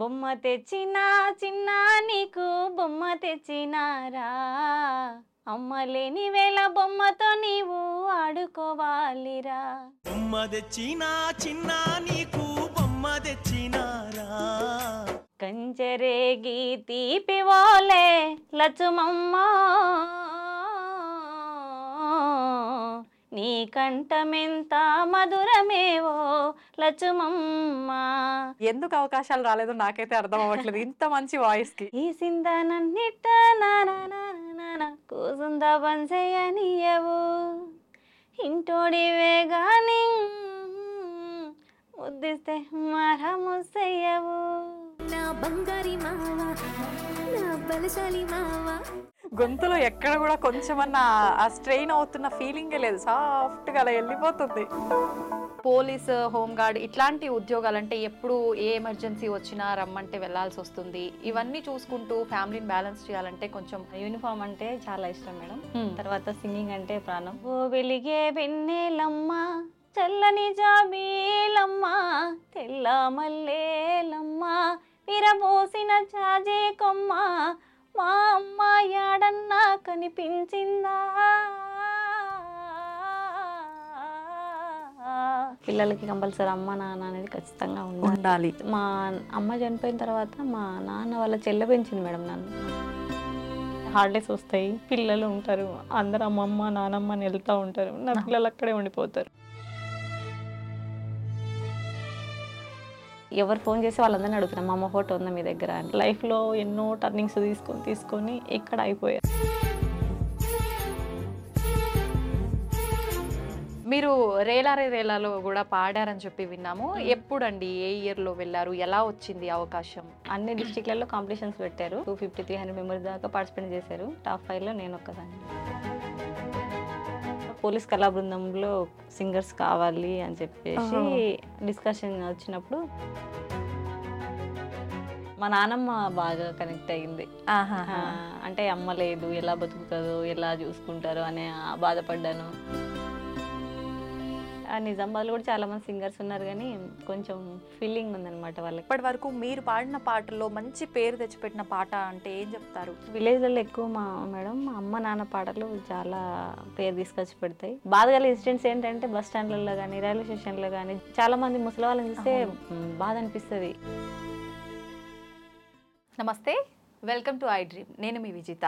బొమ్మ తెచ్చినా చిన్న నీకు బొమ్మ తెచ్చినారా అమ్మ లేని వేళ బొమ్మతో నీవు ఆడుకోవాలిరా బొమ్మ తెచ్చినా చిన్న నీకు బొమ్మ తెచ్చినారా గీతి పివోలే లచ్చుమమ్మా నీ కంఠమెంత మధురమేవో లచుమమ్మ ఎందుకు అవకాశాలు రాలేదు నాకైతే అర్థం అవ్వట్లేదు ఇంత మంచి వాయిస్ కి ఈ సింధనన్నిట కూసుంద బంజయ్యనియవు ఇంటోడివే గాని ముద్దిస్తే మరా ముసయ్యవు నా బంగారి మావా నా బలశాలి మావా గొంతులో ఎక్కడ కూడా కొంచెమన్నా ఆ స్ట్రెయిన్ అవుతున్న ఫీలింగే లేదు సాఫ్ట్గా అలా వెళ్ళిపోతుంది పోలీస్ హోంగార్డ్ ఇట్లాంటి ఉద్యోగాలు అంటే ఎప్పుడు ఏ ఎమర్జెన్సీ వచ్చినా రమ్మంటే వెళ్లాల్సి వస్తుంది ఇవన్నీ చూసుకుంటూ ఫ్యామిలీని బ్యాలెన్స్ చేయాలంటే కొంచెం యూనిఫామ్ అంటే చాలా ఇష్టం మేడం తర్వాత సింగింగ్ అంటే ప్రాణం ఓ వెలిగే వెన్నేలమ్మా చల్లని జాబీలమ్మా తెల్ల మల్లేలమ్మా విరబోసిన జాజే కొమ్మ మా అమ్మ యాడన్నా కనిపించిందా పిల్లలకి కంపల్సరీ అమ్మ నాన్న అనేది ఖచ్చితంగా ఉండాలి మా అమ్మ చనిపోయిన తర్వాత మా నాన్న వాళ్ళ చెల్లె పెంచింది మేడం నన్ను హాలిడేస్ వస్తాయి పిల్లలు ఉంటారు అందరు అమ్మమ్మ నానమ్మ అని వెళ్తూ ఉంటారు నా పిల్లలు అక్కడే ఉండిపోతారు ఎవరు ఫోన్ చేసి వాళ్ళందరినీ అడుగుతున్నాం మా ఫోటో ఉందా మీ దగ్గర అని లైఫ్లో ఎన్నో టర్నింగ్స్ తీసుకొని తీసుకొని ఇక్కడ అయిపోయారు మీరు రేలారే రేలాలో కూడా పాడారని చెప్పి విన్నాము ఎప్పుడండి ఏ ఇయర్లో వెళ్ళారు ఎలా వచ్చింది అవకాశం అన్ని డిస్టిక్లలో కాంపిటీషన్స్ పెట్టారు two fifty three hundred members దాకా పార్టిసిపేట్ చేశారు టాప్ ఫైవ్లో నేను ఒక్కదాన్ని పోలీస్ కళా బృందంలో సింగర్స్ కావాలి అని చెప్పేసి డిస్కషన్ వచ్చినప్పుడు మా నానమ్మ బాగా కనెక్ట్ అయింది అంటే అమ్మ లేదు ఎలా బతుకుతుందో ఎలా చూసుకుంటారో అనే బాధపడ్డాను నిజామాబాద్లో కూడా చాలామంది సింగర్స్ ఉన్నారు కానీ కొంచెం ఫీలింగ్ ఉందన్నమాట వాళ్ళకి ఇప్పటి వరకు మీరు పాడిన పాటల్లో మంచి పేరు తెచ్చిపెట్టిన పాట అంటే ఏం చెప్తారు విలేజ్లలో ఎక్కువ మా మేడం మా అమ్మ నాన్న పాటలు చాలా పేరు తీసుకొచ్చి పెడతాయి బాధగల ఇన్సిడెంట్స్ ఏంటంటే బస్ స్టాండ్లలో కానీ రైల్వే స్టేషన్లో కానీ చాలా మంది ముసలి వాళ్ళని చూస్తే బాధ అనిపిస్తుంది నమస్తే వెల్కమ్ టు ఐ డ్రీమ్ నేను మీ విజిత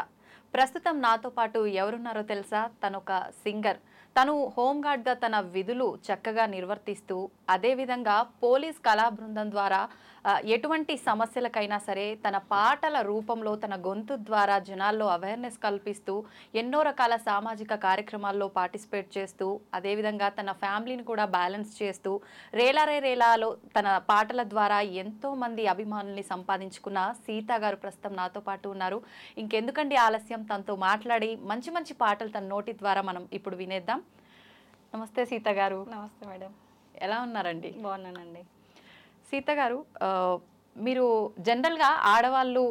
ప్రస్తుతం నాతో పాటు ఎవరున్నారో తెలుసా తనొక సింగర్ తను హోంగార్డ్గా తన విధులు చక్కగా నిర్వర్తిస్తూ అదేవిధంగా పోలీస్ కళా బృందం ద్వారా ఎటువంటి సమస్యలకైనా సరే తన పాటల రూపంలో తన గొంతు ద్వారా జనాల్లో అవేర్నెస్ కల్పిస్తూ ఎన్నో రకాల సామాజిక కార్యక్రమాల్లో పార్టిసిపేట్ చేస్తూ అదేవిధంగా తన ఫ్యామిలీని కూడా బ్యాలెన్స్ చేస్తూ రేలారే రేలాలో తన పాటల ద్వారా ఎంతోమంది అభిమానుల్ని సంపాదించుకున్న సీత గారు ప్రస్తుతం నాతో పాటు ఉన్నారు ఇంకెందుకండి ఆలస్యం తనతో మాట్లాడి మంచి మంచి పాటలు తన నోటి ద్వారా మనం ఇప్పుడు వినేద్దాం నమస్తే సీత గారు నమస్తే మేడం ఎలా ఉన్నారండి బాగున్నానండి సీత గారు మీరు జనరల్గా ఆడవాళ్ళు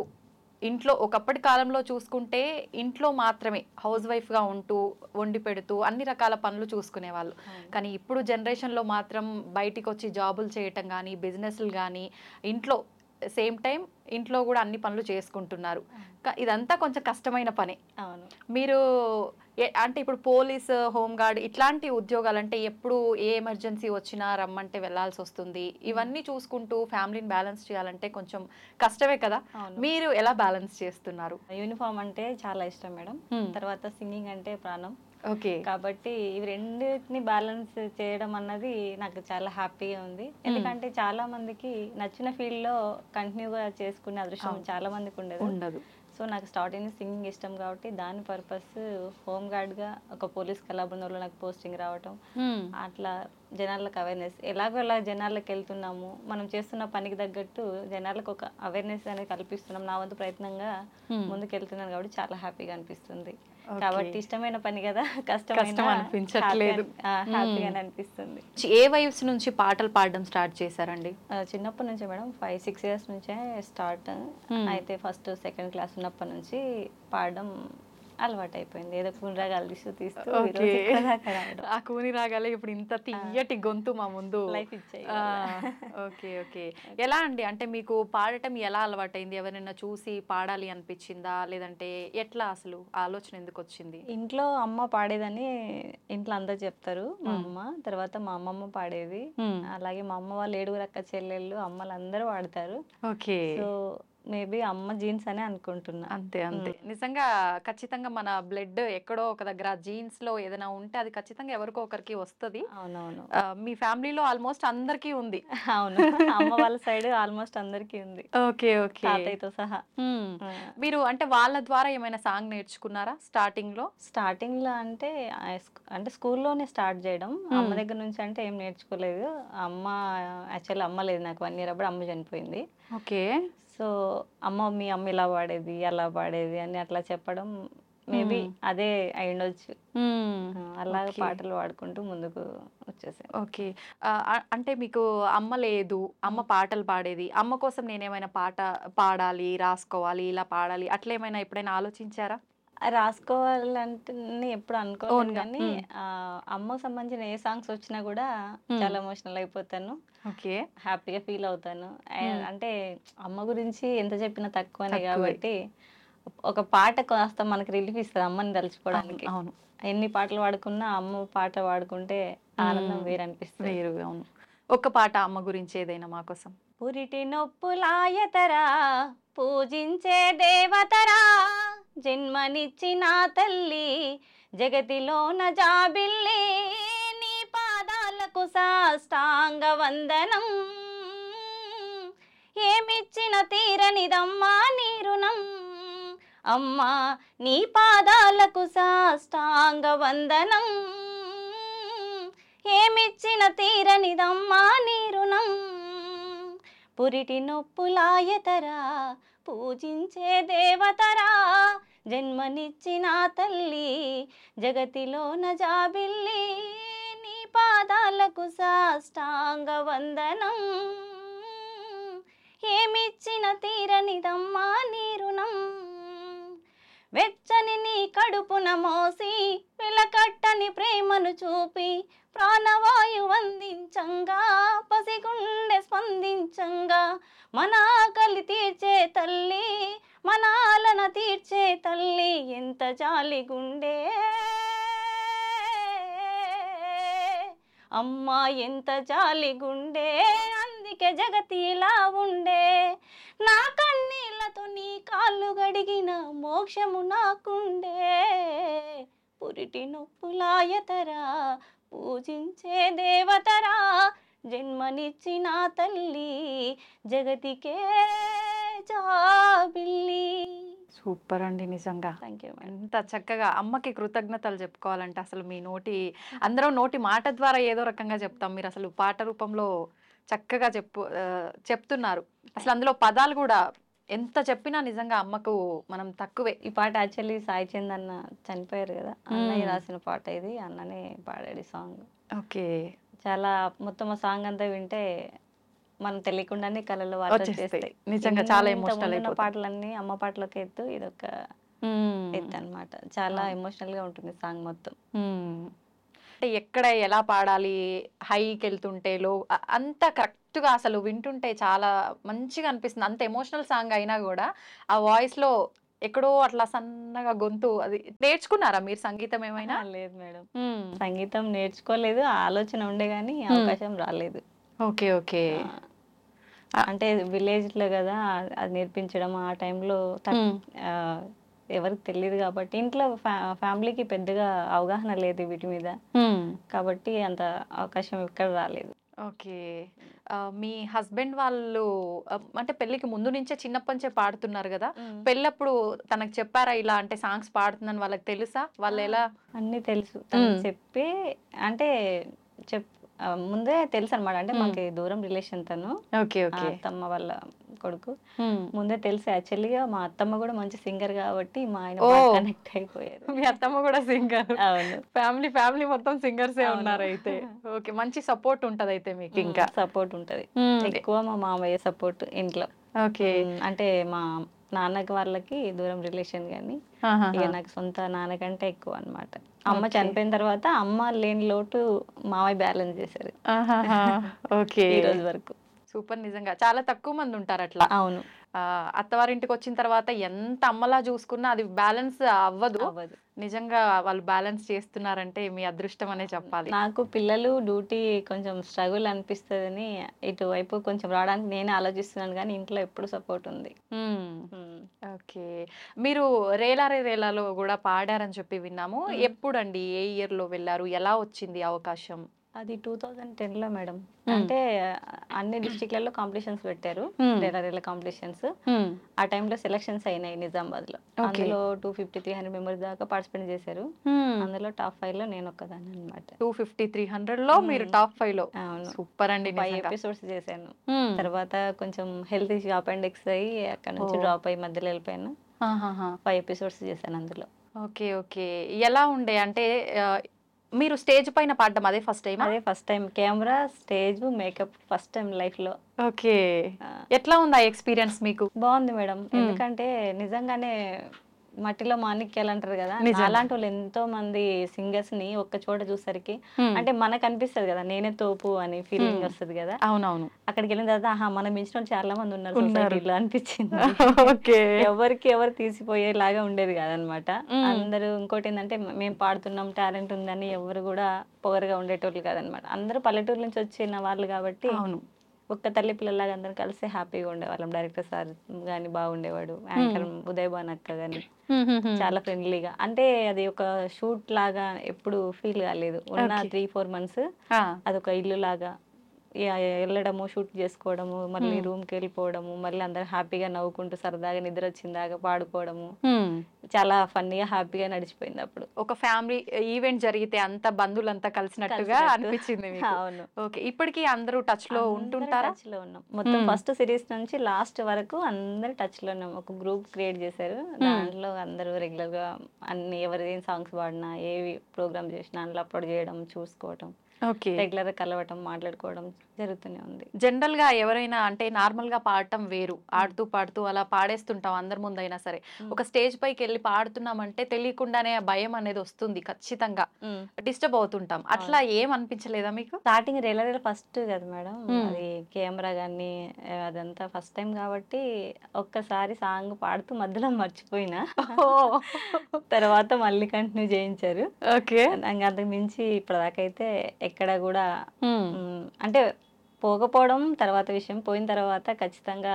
ఇంట్లో ఒకప్పటి కాలంలో చూసుకుంటే ఇంట్లో మాత్రమే హౌస్ వైఫ్గా ఉంటూ వండి పెడుతూ అన్ని రకాల పనులు చూసుకునేవాళ్ళు కానీ ఇప్పుడు జనరేషన్లో మాత్రం బయటికి వచ్చి జాబులు చేయటం కానీ బిజినెస్లు కానీ ఇంట్లో సేమ్ టైం ఇంట్లో కూడా అన్ని పనులు చేసుకుంటున్నారు ఇదంతా కొంచెం కష్టమైన పని మీరు అంటే ఇప్పుడు పోలీస్ హోంగార్డ్ ఇట్లాంటి ఉద్యోగాలు అంటే ఎప్పుడు ఏ ఎమర్జెన్సీ వచ్చినా రమ్మంటే వెళ్లాల్సి వస్తుంది ఇవన్నీ చూసుకుంటూ ఫ్యామిలీని బ్యాలెన్స్ చేయాలంటే కొంచెం కష్టమే కదా మీరు ఎలా బ్యాలెన్స్ చేస్తున్నారు యూనిఫామ్ అంటే చాలా ఇష్టం మేడం తర్వాత సింగింగ్ అంటే ప్రాణం ఓకే కాబట్టి ఇవి రెండింటిని బ్యాలెన్స్ చేయడం అన్నది నాకు చాలా హ్యాపీగా ఉంది ఎందుకంటే చాలా మందికి నచ్చిన ఫీల్డ్ లో కంటిన్యూగా చేసుకునే అదృష్టం చాలా మందికి ఉండదు ఉండదు సో నాకు స్టార్టింగ్ సింగింగ్ ఇష్టం కాబట్టి దాని పర్పస్ హోమ్ గార్డ్ గా ఒక పోలీస్ కళా బృందంలో నాకు పోస్టింగ్ రావటం అట్లా జనాలకు అవేర్నెస్ ఎలాగో ఎలా జనాలకు వెళ్తున్నాము మనం చేస్తున్న పనికి తగ్గట్టు జనాలకు ఒక అవేర్నెస్ అనేది కల్పిస్తున్నాం నా వంతు ప్రయత్నంగా ముందుకు వెళ్తున్నాను కాబట్టి చాలా హ్యాపీగా అనిపిస్తుంది కాబట్టి ఇష్టమైన పని కదా కష్టం అనిపిస్తుంది ఏ వయసు నుంచి పాటలు పాడడం స్టార్ట్ చేశారండి చిన్నప్పటి నుంచే మేడం ఫైవ్ సిక్స్ ఇయర్స్ నుంచే స్టార్ట్ అయితే ఫస్ట్ సెకండ్ క్లాస్ ఉన్నప్పటి నుంచి పాడడం అలవాటు అయిపోయింది ఏదో కూని రాగాలు తీస్తూ తీస్తూ ఆ కూని రాగాలే ఇప్పుడు ఇంత తీయటి గొంతు మా ముందు లైఫ్ ఇచ్చాయి ఓకే ఓకే ఎలా అండి అంటే మీకు పాడటం ఎలా అలవాటైంది ఎవరైనా చూసి పాడాలి అనిపించిందా లేదంటే ఎట్లా అసలు ఆలోచన ఎందుకు వచ్చింది ఇంట్లో అమ్మ పాడేదని ఇంట్లో అందరు చెప్తారు మా అమ్మ తర్వాత మా అమ్మమ్మ పాడేది అలాగే మా అమ్మ వాళ్ళు ఏడుగురు అక్క చెల్లెళ్ళు అమ్మలు అందరూ పాడతారు ఓకే సో మేబీ అమ్మ జీన్స్ అనే అనుకుంటున్నా అంతే అంతే నిజంగా ఖచ్చితంగా మన బ్లడ్ ఎక్కడో ఒక దగ్గర జీన్స్ లో ఏదైనా ఉంటే అది ఖచ్చితంగా ఎవరికో ఒకరికి వస్తుంది అవునవును మీ ఫ్యామిలీలో ఆల్మోస్ట్ అందరికీ ఉంది అవును అమ్మ వాళ్ళ సైడ్ ఆల్మోస్ట్ అందరికీ ఉంది ఓకే ఓకే తాతయ్యతో సహా మీరు అంటే వాళ్ళ ద్వారా ఏమైనా సాంగ్ నేర్చుకున్నారా స్టార్టింగ్ లో స్టార్టింగ్ లో అంటే అంటే స్కూల్లోనే స్టార్ట్ చేయడం అమ్మ దగ్గర నుంచి అంటే ఏం నేర్చుకోలేదు అమ్మ యాక్చువల్ అమ్మ లేదు నాకు వన్ ఇయర్ అప్పుడు అమ్మ చనిపోయింది ఓకే సో అమ్మ మీ అమ్మ ఇలా వాడేది అలా వాడేది అని అట్లా చెప్పడం మేబీ అదే అయి ఉండొచ్చు అలా పాటలు పాడుకుంటూ ముందుకు వచ్చేసాయి ఓకే అంటే మీకు అమ్మ లేదు అమ్మ పాటలు పాడేది అమ్మ కోసం నేనేమైనా పాట పాడాలి రాసుకోవాలి ఇలా పాడాలి అట్లా ఏమైనా ఎప్పుడైనా ఆలోచించారా రాసుకోవాలంటే ఎప్పుడు అనుకోను కానీ అమ్మకు సంబంధించిన ఏ సాంగ్స్ వచ్చినా కూడా చాలా ఎమోషనల్ అయిపోతాను ఓకే హ్యాపీగా ఫీల్ అవుతాను అంటే అమ్మ గురించి ఎంత చెప్పినా తక్కువనే కాబట్టి ఒక పాట కాస్త మనకు రిలీఫ్ ఇస్తుంది అమ్మని తలుచుకోవడానికి అవును ఎన్ని పాటలు పాడుకున్నా అమ్మ పాట పాడుకుంటే ఆనందం మ్మ్. వేరు అనిపిస్తుంది వేరు అవును ఒక పాట అమ్మ గురించి ఏదైనా మా కోసం పురిటి నొప్పులాయతరా పూజించే దేవతరా జన్మనిచ్చిన తల్లి జగతిలోన నజాబిల్లి నీ పాదాలకు సాష్టాంగ వందనం ఏమిచ్చిన తీరనిదమ్మా నీ రుణం అమ్మా నీ పాదాలకు సాష్టాంగ వందనం ఏమిచ్చిన తీరనిదమ్మా నీ రుణం పురిటి నొప్పులాయతరా పూజించే దేవతరా జన్మనిచ్చిన తల్లి జగతిలోన నజాబిల్లి నీ పాదాలకు సాష్టాంగ వందనం ఏమిచ్చిన తీరనిదమ్మా నీ రుణం వెచ్చని నీ కడుపున మోసి వెలకట్టని ప్రేమను చూపి ప్రాణవాయు అందించంగా పసిగుండె స్పందించంగా మన ఆకలి తీర్చే తల్లి మన ఆలన తీర్చే తల్లి ఎంత జాలి గుండే అమ్మ ఎంత జాలి గుండే అందుకే జగతి ఇలా ఉండే నా కన్నీ కాళ్ళు గడిగిన మోక్షము నాకుండే పురిటి నొప్పులాయతరా పూజించే దేవతరా జన్మనిచ్చిన తల్లి జగతికే చాబిల్లి సూపర్ అండి నిజంగా థ్యాంక్ యూ ఎంత చక్కగా అమ్మకి కృతజ్ఞతలు చెప్పుకోవాలంటే అసలు మీ నోటి అందరం నోటి మాట ద్వారా ఏదో రకంగా చెప్తాం మీరు అసలు పాట రూపంలో చక్కగా చెప్పు చెప్తున్నారు అసలు అందులో పదాలు కూడా ఎంత చెప్పినా నిజంగా అమ్మకు మనం తక్కువే ఈ పాట యాక్చువల్లీ సాయి చంద్ అన్న చనిపోయారు కదా అన్నయ్య రాసిన పాట ఇది అన్ననే పాడాడు సాంగ్ ఓకే చాలా మొత్తం సాంగ్ అంతా వింటే మనం తెలియకుండానే కళలు వచ్చేస్తాయి నిజంగా చాలా ఎమోషనల్ పాటలన్నీ అమ్మ పాటలోకి ఎత్తు ఇదొక ఎత్తు అనమాట చాలా ఎమోషనల్ గా ఉంటుంది సాంగ్ మొత్తం అంటే ఎక్కడ ఎలా పాడాలి హైకి వెళ్తుంటే లో అంత కరెక్ట్గా అసలు వింటుంటే చాలా మంచిగా అనిపిస్తుంది అంత ఎమోషనల్ సాంగ్ అయినా కూడా ఆ వాయిస్లో ఎక్కడో అట్లా సన్నగా గొంతు అది నేర్చుకున్నారా మీరు సంగీతం ఏమైనా లేదు మేడం సంగీతం నేర్చుకోలేదు ఆలోచన ఉండే కానీ అవకాశం రాలేదు ఓకే ఓకే అంటే విలేజ్లో కదా అది నేర్పించడం ఆ టైంలో ఎవరికి తెలియదు కాబట్టి ఇంట్లో ఫ్యామిలీకి పెద్దగా అవగాహన లేదు వీటి మీద కాబట్టి అంత అవకాశం ఇక్కడ రాలేదు ఓకే మీ హస్బెండ్ వాళ్ళు అంటే పెళ్ళికి ముందు నుంచే చిన్నప్పటి నుంచే పాడుతున్నారు కదా పెళ్ళప్పుడు తనకు చెప్పారా ఇలా అంటే సాంగ్స్ పాడుతుందని వాళ్ళకి తెలుసా వాళ్ళు ఎలా అన్ని తెలుసు చెప్పి అంటే చెప్ ముందే తెలుసు అనమాట అంటే మాకు దూరం రిలేషన్ తను అత్తమ్మ వాళ్ళ కొడుకు ముందే తెలుసు యాక్చువల్లీగా మా అత్తమ్మ కూడా మంచి సింగర్ కాబట్టి మా ఆయన కనెక్ట్ అయిపోయారు మీ అత్తమ్మ కూడా సింగర్ అవును ఫ్యామిలీ ఫ్యామిలీ మొత్తం సింగర్స్ ఉన్నారు అయితే ఓకే మంచి సపోర్ట్ ఉంటది అయితే మీకు ఇంకా సపోర్ట్ ఉంటది ఎక్కువ మా మామయ్య సపోర్ట్ ఇంట్లో ఓకే అంటే మా నాన్నకి వాళ్ళకి దూరం రిలేషన్ కానీ ఇక నాకు సొంత నాన్నకంటే ఎక్కువ అనమాట అమ్మ చనిపోయిన తర్వాత అమ్మ లేని లోటు మామయ్య బ్యాలెన్స్ చేశారు ఓకే ఈ రోజు వరకు సూపర్ నిజంగా చాలా తక్కువ మంది ఉంటారు అట్లా అవును అత్తవారింటికి వచ్చిన తర్వాత ఎంత అమ్మలా చూసుకున్నా అది బ్యాలెన్స్ అవ్వదు నిజంగా వాళ్ళు బ్యాలెన్స్ చేస్తున్నారంటే మీ అదృష్టం అనే చెప్పాలి నాకు పిల్లలు డ్యూటీ కొంచెం స్ట్రగుల్ అనిపిస్తుందని ఇటువైపు కొంచెం రావడానికి నేనే ఆలోచిస్తున్నాను కానీ ఇంట్లో ఎప్పుడు సపోర్ట్ ఉంది ఓకే మీరు రేలారే రేలాలో కూడా పాడారని చెప్పి విన్నాము ఎప్పుడండి ఏ ఇయర్లో వెళ్ళారు ఎలా వచ్చింది అవకాశం అది టూ థౌజండ్ టెన్ లో మేడం అంటే అన్ని లలో కాంపిటీషన్స్ పెట్టారు టెర్రరీల కాంపిటీషన్స్ ఆ టైంలో సెలక్షన్స్ అయినాయి నిజామాబాద్ లో అందులో two fifty three hundred members దాకా పార్టిసిపేట్ చేశారు అందులో టాప్ ఫైవ్ లో నేను ఒక్కదాన్ని అనమాట టూ ఫిఫ్టీ త్రీ హండ్రెడ్ లో మీరు టాప్ ఫైవ్ లో సూపర్ అండి ఫైవ్ ఎపిసోడ్స్ చేశాను తర్వాత కొంచెం హెల్త్ ఇష్యూ అపెండిక్స్ అయ్యి అక్కడ నుంచి డ్రాప్ అయ్యి మధ్యలో వెళ్ళిపోయాను ఫైవ్ ఎపిసోడ్స్ చేశాను అందులో ఓకే ఓకే ఎలా ఉండే అంటే మీరు స్టేజ్ పైన పాడడం అదే ఫస్ట్ టైం అదే first time camera stage makeup first time life లో ఓకే ఎట్లా ఉంది ఆ ఎక్స్పీరియన్స్ మీకు బాగుంది మేడం ఎందుకంటే నిజంగానే మట్టిలో మాణిక్యాలు అంటారు కదా అలాంటి వాళ్ళు ఎంతో మంది సింగర్స్ ని ఒక్క చోట చూసరికి అంటే మనకు అనిపిస్తుంది కదా నేనే తోపు అని ఫీలింగ్ వస్తుంది కదా అవునవును అక్కడికి వెళ్ళిన తర్వాత ఆహా మనం మించిన చాలా మంది ఉన్నారు సొసైటీలో అనిపించింది ఎవరికి ఎవరు తీసిపోయేలాగా ఉండేది కాదనమాట అందరూ ఇంకోటి ఏంటంటే మేము పాడుతున్నాం టాలెంట్ ఉందని ఎవరు కూడా పొగరుగా ఉండేటోళ్ళు కదనమాట అందరూ పల్లెటూరు నుంచి వచ్చిన వాళ్ళు కాబట్టి అవును ఒక్క తల్లి పిల్లలాగా అందరం కలిసి హ్యాపీగా ఉండేవాళ్ళం డైరెక్టర్ సార్ గాని బాగుండేవాడు యాంకర్ ఉదయ్ బాన్ అక్క గాని చాలా ఫ్రెండ్లీగా అంటే అది ఒక షూట్ లాగా ఎప్పుడు ఫీల్ కాలేదు ఉన్న త్రీ ఫోర్ మంత్స్ అదొక ఇల్లు లాగా వెళ్ళడము షూట్ చేసుకోవడము మళ్ళీ రూమ్కి వెళ్ళిపోవడము మళ్ళీ అందరు హ్యాపీగా నవ్వుకుంటూ సరదాగా నిద్ర వచ్చిందాక పాడుకోవడము చాలా ఫన్నీగా హ్యాపీగా నడిచిపోయింది అప్పుడు ఒక ఫ్యామిలీ ఈవెంట్ జరిగితే అంత బంధువులంతా కలిసినట్టుగా అనిపించింది అవును ఓకే ఇప్పటికి అందరూ టచ్ లో ఉంటుంటారు టచ్ లో ఉన్నాం మొత్తం ఫస్ట్ సిరీస్ నుంచి లాస్ట్ వరకు అందరు టచ్ లో ఉన్నాం ఒక గ్రూప్ క్రియేట్ చేశారు దాంట్లో అందరూ రెగ్యులర్ గా అన్ని ఎవరు ఏం సాంగ్స్ పాడినా ఏవి ప్రోగ్రామ్ చేసినా అందులో అప్లోడ్ చేయడం చూసుకోవడం రెగ్యులర్ గా కలవటం మాట్లాడుకోవడం జరుగుతూనే ఉంది జనరల్ గా ఎవరైనా అంటే నార్మల్ గా పాడటం వేరు ఆడుతూ పాడుతూ అలా పాడేస్తుంటాం అందరి ముందైనా సరే ఒక స్టేజ్ పైకి వెళ్ళి పాడుతున్నామంటే తెలియకుండానే భయం అనేది వస్తుంది ఖచ్చితంగా డిస్టర్బ్ అవుతుంటాం అట్లా ఏం అనిపించలేదా మీకు స్టార్టింగ్ రేలర్ ఫస్ట్ కదా మేడం అది కెమెరా కానీ అదంతా ఫస్ట్ టైం కాబట్టి ఒక్కసారి సాంగ్ పాడుతూ మధ్యలో మర్చిపోయినా తర్వాత మళ్ళీ కంటిన్యూ చేయించారు ఓకే అంతకు మించి ఇప్పటిదాకైతే ఎక్కడ కూడా అంటే పోకపోవడం తర్వాత విషయం పోయిన తర్వాత ఖచ్చితంగా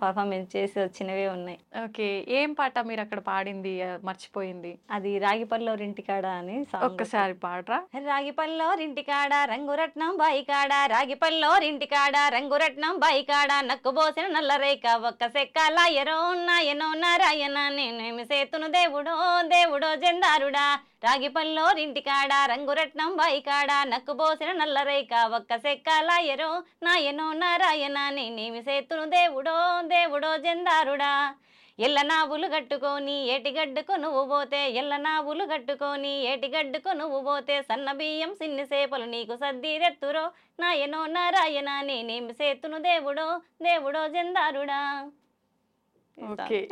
పర్ఫార్మెన్స్ చేసి వచ్చినవే ఉన్నాయి ఓకే ఏం పాట మీరు అక్కడ పాడింది మర్చిపోయింది అది రింటికాడ అని ఒక్కసారి పాడరా రింటికాడ రంగురత్నం బాయికాడ రింటికాడా రంగురత్నం బాయికాడ నల్ల రేఖ ఒక్క సెక్కల ఎరో ఉన్న ఎనో ఉన్నారా నేనేమి సేతును దేవుడో దేవుడో జెందారుడా రాగిపల్లో రింటికాడ రంగురట్నం బాయికాడ నక్కుబోసిన నల్లరేక ఒక్క సెక్కలాయరో నాయనో నారాయణ నేమి సేతును దేవుడో దేవుడో జందారుడా ఎల్లనావులు కట్టుకొని ఏటిగడ్డుకు నువ్వు పోతే ఎల్లనావులు కట్టుకొని ఏటిగడ్డుకు నువ్వు పోతే బియ్యం సిన్ని సేపలు నీకు సర్దిరెత్తురో నాయనో నారాయణ నేమి సేతును దేవుడో దేవుడో జందారుడా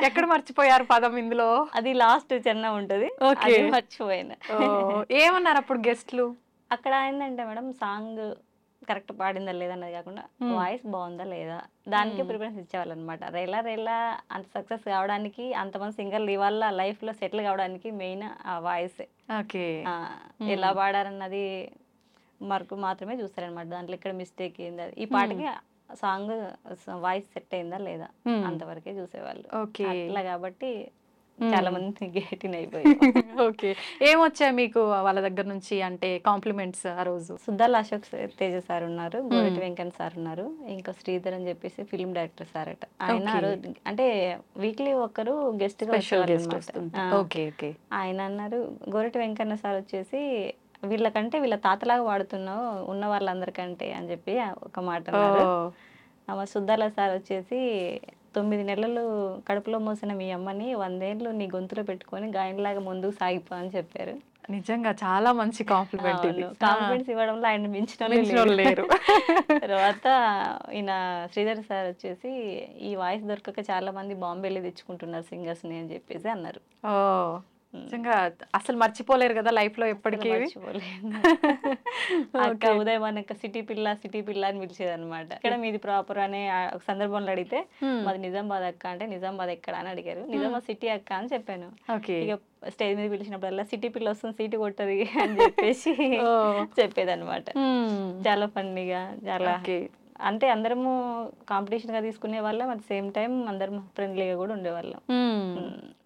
ఎక్కడ మర్చిపోయారు పదం ఇందులో అది లాస్ట్ చిన్న ఉంటది మర్చిపోయిన ఏమన్నారు అప్పుడు గెస్ట్లు అక్కడ ఏంటంటే మేడం సాంగ్ కరెక్ట్ పాడిందా లేదా అన్నది కాకుండా వాయిస్ బాగుందా లేదా దానికి ప్రిఫరెన్స్ ఇచ్చేవాళ్ళు అనమాట రేలా రేలా అంత సక్సెస్ కావడానికి అంతమంది సింగర్లు ఇవాళ లైఫ్ లో సెటిల్ కావడానికి మెయిన్ ఆ వాయిస్ ఎలా పాడారన్నది మరకు మాత్రమే చూస్తారనమాట దాంట్లో ఇక్కడ మిస్టేక్ ఏంది ఈ పాటకి సాంగ్ వాయిస్ సెట్ అయిందా లేదా అంతవరకే చూసేవాళ్ళు ఓకే అట్లా కాబట్టి చాలా మంది గేటిన్ అయిపోయింది ఓకే ఏమొచ్చాయి మీకు వాళ్ళ దగ్గర నుంచి అంటే కాంప్లిమెంట్స్ ఆ రోజు సుద్దాల్ అశోక్ తేజ సార్ ఉన్నారు గోరటి వెంకన్ సార్ ఉన్నారు ఇంకా శ్రీధర్ అని చెప్పేసి ఫిల్మ్ డైరెక్టర్ సార్ అట ఆయన అంటే వీక్లీ ఒకరు గెస్ట్ గా ఓకే ఓకే ఆయన అన్నారు గోరటి వెంకన్న సార్ వచ్చేసి వీళ్ళకంటే వీళ్ళ తాతలాగా వాడుతున్నావు ఉన్న వాళ్ళందరికంటే అని చెప్పి ఒక మాట మా సుద్దాల సార్ వచ్చేసి తొమ్మిది నెలలు కడుపులో మోసిన మీ అమ్మని వందేళ్ళు నీ గొంతులో పెట్టుకొని గాయనలాగా ముందుకు సాగిపో అని చెప్పారు నిజంగా చాలా మంచి కాంప్లిమెంట్ కాంప్లిమెంట్స్ ఇవ్వడంలో ఆయన మించిన లేరు తర్వాత ఈయన శ్రీధర్ సార్ వచ్చేసి ఈ వాయిస్ దొరకక చాలా మంది బాంబే వెళ్ళి తెచ్చుకుంటున్నారు సింగర్స్ని అని చెప్పేసి అన్నారు నిజంగా అసలు మర్చిపోలేరు కదా లైఫ్ లో ఎప్పటికీ అక్క ఉదయం అనక సిటీ పిల్ల సిటీ పిల్ల అని పిలిచేది అనమాట ఇక్కడ మీది ప్రాపర్ అనే సందర్భంలో అడిగితే మాది నిజామాబాద్ అక్క అంటే నిజామాబాద్ ఎక్కడ అని అడిగారు నిజామాబాద్ సిటీ అక్క అని చెప్పాను ఇక స్టేజ్ మీద పిలిచినప్పుడల్లా సిటీ పిల్ల వస్తుంది సీటు కొట్టది అని చెప్పేసి చెప్పేది అనమాట చాలా ఫన్నీగా చాలా అంటే అందరము కాంపిటీషన్ గా తీసుకునే వాళ్ళం అట్ సేమ్ టైం అందరం ఫ్రెండ్లీగా కూడా ఉండేవాళ్ళం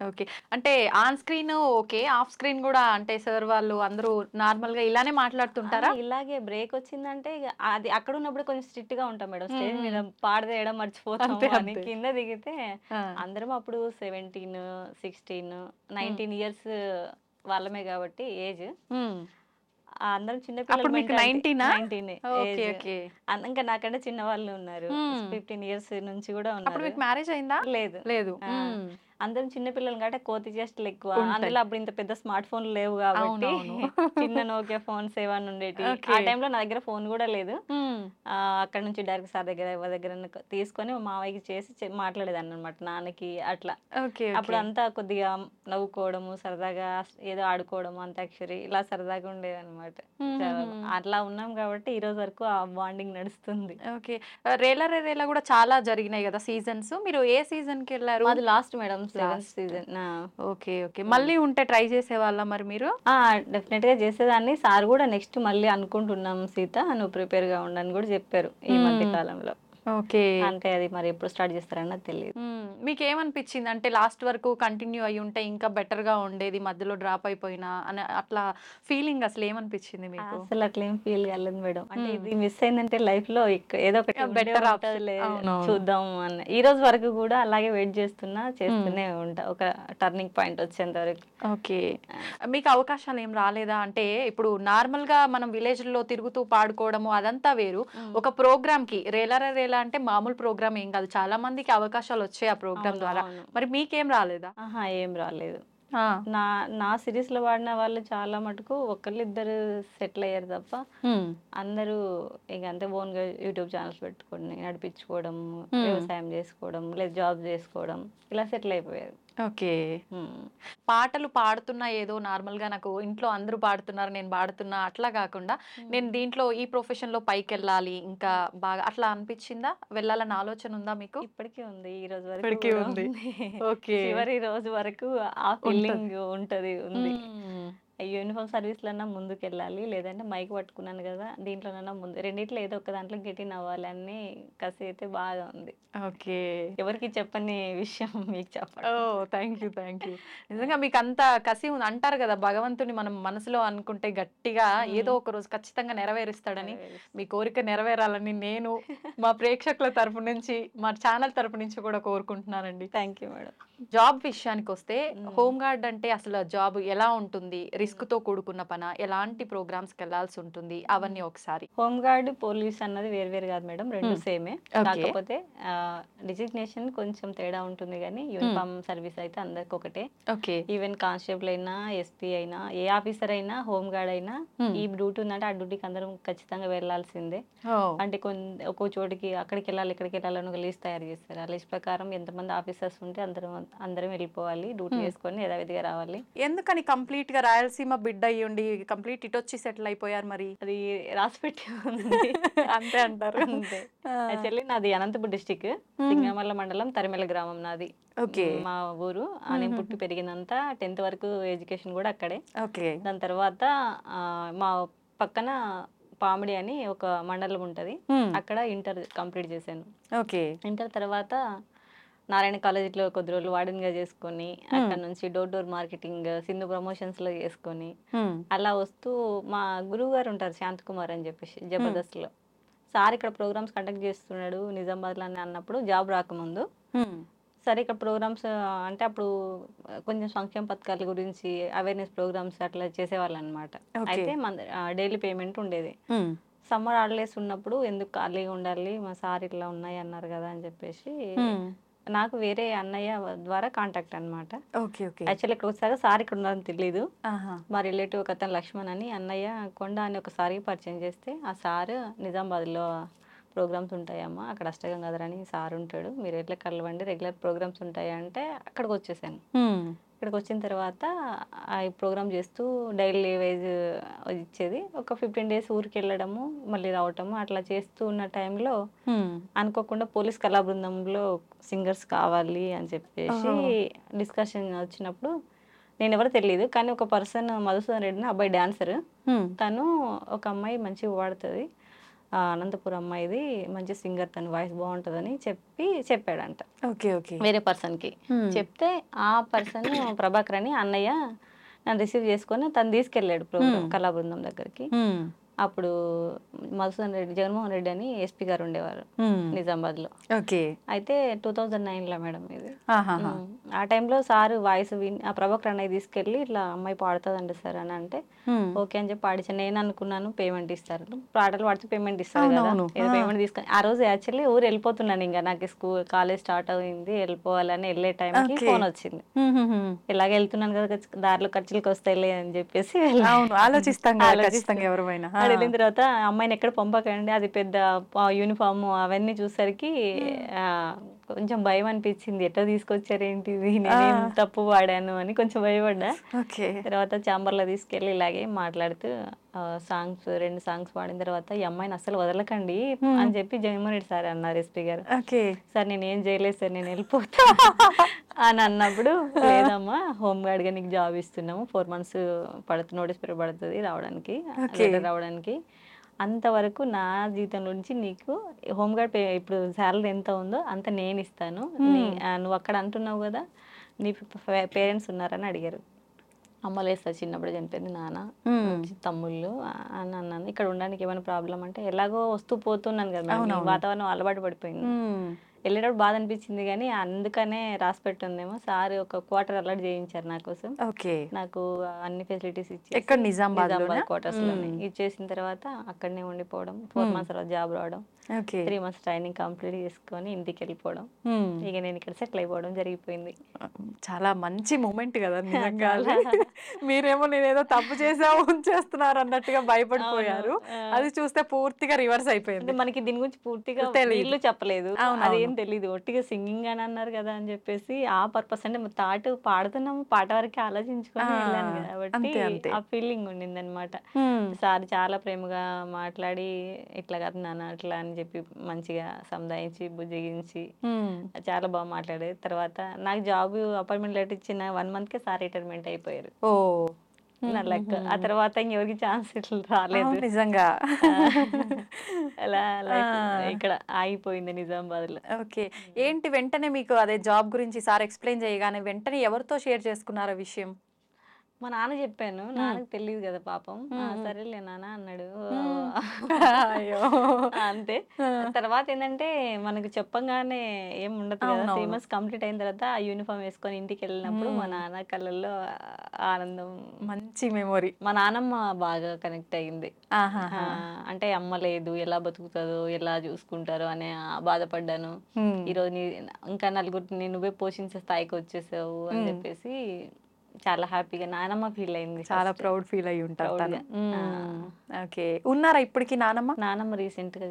ఓకే అంటే on screen okay off screen కూడా అంటే సార్ వాళ్ళు అందరూ నార్మల్ గా ఇలానే మాట్లాడుతుంటారా ఇలాగే బ్రేక్ వచ్చిందంటే అది అక్కడ ఉన్నప్పుడు కొంచెం స్ట్రిక్ట్ గా ఉంటాం మేడం స్టేజ్ మీద పాడదేయడం మర్చిపోతాం కింద దిగితే అందరం అప్పుడు సెవెంటీన్ సిక్స్టీన్ నైన్టీన్ ఇయర్స్ వాళ్ళమే కాబట్టి ఏజ్ అందరం చిన్న పిల్లలు మీకు నైన్టీనా ఇంకా నాకంటే చిన్న వాళ్ళు ఉన్నారు hmm. ఫిఫ్టీన్ ఇయర్స్ నుంచి కూడా ఉన్నారు మీకు మ్యారేజ్ అయిందా లేదు లేదు hmm. అందరం చిన్నపిల్లలు కాబట్టి కోతి చేష్టలు ఎక్కువ అందులో అప్పుడు ఇంత పెద్ద స్మార్ట్ ఫోన్ లేవు కాబట్టి చిన్న నోకే ఫోన్స్ ఏమైనా ఉండేటి ఆ టైంలో నా దగ్గర ఫోన్ కూడా లేదు అక్కడ నుంచి డైరెక్ట్ సార్ దగ్గర ఎవరి దగ్గర తీసుకొని మావయ్యకి చేసి మాట్లాడేదాన్ని అనమాట నాన్నకి అట్లా అప్పుడు అంతా కొద్దిగా నవ్వుకోవడము సరదాగా ఏదో ఆడుకోవడము అంతాక్షరి ఇలా సరదాగా ఉండేది అనమాట అట్లా ఉన్నాం కాబట్టి ఈ రోజు వరకు ఆ బాండింగ్ నడుస్తుంది ఓకే రేలా రేలా కూడా చాలా జరిగినాయి కదా సీజన్స్ మీరు ఏ సీజన్ కి వెళ్ళారు అది last madam seventh season okay okay hmm. మళ్ళీ ఉంటే ట్రై చేసే చేసేవాళ్ళ మరి మీరు డెఫినెట్ గా చేసేదాన్ని సార్ కూడా నెక్స్ట్ మళ్ళీ అనుకుంటున్నాం సీత నువ్వు ప్రిపేర్ గా ఉండని కూడా చెప్పారు ఈ మధ్య hmm. కాలంలో ఓకే అంటే అది మరి ఎప్పుడు స్టార్ట్ చేస్తారన్నది తెలియదు మీకు ఏమనిపించింది అంటే లాస్ట్ వరకు కంటిన్యూ అయ్యి ఉంటే ఇంకా బెటర్ గా ఉండేది మధ్యలో డ్రాప్ అయిపోయినా అని అట్లా ఫీలింగ్ అసలు ఏమనిపించింది మీకు అసలు అట్లా ఏం ఫీల్ కాలేదు మేడం అంటే ఇది మిస్ అయిందంటే లైఫ్ లో ఏదో ఒకటి బెటర్ చూద్దాం అని ఈ రోజు వరకు కూడా అలాగే వెయిట్ చేస్తున్నా చేస్తూనే ఉంటా ఒక టర్నింగ్ పాయింట్ వచ్చేంత వరకు ఓకే మీకు అవకాశాలు ఏం రాలేదా అంటే ఇప్పుడు నార్మల్ గా మనం విలేజ్ లో తిరుగుతూ పాడుకోవడము అదంతా వేరు ఒక ప్రోగ్రామ్ కి రేలరా రేల ఎలా అంటే మామూలు ప్రోగ్రామ్ ఏం కాదు చాలా మందికి అవకాశాలు వచ్చాయి ఆ ప్రోగ్రామ్ ద్వారా మరి మీకేం రాలేదా ఏం రాలేదు నా నా సిరీస్ లో వాడిన వాళ్ళు చాలా మటుకు ఒకళ్ళిద్దరు సెటిల్ అయ్యారు తప్ప అందరూ ఇక అంతే ఓన్ గా యూట్యూబ్ ఛానల్స్ పెట్టుకొని నడిపించుకోవడం వ్యవసాయం చేసుకోవడం లేదా జాబ్ చేసుకోవడం ఇలా సెటిల్ అయిపోయారు ఓకే పాటలు పాడుతున్నా ఏదో నార్మల్గా నాకు ఇంట్లో అందరూ పాడుతున్నారు నేను పాడుతున్నా అట్లా కాకుండా నేను దీంట్లో ఈ ప్రొఫెషన్లో పైకి వెళ్ళాలి ఇంకా బాగా అట్లా అనిపించిందా వెళ్ళాలన్న ఆలోచన ఉందా మీకు ఇప్పటికీ ఉంది ఈ రోజు వరకు ఉంది ఓకే చివరి రోజు వరకు ఆ ఫీలింగ్ ఉంటది ఉంది యూనిఫామ్ సర్వీస్లన్నా ముందుకెళ్ళాలి లేదంటే మైక్ పట్టుకున్నాను కదా దీంట్లోనన్నా ముందు రెండిట్లో ఏదో ఒక దాంట్లో గెటిన్ అవ్వాలని కసి అయితే బాగా ఉంది ఓకే ఎవరికి చెప్పని విషయం మీకు చెప్పండి ఓ థ్యాంక్ యూ థ్యాంక్ యూ నిజంగా మీకు అంత కసి ఉంది అంటారు కదా భగవంతుని మనం మనసులో అనుకుంటే గట్టిగా ఏదో ఒక రోజు ఖచ్చితంగా నెరవేరుస్తాడని మీ కోరిక నెరవేరాలని నేను మా ప్రేక్షకుల తరపు నుంచి మా ఛానల్ తరపు నుంచి కూడా కోరుకుంటున్నానండి థ్యాంక్ యూ మేడం జాబ్ విషయానికి వస్తే హోమ్ గార్డ్ అంటే అసలు జాబ్ ఎలా ఉంటుంది రిస్క్ తో కూడుకున్న పన ఎలాంటి ప్రోగ్రామ్స్ కి వెళ్లాల్సి ఉంటుంది అవన్నీ ఒకసారి హోమ్ గార్డ్ పోలీస్ అన్నది వేరు కాదు మేడం రెండు సేమే కాకపోతే డిజిగ్నేషన్ కొంచెం తేడా ఉంటుంది కానీ యూనిఫామ్ సర్వీస్ అయితే అందరికి ఒకటే ఓకే ఈవెన్ కానిస్టేబుల్ అయినా ఎస్పీ అయినా ఏ ఆఫీసర్ అయినా హోమ్ గార్డ్ అయినా ఈ డ్యూటీ ఉందంటే ఆ డ్యూటీకి అందరం ఖచ్చితంగా వెళ్లాల్సిందే అంటే కొన్ని ఒక్కో చోటికి అక్కడికి వెళ్ళాలి ఇక్కడికి వెళ్ళాలని ఒక లిస్ట్ తయారు చేస్తారు ఆ లిస్ట్ ప్రకారం ఎంతమంది ఆఫీసర్స్ ఉంటే అందరం అందరం వెళ్ళిపోవాలి డ్యూటీ చేసుకొని యథావిధిగా రావాలి ఎందుకని కంప్లీట్ గా రాయలసీమ బిడ్డ అయ్యి ఉండి కంప్లీట్ ఇటు వచ్చి సెటిల్ అయిపోయారు మరి అది రాసి పెట్టి ఉంది అంతే అంటారు అంతే యాక్చువల్లీ నాది అనంతపురం డిస్టిక్ సింగమల్ల మండలం తరిమెల గ్రామం నాది ఓకే మా ఊరు నేను పుట్టి పెరిగినంత టెన్త్ వరకు ఎడ్యుకేషన్ కూడా అక్కడే ఓకే దాని తర్వాత మా పక్కన పామిడి అని ఒక మండలం ఉంటది అక్కడ ఇంటర్ కంప్లీట్ చేశాను ఓకే ఇంటర్ తర్వాత నారాయణ కాలేజీలో కొద్ది రోజులు గా చేసుకొని hmm. అక్కడ నుంచి door door marketing Sindhu promotions లో చేసుకొని hmm. అలా వస్తూ మా గురువు గారు ఉంటారు శాంత్ కుమార్ అని చెప్పేసి hmm. జబర్దస్త్ లో సార్ ఇక్కడ ప్రోగ్రామ్స్ కండక్ట్ చేస్తున్నాడు నిజామాబాద్ అని అన్నప్పుడు జాబ్ రాకముందు సరే ఇక్కడ ప్రోగ్రామ్స్ అంటే అప్పుడు కొంచెం సంక్షేమ పథకాల గురించి అవేర్నెస్ ప్రోగ్రామ్స్ అట్లా చేసేవాళ్ళు అనమాట అయితే మన డైలీ పేమెంట్ ఉండేది సమ్మర్ హాలిడేస్ ఉన్నప్పుడు ఎందుకు ఖాళీగా ఉండాలి మా సార్ ఇట్లా ఉన్నాయి అన్నారు కదా అని చెప్పేసి నాకు వేరే అన్నయ్య ద్వారా కాంటాక్ట్ అనమాట ఓకే ఓకే యాక్చువల్లీ ఇక్కడ ఒకసారి సార్ ఇక్కడ ఉందని తెలియదు మా రిలేటివ్ ఒక అతను లక్ష్మణ్ అని అన్నయ్య కొండ అని ఒక పరిచయం చేస్తే ఆ సార్ నిజామాబాద్లో ప్రోగ్రామ్స్ ఉంటాయమ్మా అక్కడ అష్టగం అని సార్ ఉంటాడు మీరు ఎట్లా కలవండి రెగ్యులర్ ప్రోగ్రామ్స్ ఉంటాయంటే అక్కడికి వచ్చేసాను ఇక్కడికి వచ్చిన తర్వాత ఆ ప్రోగ్రామ్ చేస్తూ డైలీ వైజ్ ఇచ్చేది ఒక ఫిఫ్టీన్ డేస్ ఊరికి వెళ్ళడము మళ్ళీ రావటము అట్లా చేస్తూ ఉన్న టైంలో అనుకోకుండా పోలీస్ కళా బృందంలో సింగర్స్ కావాలి అని చెప్పేసి డిస్కషన్ వచ్చినప్పుడు నేను ఎవరు తెలియదు కానీ ఒక పర్సన్ మధుసూదన్ రెడ్డిని అబ్బాయి డాన్సర్ తను ఒక అమ్మాయి మంచిగా వాడుతుంది అనంతపురం అమ్మాయిది మంచి సింగర్ తన వాయిస్ బాగుంటుందని చెప్పి చెప్పాడంట ఓకే ఓకే వేరే పర్సన్ కి చెప్తే ఆ పర్సన్ ప్రభాకర్ అని అన్నయ్య నన్ను రిసీవ్ చేసుకొని తను తీసుకెళ్ళాడు కళా కళాబృందం దగ్గరికి అప్పుడు మధుసూదన్ రెడ్డి జగన్మోహన్ రెడ్డి అని ఎస్పీ గారు ఉండేవారు నిజామాబాద్ లో ఓకే అయితే టూ థౌజండ్ నైన్ లో మేడం ఇది ఆ టైంలో సార్ వాయిస్ విని ఆ ప్రభాకర్ అన్నయ్య తీసుకెళ్ళి ఇట్లా అమ్మాయి పాడుతుందండి సార్ అని అంటే ఓకే అని చెప్పి పాడించాను నేను అనుకున్నాను పేమెంట్ ఇస్తారు పాటలు పాడితే పేమెంట్ ఇస్తారు కదా పేమెంట్ తీసుకొని ఆ రోజు యాక్చువల్లీ ఊరు వెళ్ళిపోతున్నాను ఇంకా నాకు స్కూల్ కాలేజ్ స్టార్ట్ అయింది వెళ్ళిపోవాలని వెళ్ళే టైంకి ఫోన్ వచ్చింది ఇలాగ వెళ్తున్నాను కదా దారిలో ఖర్చులకు వస్తాయిలే అని చెప్పేసి ఆలోచిస్తాం ఆలోచిస్తాం ఎవరైనా వెళ్ళిన తర్వాత అమ్మాయిని ఎక్కడ పంపకండి అది పెద్ద యూనిఫామ్ అవన్నీ చూసరికి కొంచెం భయం అనిపించింది ఎట్లా తీసుకొచ్చారు ఏంటిది తప్పు వాడాను అని కొంచెం భయపడ్డా ఓకే తర్వాత చాంబర్లో తీసుకెళ్ళి ఇలాగే మాట్లాడుతూ సాంగ్స్ రెండు సాంగ్స్ పాడిన తర్వాత ఈ అమ్మాయిని అసలు వదలకండి అని చెప్పి జగన్మోహన్ సార్ అన్నారు ఎస్పీ గారు సార్ నేను ఏం చేయలేదు సార్ నేను వెళ్ళిపోతా అని అన్నప్పుడు లేదమ్మా హోమ్ గార్డ్ గా నీకు జాబ్ ఇస్తున్నాము ఫోర్ మంత్స్ పడుతు నోటీస్ పేపర్ పడుతుంది రావడానికి రావడానికి అంతవరకు నా జీతంలో నుంచి నీకు హోమ్ గార్డ్ ఇప్పుడు శాలరీ ఎంత ఉందో అంత నేను ఇస్తాను నువ్వు అక్కడ అంటున్నావు కదా నీ పేరెంట్స్ ఉన్నారని అడిగారు అమ్మలేస్తా చిన్నప్పుడు చనిపోయింది నాన్న తమ్ముళ్ళు అని అన్నాను ఇక్కడ ఉండడానికి ఏమైనా ప్రాబ్లం అంటే ఎలాగో వస్తూ పోతున్నాను కదా వాతావరణం అలవాటు పడిపోయింది వెళ్ళేటప్పుడు బాధ అనిపించింది కానీ అందుకనే రాసి పెట్టుందేమో సార్ ఒక క్వార్టర్ అలర్ట్ చేయించారు నా కోసం ఓకే నాకు అన్ని ఫెసిలిటీస్ ఇచ్చి నిజామాబాద్ క్వార్టర్స్ ఇచ్చేసిన తర్వాత అక్కడనే ఉండిపోవడం ఫోర్ మంత్స్ తర్వాత జాబ్ రావడం త్రీ మంత్స్ ట్రైనింగ్ కంప్లీట్ చేసుకొని ఇంటికి వెళ్ళిపోవడం ఇక నేను ఇక్కడ సెటిల్ అయిపోవడం జరిగిపోయింది చాలా మంచి మూమెంట్ కదా మీరేమో మీరేమో నేనేదో తప్పు చేసా ఉంచేస్తున్నారు అన్నట్టుగా భయపడిపోయారు అది చూస్తే పూర్తిగా రివర్స్ అయిపోయింది మనకి దీని గురించి పూర్తిగా తెలియదు చెప్పలేదు అదేం తెలియదు ఒట్టిగా సింగింగ్ అని అన్నారు కదా అని చెప్పేసి ఆ పర్పస్ అంటే తాటు పాడుతున్నాము పాట వరకే ఆలోచించుకొని వెళ్ళాను కాబట్టి ఆ ఫీలింగ్ ఉండింది అనమాట సార్ చాలా ప్రేమగా మాట్లాడి ఇట్లా కదా నాన్న అట్లా అని అని చెప్పి మంచిగా సందాయించి బుజ్జగించి చాలా బాగా మాట్లాడేది తర్వాత నాకు జాబ్ అపాయింట్మెంట్ లెటర్ ఇచ్చిన వన్ మంత్ కే సార్ రిటైర్మెంట్ అయిపోయారు ఓ నా లక్ ఆ తర్వాత ఇంకెవరికి ఛాన్స్ ఇట్లా రాలేదు నిజంగా అలా ఇక్కడ ఆగిపోయింది నిజామాబాద్ లో ఓకే ఏంటి వెంటనే మీకు అదే జాబ్ గురించి సార్ ఎక్స్ప్లెయిన్ చేయగానే వెంటనే ఎవరితో షేర్ చేసుకున్నారు విషయం మా నాన్న చెప్పాను నాన్నకు తెలియదు కదా పాపం సరేలే నాన్న అన్నాడు అయ్యో అంతే తర్వాత ఏంటంటే మనకు చెప్పంగానే ఏం ఉండదు కదా త్రీ మంత్స్ కంప్లీట్ అయిన తర్వాత ఆ యూనిఫామ్ వేసుకొని ఇంటికి వెళ్ళినప్పుడు మా నాన్న కళ్ళల్లో ఆనందం మంచి మెమొరీ మా నాన్నమ్మ బాగా కనెక్ట్ అయింది అంటే అమ్మ లేదు ఎలా బతుకుతుందో ఎలా చూసుకుంటారో అనే బాధపడ్డాను ఈరోజు ఇంకా నలుగురిని నువ్వే పోషించే స్థాయికి వచ్చేసావు అని చెప్పేసి చాలా హ్యాపీగా నానమ్మ ఫీల్ అయింది చాలా ప్రౌడ్ ఫీల్ అయి ఉంటారు ఓకే ఉన్నారా ఇప్పటికి నానమ్మ నానమ్మ రీసెంట్ గా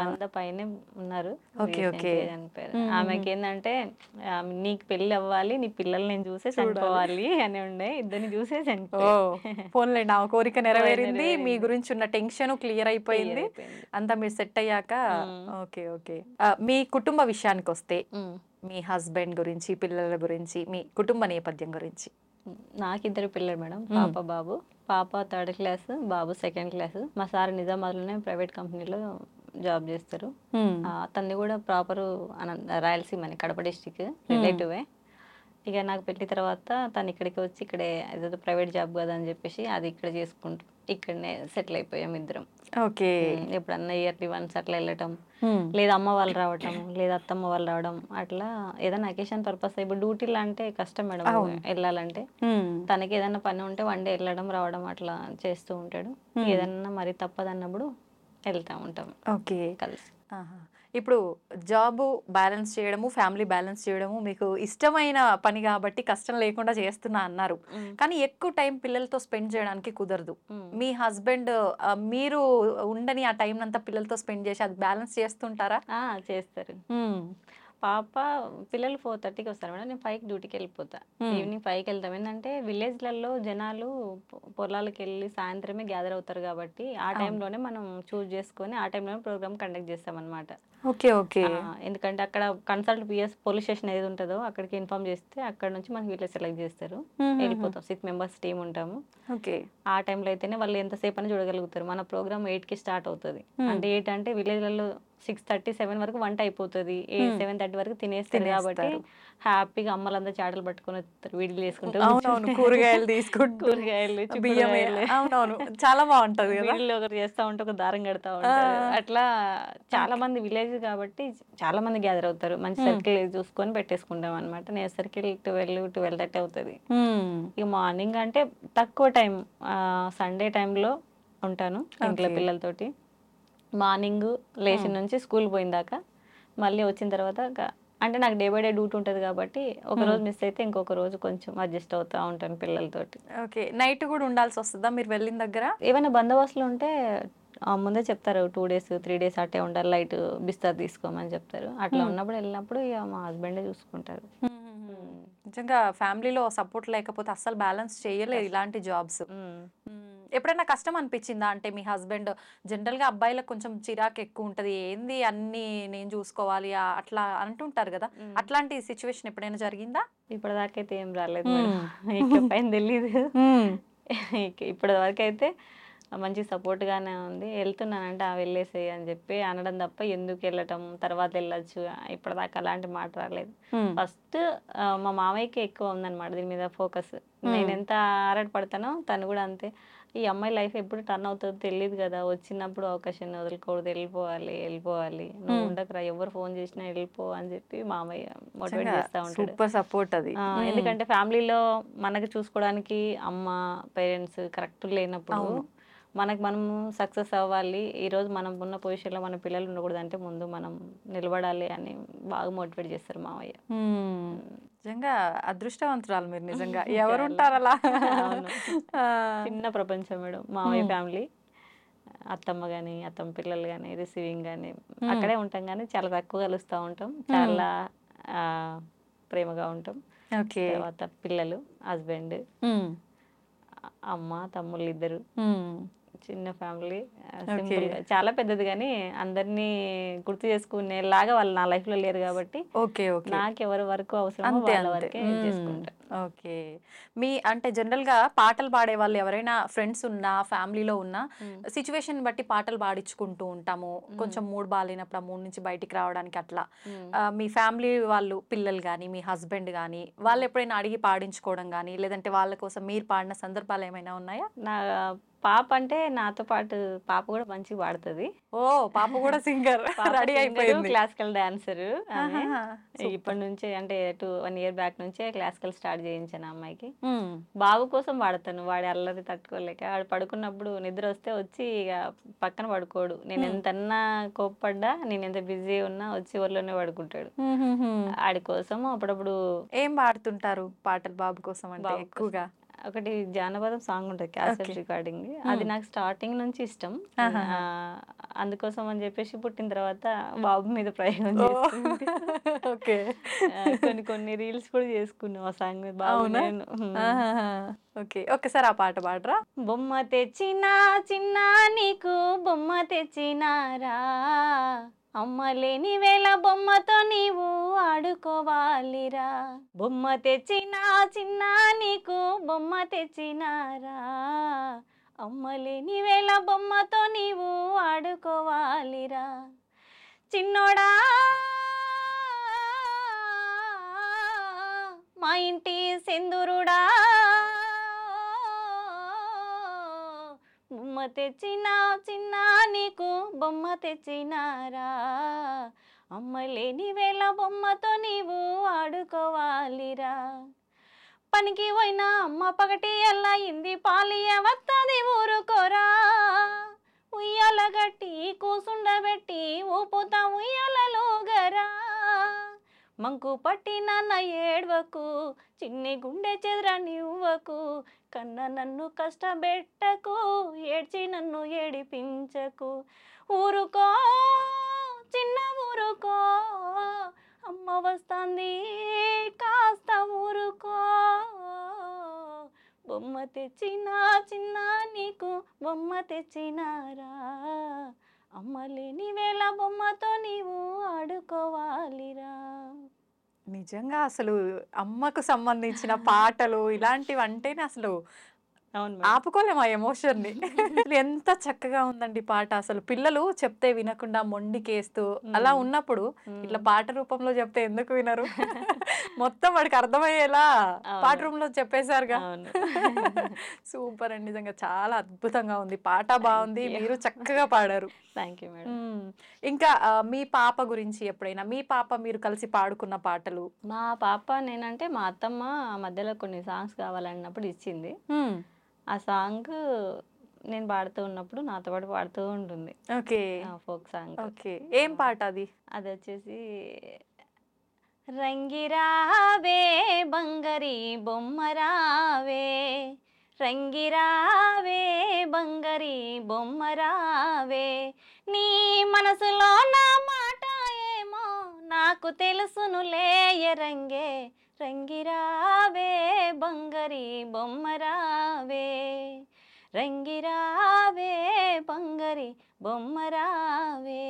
వంద పైనే ఉన్నారు ఓకే ఓకే చనిపోయారు ఆమెకి ఏంటంటే నీకు పెళ్లి అవ్వాలి నీ పిల్లల్ని నేను చూసే చనిపోవాలి అని ఉండే ఇద్దరిని చూసే చనిపోయి ఫోన్లే నా కోరిక నెరవేరింది మీ గురించి ఉన్న టెన్షన్ క్లియర్ అయిపోయింది అంతా మీరు సెట్ అయ్యాక ఓకే ఓకే మీ కుటుంబ విషయానికి వస్తే మీ హస్బెండ్ గురించి పిల్లల గురించి మీ కుటుంబ నేపథ్యం గురించి నాకిద్దరు పిల్లలు మేడం పాప బాబు పాప థర్డ్ క్లాస్ బాబు సెకండ్ క్లాస్ మా సార్ నిజామాబాద్లోనే ప్రైవేట్ కంపెనీలో జాబ్ చేస్తారు అతన్ని కూడా ప్రాపర్ అన రాయలసీమ కడప డిస్టిక్ రిలేటివే ఇక నాకు పెళ్లి తర్వాత తను ఇక్కడికి వచ్చి ఇక్కడే ఏదో ప్రైవేట్ జాబ్ కదా అని చెప్పేసి అది ఇక్కడ చేసుకుంటూ ఇక్కడనే సెటిల్ అయిపోయాం ఇద్దరం ఓకే ఎప్పుడన్నా ఇయర్లీ వన్స్ అట్లా వెళ్ళటం లేదా అమ్మ వాళ్ళు రావటం లేదా అత్తమ్మ వాళ్ళు రావడం అట్లా ఏదైనా అకేషన్ పర్పస్ ఇప్పుడు డ్యూటీలు అంటే కష్టం మేడం వెళ్ళాలంటే తనకి ఏదైనా పని ఉంటే వన్ డే వెళ్ళడం రావడం అట్లా చేస్తూ ఉంటాడు ఏదన్నా మరి తప్పదన్నప్పుడు వెళ్తూ ఉంటాం ఓకే కలిసి ఇప్పుడు జాబ్ బ్యాలెన్స్ చేయడము ఫ్యామిలీ బ్యాలెన్స్ చేయడము మీకు ఇష్టమైన పని కాబట్టి కష్టం లేకుండా చేస్తున్నా అన్నారు కానీ ఎక్కువ టైం పిల్లలతో స్పెండ్ చేయడానికి కుదరదు మీ హస్బెండ్ మీరు ఉండని ఆ టైం అంతా పిల్లలతో స్పెండ్ చేసి అది బ్యాలెన్స్ చేస్తుంటారా చేస్తారు పాప పిల్లలు ఫోర్ థర్టీకి వస్తారు మేడం నేను ఫైవ్కి డ్యూటీకి వెళ్ళిపోతా ఈవినింగ్ ఫైవ్కి వెళ్తాం ఏంటంటే విలేజ్లలో జనాలు పొలాలకు వెళ్ళి సాయంత్రమే గ్యాదర్ అవుతారు కాబట్టి ఆ టైంలోనే మనం చూస్ చేసుకుని ఆ టైంలోనే ప్రోగ్రామ్ కండక్ట్ చేస్తామన్నమాట ఓకే ఓకే ఎందుకంటే అక్కడ కన్సల్ట్ పిఎస్ పోలీస్ స్టేషన్ ఏది ఉంటుందో అక్కడికి ఇన్ఫార్మ్ చేస్తే అక్కడ నుంచి మనకి వీళ్ళు సెలెక్ట్ చేస్తారు వెళ్ళిపోతాం సిక్స్ మెంబర్స్ టీమ్ ఉంటాము ఓకే ఆ టైంలో అయితేనే వాళ్ళు ఎంతసేపు అని చూడగలుగుతారు మన ప్రోగ్రామ్ ఎయిట్ కి స్టార్ట్ అవుతుంది అంటే ఏంటంటే విలేజ్లలో సిక్స్ థర్టీ సెవెన్ వరకు వంట అయిపోతుంది ఏ సెవెన్ థర్టీ వరకు తినేస్తుంది కాబట్టి హ్యాపీగా అమ్మలంతా చాటలు పట్టుకుని వీడియోలు వేసుకుంటారు కూరగాయలు తీసుకుంటూ కూరగాయలు బియ్యం చాలా బాగుంటది వీళ్ళు ఒకరు చేస్తూ ఉంటే ఒక దారం కడతా ఉంటారు అట్లా చాలా మంది విలేజ్ కాబట్టి చాలా మంది గ్యాదర్ అవుతారు మంచి సర్కిల్ చూసుకొని పెట్టేసుకుంటాం అనమాట నేను సర్కిల్ ట్వెల్వ్ ట్వెల్వ్ థర్టీ అవుతుంది ఇక మార్నింగ్ అంటే తక్కువ టైం సండే టైంలో ఉంటాను ఇంట్లో పిల్లలతోటి మార్నింగ్ లేచిన hmm. నుంచి స్కూల్ పోయిన దాకా మళ్ళీ వచ్చిన తర్వాత అంటే నాకు డే బై డే డ్యూటీ ఉంటుంది కాబట్టి ఒక hmm. రోజు మిస్ అయితే ఇంకొక రోజు కొంచెం అడ్జస్ట్ అవుతూ ఉంటాను పిల్లలతోటి ఓకే నైట్ కూడా ఉండాల్సి వస్తుందా మీరు వెళ్ళిన దగ్గర ఏమైనా బందోబస్తులు ఉంటే ముందే చెప్తారు టూ డేస్ త్రీ డేస్ అట్టే ఉండాలి లైట్ బిస్తర్ తీసుకోమని చెప్తారు అట్లా hmm. ఉన్నప్పుడు వెళ్ళినప్పుడు ఇక మా హస్బెండే చూసుకుంటారు నిజంగా ఫ్యామిలీలో సపోర్ట్ లేకపోతే అస్సలు బ్యాలెన్స్ చేయలేదు ఇలాంటి జాబ్స్ ఎప్పుడైనా కష్టం అనిపించిందా అంటే మీ హస్బెండ్ జనరల్గా అబ్బాయిలకు కొంచెం చిరాకు ఎక్కువ ఉంటుంది ఏంది అన్ని నేను చూసుకోవాలి అట్లా అంటుంటారు కదా అట్లాంటి సిచ్యువేషన్ ఎప్పుడైనా జరిగిందా అయితే ఏం రాలేదు తెలియదు ఇప్పటి వరకు అయితే మంచి సపోర్ట్గానే ఉంది వెళ్తున్నానంటే ఆ వెళ్ళేసే అని చెప్పి అనడం తప్ప ఎందుకు వెళ్ళటం తర్వాత వెళ్ళొచ్చు ఇప్పటిదాకా అలాంటి మాట రాలేదు ఫస్ట్ మా మామయ్యకి ఎక్కువ ఉందన్నమాట దీని మీద ఫోకస్ నేను ఎంత ఆరాటపడతానో తను కూడా అంతే ఈ అమ్మాయి లైఫ్ ఎప్పుడు టర్న్ అవుతుందో తెలియదు కదా వచ్చినప్పుడు అవకాశం వదులుకోవద్దు వెళ్ళిపోవాలి వెళ్ళిపోవాలి నువ్వు ఉండకరా ఎవరు ఫోన్ చేసినా వెళ్ళిపో అని చెప్పి మామయ్య మోటివేట్ చేస్తా ఉంటాడు సపోర్ట్ అది ఎందుకంటే ఫ్యామిలీలో మనకి చూసుకోవడానికి అమ్మ పేరెంట్స్ కరెక్ట్ లేనప్పుడు మనకు మనం సక్సెస్ అవ్వాలి ఈరోజు మనం ఉన్న పొజిషన్లో మన పిల్లలు ఉండకూడదు అంటే ముందు మనం నిలబడాలి అని బాగా మోటివేట్ చేస్తారు మావయ్య నిజంగా అదృష్టవంతురాలు మీరు నిజంగా ఎవరు ఉంటారు చిన్న ప్రపంచం మేడం మావయ్య ఫ్యామిలీ అత్తమ్మ కానీ అత్తమ్మ పిల్లలు కానీ రిసీవింగ్ కానీ అక్కడే ఉంటాం కానీ చాలా తక్కువ కలుస్తూ ఉంటాం చాలా ప్రేమగా ఉంటాం తర్వాత పిల్లలు హస్బెండ్ అమ్మ తమ్ముళ్ళు ఇద్దరు చిన్న ఫ్యామిలీ సింపుల్ చాలా పెద్దది కానీ అందరినీ గుర్తు చేసుకునేలాగా వాళ్ళు నా లైఫ్ లో లేరు కాబట్టి ఓకే ఓకే నాకు ఎవరి వరకు అవసరం వాళ్ళ వరకే చేసుకుంటా ఓకే మీ అంటే జనరల్ గా పాటలు పాడే వాళ్ళు ఎవరైనా ఫ్రెండ్స్ ఉన్నా ఫ్యామిలీలో ఉన్నా సిచ్యువేషన్ బట్టి పాటలు పాడించుకుంటూ ఉంటాము కొంచెం మూడు బాగాలేనప్పుడు మూడు నుంచి బయటికి రావడానికి అట్లా మీ ఫ్యామిలీ వాళ్ళు పిల్లలు కానీ మీ హస్బెండ్ కానీ వాళ్ళు ఎప్పుడైనా అడిగి పాడించుకోవడం కానీ లేదంటే వాళ్ళ కోసం మీరు పాడిన సందర్భాలు ఏమైనా ఉన్నాయా నా పాప అంటే నాతో పాటు పాప కూడా మంచిగా పాడుతుంది ఓ పాప కూడా సింగర్ రెడీ అయిపోయింది క్లాసికల్ డాన్సర్ ఇప్పటి నుంచే అంటే టూ వన్ ఇయర్ బ్యాక్ నుంచే క్లాసికల్ స్టార్ట్ రికార్డ్ చేయించాను అమ్మాయికి బాబు కోసం వాడతాను వాడి అల్లరి తట్టుకోలేక వాడు పడుకున్నప్పుడు నిద్ర వస్తే వచ్చి ఇక పక్కన పడుకోడు నేను ఎంతన్నా కోప్పడ్డా నేను ఎంత బిజీ ఉన్నా వచ్చి ఊర్లోనే పడుకుంటాడు వాడి కోసం అప్పుడప్పుడు ఏం పాడుతుంటారు పాటలు బాబు కోసం అంటే ఎక్కువగా ఒకటి జానపదం సాంగ్ ఉంటుంది క్యాసెట్ రికార్డింగ్ అది నాకు స్టార్టింగ్ నుంచి ఇష్టం అందుకోసం అని చెప్పేసి పుట్టిన తర్వాత బాబు మీద ప్రయోగం ఓకే కొన్ని కొన్ని రీల్స్ కూడా చేసుకున్నాం ఆ సాంగ్ మీద బాబు నేను ఓకే ఒకసారి ఆ పాట పాడరా బొమ్మ తెచ్చిన చిన్న నీకు బొమ్మ తెచ్చినారా అమ్మ లేని వేళ బొమ్మతో నీవు వాడుకోవాలిరా బొమ్మ తెచ్చినా చిన్న నీకు బొమ్మ తెచ్చినారా అమ్మలేని వేళ బొమ్మతో నీవు ఆడుకోవాలిరా చిన్నోడా మా ఇంటి సింధురుడా బొమ్మ తెచ్చినా చిన్న నీకు బొమ్మ తెచ్చినారా అమ్మలేని వేళ బొమ్మతో నీవు ఆడుకోవాలిరా పనికి పోయిన అమ్మ పగటి ఎలా ఇంది పాలియ వత్తది ఊరుకోరా ఉయ్యాల గట్టి కూసుండబెట్టి ఉయ్యాలలో గరా మంకు పట్టిన నా ఏడ్వకు చిన్ని గుండె నివ్వకు కన్న నన్ను కష్టపెట్టకు ఏడ్చి నన్ను ఏడిపించకు ఊరుకో చిన్న ఊరుకో అమ్మ వస్తుంది కాస్త ఊరుకో బొమ్మ తెచ్చినా చిన్న నీకు బొమ్మ తెచ్చినారా అమ్మ లేని వేళ బొమ్మతో నీవు ఆడుకోవాలిరా నిజంగా అసలు అమ్మకు సంబంధించిన పాటలు ఇలాంటివి అంటేనే అసలు ఆపుకోలేము ఆ ఎమోషన్ ని ఎంత చక్కగా ఉందండి పాట అసలు పిల్లలు చెప్తే వినకుండా మొండికేస్తూ అలా ఉన్నప్పుడు ఇట్లా పాట రూపంలో చెప్తే ఎందుకు వినరు మొత్తం వాడికి అర్థమయ్యేలా పాట రూపంలో చెప్పేశారుగా సూపర్ అండి నిజంగా చాలా అద్భుతంగా ఉంది పాట బాగుంది మీరు చక్కగా పాడారు థ్యాంక్ యూ మేడం ఇంకా మీ పాప గురించి ఎప్పుడైనా మీ పాప మీరు కలిసి పాడుకున్న పాటలు మా పాప నేనంటే మా అత్తమ్మ మధ్యలో కొన్ని సాంగ్స్ కావాలన్నప్పుడు ఇచ్చింది ఆ సాంగ్ నేను పాడుతూ ఉన్నప్పుడు నాతో పాటు పాడుతూ ఉంటుంది ఓకే ఫోక్ సాంగ్ ఓకే ఏం పాట అది అది వచ్చేసి రంగిరావే బంగరి బొమ్మరావే రంగిరావే బంగరి బొమ్మరావే నీ మనసులో నా మాట ఏమో నాకు తెలుసునులే ఎరంగే రంగిరావే బంగరి బొమ్మరావే రంగిరావే బంగరి బొమ్మరావే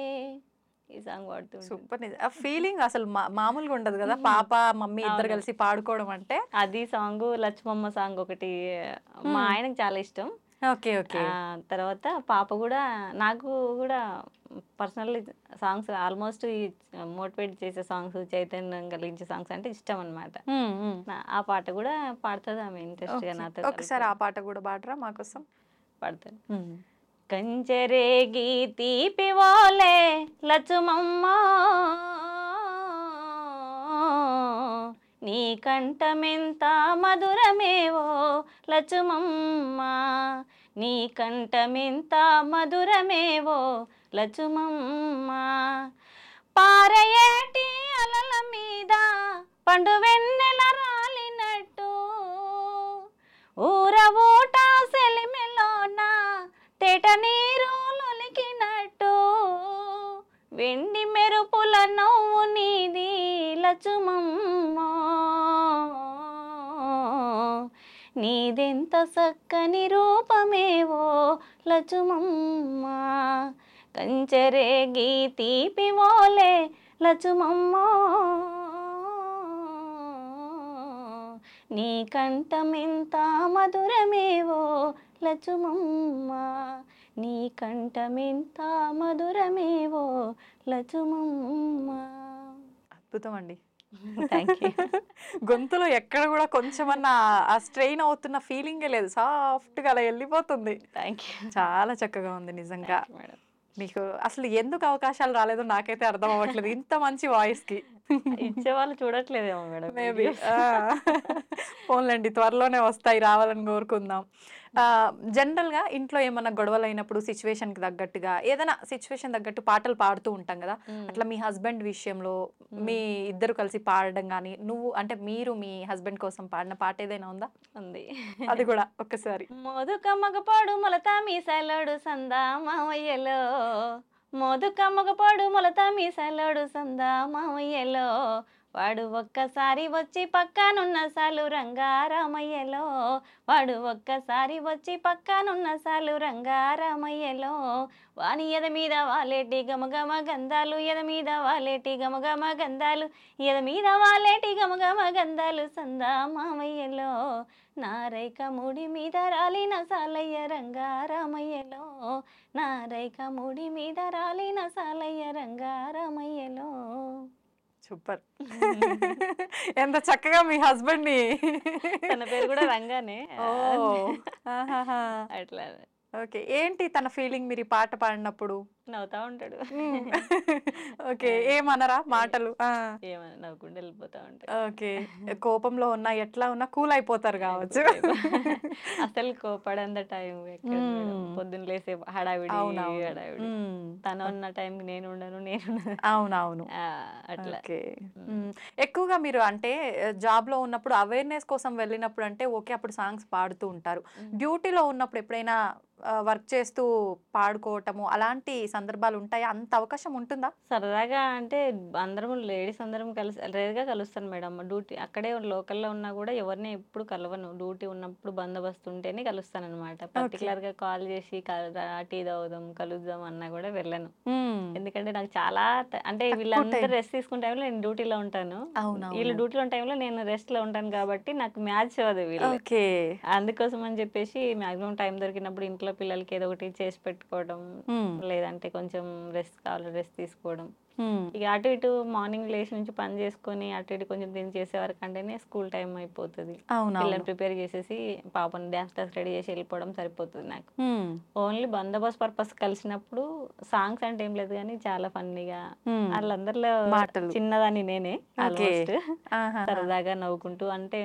ఈ సాంగ్ పాడుతుంది సూపర్ ఆ ఫీలింగ్ అసలు మామూలుగా ఉండదు కదా పాప మమ్మీ ఇద్దరు కలిసి పాడుకోవడం అంటే అది సాంగ్ లక్ష్మమ్మ సాంగ్ ఒకటి మా ఆయనకు చాలా ఇష్టం ఓకే ఓకే తర్వాత పాప కూడా నాకు కూడా పర్సనల్లీ సాంగ్స్ ఆల్మోస్ట్ ఈ మోటివేట్ చేసే సాంగ్స్ చైతన్యం కలిగించే సాంగ్స్ అంటే ఇష్టం అనమాట ఆ పాట కూడా పాడుతుంది ఆమె ఇంట్రెస్ట్గా నాతో ఒకసారి ఆ పాట కూడా పాడరా మాకోసం పాడతాను కంచరే గీతి పివోలే లచుమమ్మా నీ కంఠమెంత మధురమేవో లచుమమ్మ నీ కంఠమెంత మధురమేవో లచుమమ్మ పారయేటి అలల మీద పండు వెన్నెల రాలినట్టు ఊర ఊట సెలిమెలోన తేట నీరు వెండి మెరుపుల నవ్వు నీది లచుమమ్మ నీదెంత చక్కని రూపమేవో లచుమమ్మ కంచరే కంచరేగి తీపివోలే లచుమమ్మ నీ కంఠమెంత మధురమేవో లచుమమ్మ నీ కంఠమింత మధురమేవో లచుమమ్మా అద్భుతం అండి గొంతులో ఎక్కడ కూడా కొంచెమన్నా ఆ స్ట్రెయిన్ అవుతున్న ఫీలింగే లేదు సాఫ్ట్ గా అలా వెళ్ళిపోతుంది థ్యాంక్ యూ చాలా చక్కగా ఉంది నిజంగా మేడం మీకు అసలు ఎందుకు అవకాశాలు రాలేదో నాకైతే అర్థం అవ్వట్లేదు ఇంత మంచి వాయిస్ కి ఇచ్చేవాళ్ళు చూడట్లేదేమో మేడం మేబీ ఫోన్లండి త్వరలోనే వస్తాయి రావాలని కోరుకుందాం జనరల్గా ఇంట్లో ఏమైనా గొడవలు అయినప్పుడు సిచ్యువేషన్కి తగ్గట్టుగా ఏదైనా సిచ్యువేషన్ తగ్గట్టు పాటలు పాడుతూ ఉంటాం కదా అట్లా మీ హస్బెండ్ విషయంలో మీ ఇద్దరు కలిసి పాడడం కానీ నువ్వు అంటే మీరు మీ హస్బెండ్ కోసం పాడిన పాట ఏదైనా ఉందా ఉంది అది కూడా ఒక్కసారి మోదుక మగపాడు మొలతా మీసాలోడు సందా మామయ్యలో మోదుక మగపాడు మొలతా మీసాలోడు సందా మామయ్యలో వాడు ఒక్కసారి వచ్చి పక్కనున్న సాలు రంగారామయ్యలో వాడు ఒక్కసారి వచ్చి పక్కనున్న సాలు రంగారామయ్యలో వాని ఎద మీద వాలేటి గమగమ గంధాలు ఎద మీద వాలేటి గమగమ గంధాలు ఎద మీద వాలేటి గమగమ గంధాలు సందా మామయ్యలో నారైక ముడి మీద రాలిన సాలయ్య రంగారామయ్యలో నారైక ముడి మీద రాలిన సాలయ్య సూపర్ ఎంత చక్కగా మీ హస్బెండ్ ని తన పేరు కూడా రంగానే అట్లా ఓకే ఏంటి తన ఫీలింగ్ మీరు పాట పాడినప్పుడు నవ్వుతా ఉంటాడు ఓకే ఏమనరా మాటలు ఏమన్నా నవ్వుకుండా వెళ్ళిపోతా ఉంటాడు ఓకే కోపంలో ఉన్నా ఎట్లా ఉన్నా కూల్ అయిపోతారు కావచ్చు అసలు కోపడంత టైం పొద్దున్న లేసే హడావిడి హడావిడి తను ఉన్న టైం నేను ఉండను నేను అవునవును అట్లా ఎక్కువగా మీరు అంటే జాబ్ లో ఉన్నప్పుడు అవేర్నెస్ కోసం వెళ్ళినప్పుడు అంటే ఓకే అప్పుడు సాంగ్స్ పాడుతూ ఉంటారు డ్యూటీలో ఉన్నప్పుడు ఎప్పుడైనా వర్క్ చేస్తూ పాడుకోవటము అలాంటి సందర్భాలు ఉంటాయి అంత అవకాశం ఉంటుందా సరదాగా అంటే అందరం లేడీస్ అందరం కలిసి రేర్గా కలుస్తాను మేడం డ్యూటీ అక్కడే లోకల్లో ఉన్నా కూడా ఎవరిని ఎప్పుడు కలవను డ్యూటీ ఉన్నప్పుడు బందోబస్తు ఉంటేనే కలుస్తాను అనమాట పర్టికులర్గా కాల్ చేసి టీ తాగుదాం కలుద్దాం అన్నా కూడా వెళ్ళను ఎందుకంటే నాకు చాలా అంటే వీళ్ళందరూ రెస్ట్ తీసుకునే టైంలో నేను డ్యూటీలో ఉంటాను వీళ్ళు డ్యూటీలో ఉన్న టైంలో నేను రెస్ట్ లో ఉంటాను కాబట్టి నాకు మ్యాచ్ అవ్వదు వీళ్ళకి అందుకోసం అని చెప్పేసి మాక్సిమం టైం దొరికినప్పుడు ఇంట్లో పిల్లలకి ఏదో ఒకటి చేసి పెట్టుకోవడం లేదంటే అంటే కొంచెం రెస్ట్ కావాలి రెస్ట్ తీసుకోవడం ఇక అటు ఇటు మార్నింగ్ లేచి నుంచి పని చేసుకొని అటు ఇటు కొంచెం దీన్ని చేసే వరకు అంటేనే స్కూల్ టైం అయిపోతుంది పిల్లలు ప్రిపేర్ చేసేసి పాపను డ్యాన్స్ క్లాస్ రెడీ చేసి వెళ్ళిపోవడం సరిపోతుంది నాకు ఓన్లీ బందోబస్ పర్పస్ కలిసినప్పుడు సాంగ్స్ అంటే ఏం లేదు కానీ చాలా ఫన్నీగా వాళ్ళందరిలో చిన్నదాన్ని నేనే సరదాగా నవ్వుకుంటూ అంటే